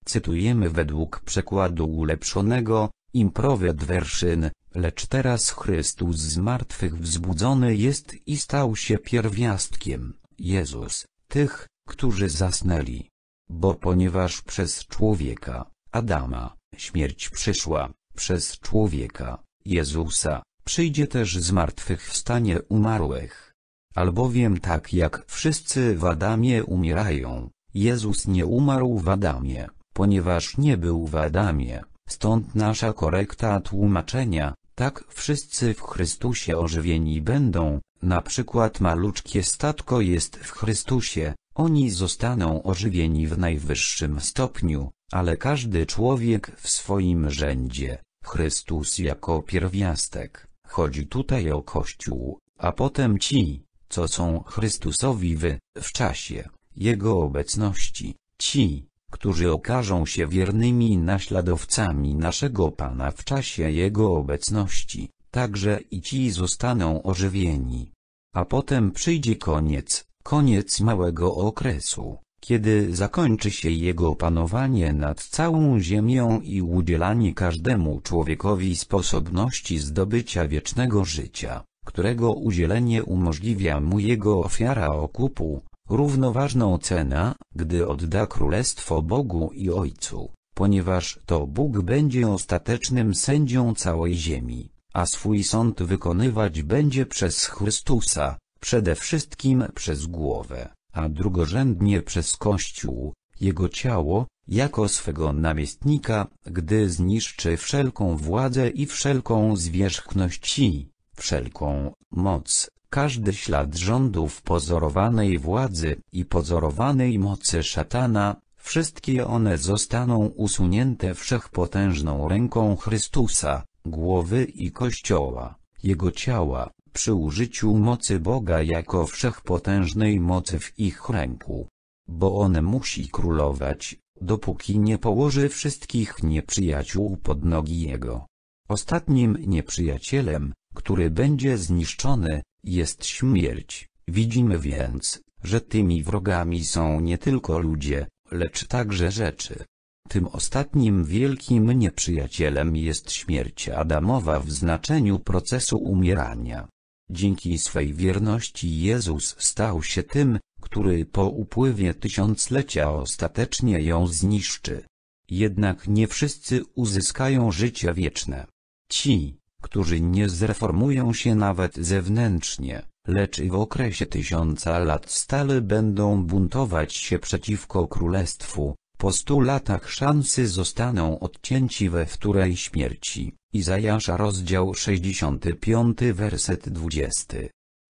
Cytujemy według przekładu ulepszonego, improwet werszyn, lecz teraz Chrystus z martwych wzbudzony jest i stał się pierwiastkiem, Jezus, tych, którzy zasnęli. Bo ponieważ przez człowieka, Adama, śmierć przyszła, przez człowieka, Jezusa, przyjdzie też zmartwychwstanie umarłych. Albowiem tak jak wszyscy w Adamie umierają, Jezus nie umarł w Adamie, ponieważ nie był w Adamie, stąd nasza korekta tłumaczenia, tak wszyscy w Chrystusie ożywieni będą, na przykład maluczkie statko jest w Chrystusie, oni zostaną ożywieni w najwyższym stopniu, ale każdy człowiek w swoim rzędzie, Chrystus jako pierwiastek. Chodzi tutaj o Kościół, a potem ci, co są Chrystusowi wy, w czasie Jego obecności, ci, którzy okażą się wiernymi naśladowcami naszego Pana w czasie Jego obecności, także i ci zostaną ożywieni. A potem przyjdzie koniec, koniec małego okresu kiedy zakończy się jego panowanie nad całą ziemią i udzielanie każdemu człowiekowi sposobności zdobycia wiecznego życia, którego udzielenie umożliwia mu jego ofiara okupu, równoważną cena, gdy odda królestwo Bogu i Ojcu, ponieważ to Bóg będzie ostatecznym sędzią całej ziemi, a swój sąd wykonywać będzie przez Chrystusa, przede wszystkim przez głowę a drugorzędnie przez Kościół, jego ciało, jako swego namiestnika, gdy zniszczy wszelką władzę i wszelką zwierzchność i, wszelką, moc, każdy ślad rządów pozorowanej władzy i pozorowanej mocy szatana, wszystkie one zostaną usunięte wszechpotężną ręką Chrystusa, głowy i Kościoła, Jego ciała, przy użyciu mocy Boga jako wszechpotężnej mocy w ich ręku. Bo on musi królować, dopóki nie położy wszystkich nieprzyjaciół pod nogi jego. Ostatnim nieprzyjacielem, który będzie zniszczony, jest śmierć. Widzimy więc, że tymi wrogami są nie tylko ludzie, lecz także rzeczy. Tym ostatnim wielkim nieprzyjacielem jest śmierć Adamowa w znaczeniu procesu umierania. Dzięki swej wierności Jezus stał się tym, który po upływie tysiąclecia ostatecznie ją zniszczy. Jednak nie wszyscy uzyskają życie wieczne. Ci, którzy nie zreformują się nawet zewnętrznie, lecz w okresie tysiąca lat stale będą buntować się przeciwko królestwu, po stu latach szansy zostaną odcięci we wtórej śmierci. Izajasza rozdział 65 werset 20.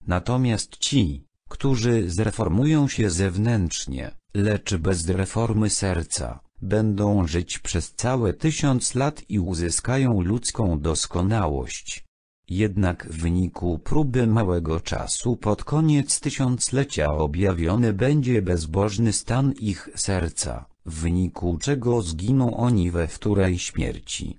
Natomiast ci, którzy zreformują się zewnętrznie, lecz bez reformy serca, będą żyć przez całe tysiąc lat i uzyskają ludzką doskonałość. Jednak w wyniku próby małego czasu pod koniec tysiąclecia objawiony będzie bezbożny stan ich serca, w wyniku czego zginą oni we wtórej śmierci.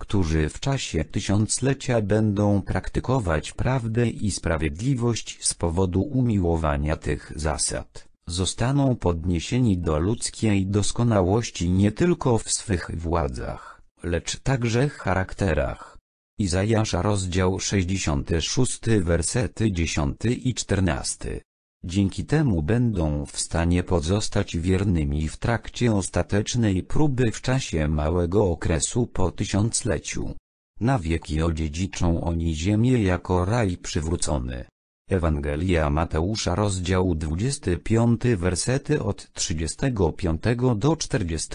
którzy w czasie tysiąclecia będą praktykować prawdę i sprawiedliwość z powodu umiłowania tych zasad, zostaną podniesieni do ludzkiej doskonałości nie tylko w swych władzach, lecz także charakterach. Izajasza rozdział 66 wersety 10 i 14 Dzięki temu będą w stanie pozostać wiernymi w trakcie ostatecznej próby w czasie małego okresu po tysiącleciu. Na wieki odziedziczą oni ziemię jako raj przywrócony. Ewangelia Mateusza rozdział 25 wersety od 35 do 40,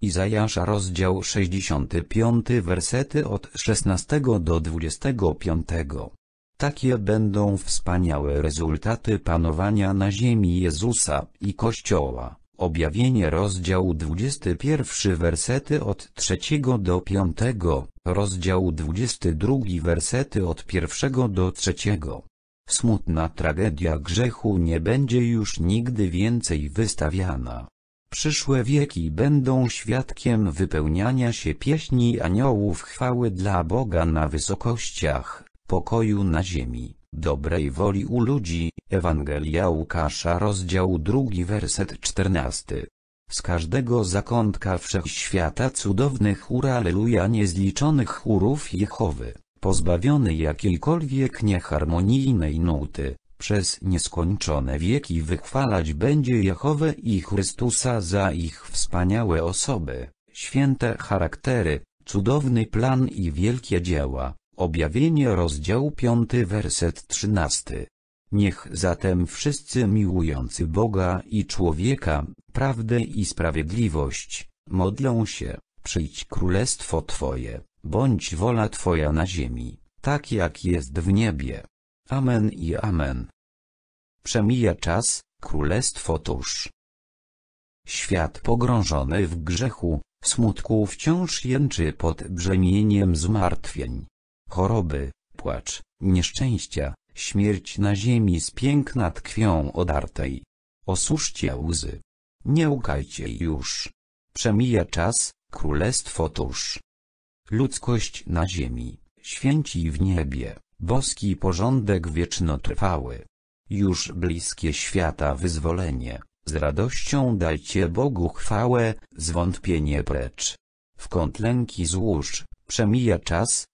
Izajasza rozdział 65 wersety od 16 do 25. Takie będą wspaniałe rezultaty panowania na ziemi Jezusa i Kościoła. Objawienie rozdział 21 wersety od 3 do 5, rozdział 22 wersety od 1 do 3. Smutna tragedia grzechu nie będzie już nigdy więcej wystawiana. Przyszłe wieki będą świadkiem wypełniania się pieśni aniołów chwały dla Boga na wysokościach pokoju na ziemi, dobrej woli u ludzi, Ewangelia Łukasza rozdział 2 werset 14. Z każdego zakątka wszechświata cudownych uraleluja niezliczonych chórów Jehowy, pozbawiony jakiejkolwiek nieharmonijnej nuty, przez nieskończone wieki wychwalać będzie Jehowę i Chrystusa za ich wspaniałe osoby, święte charaktery, cudowny plan i wielkie dzieła. Objawienie rozdział 5 werset 13. Niech zatem wszyscy miłujący Boga i człowieka, prawdę i sprawiedliwość, modlą się, przyjdź królestwo Twoje, bądź wola Twoja na ziemi, tak jak jest w niebie. Amen i Amen. Przemija czas, królestwo tuż. Świat pogrążony w grzechu, smutku wciąż jęczy pod brzemieniem zmartwień choroby, płacz, nieszczęścia, śmierć na ziemi z piękna tkwią odartej. Osuszcie łzy. Nie łkajcie już. Przemija czas, królestwo tuż. Ludzkość na ziemi, święci w niebie, boski porządek wiecznotrwały. Już bliskie świata wyzwolenie, z radością dajcie Bogu chwałę, zwątpienie precz. W kąt lęki złóż, przemija czas,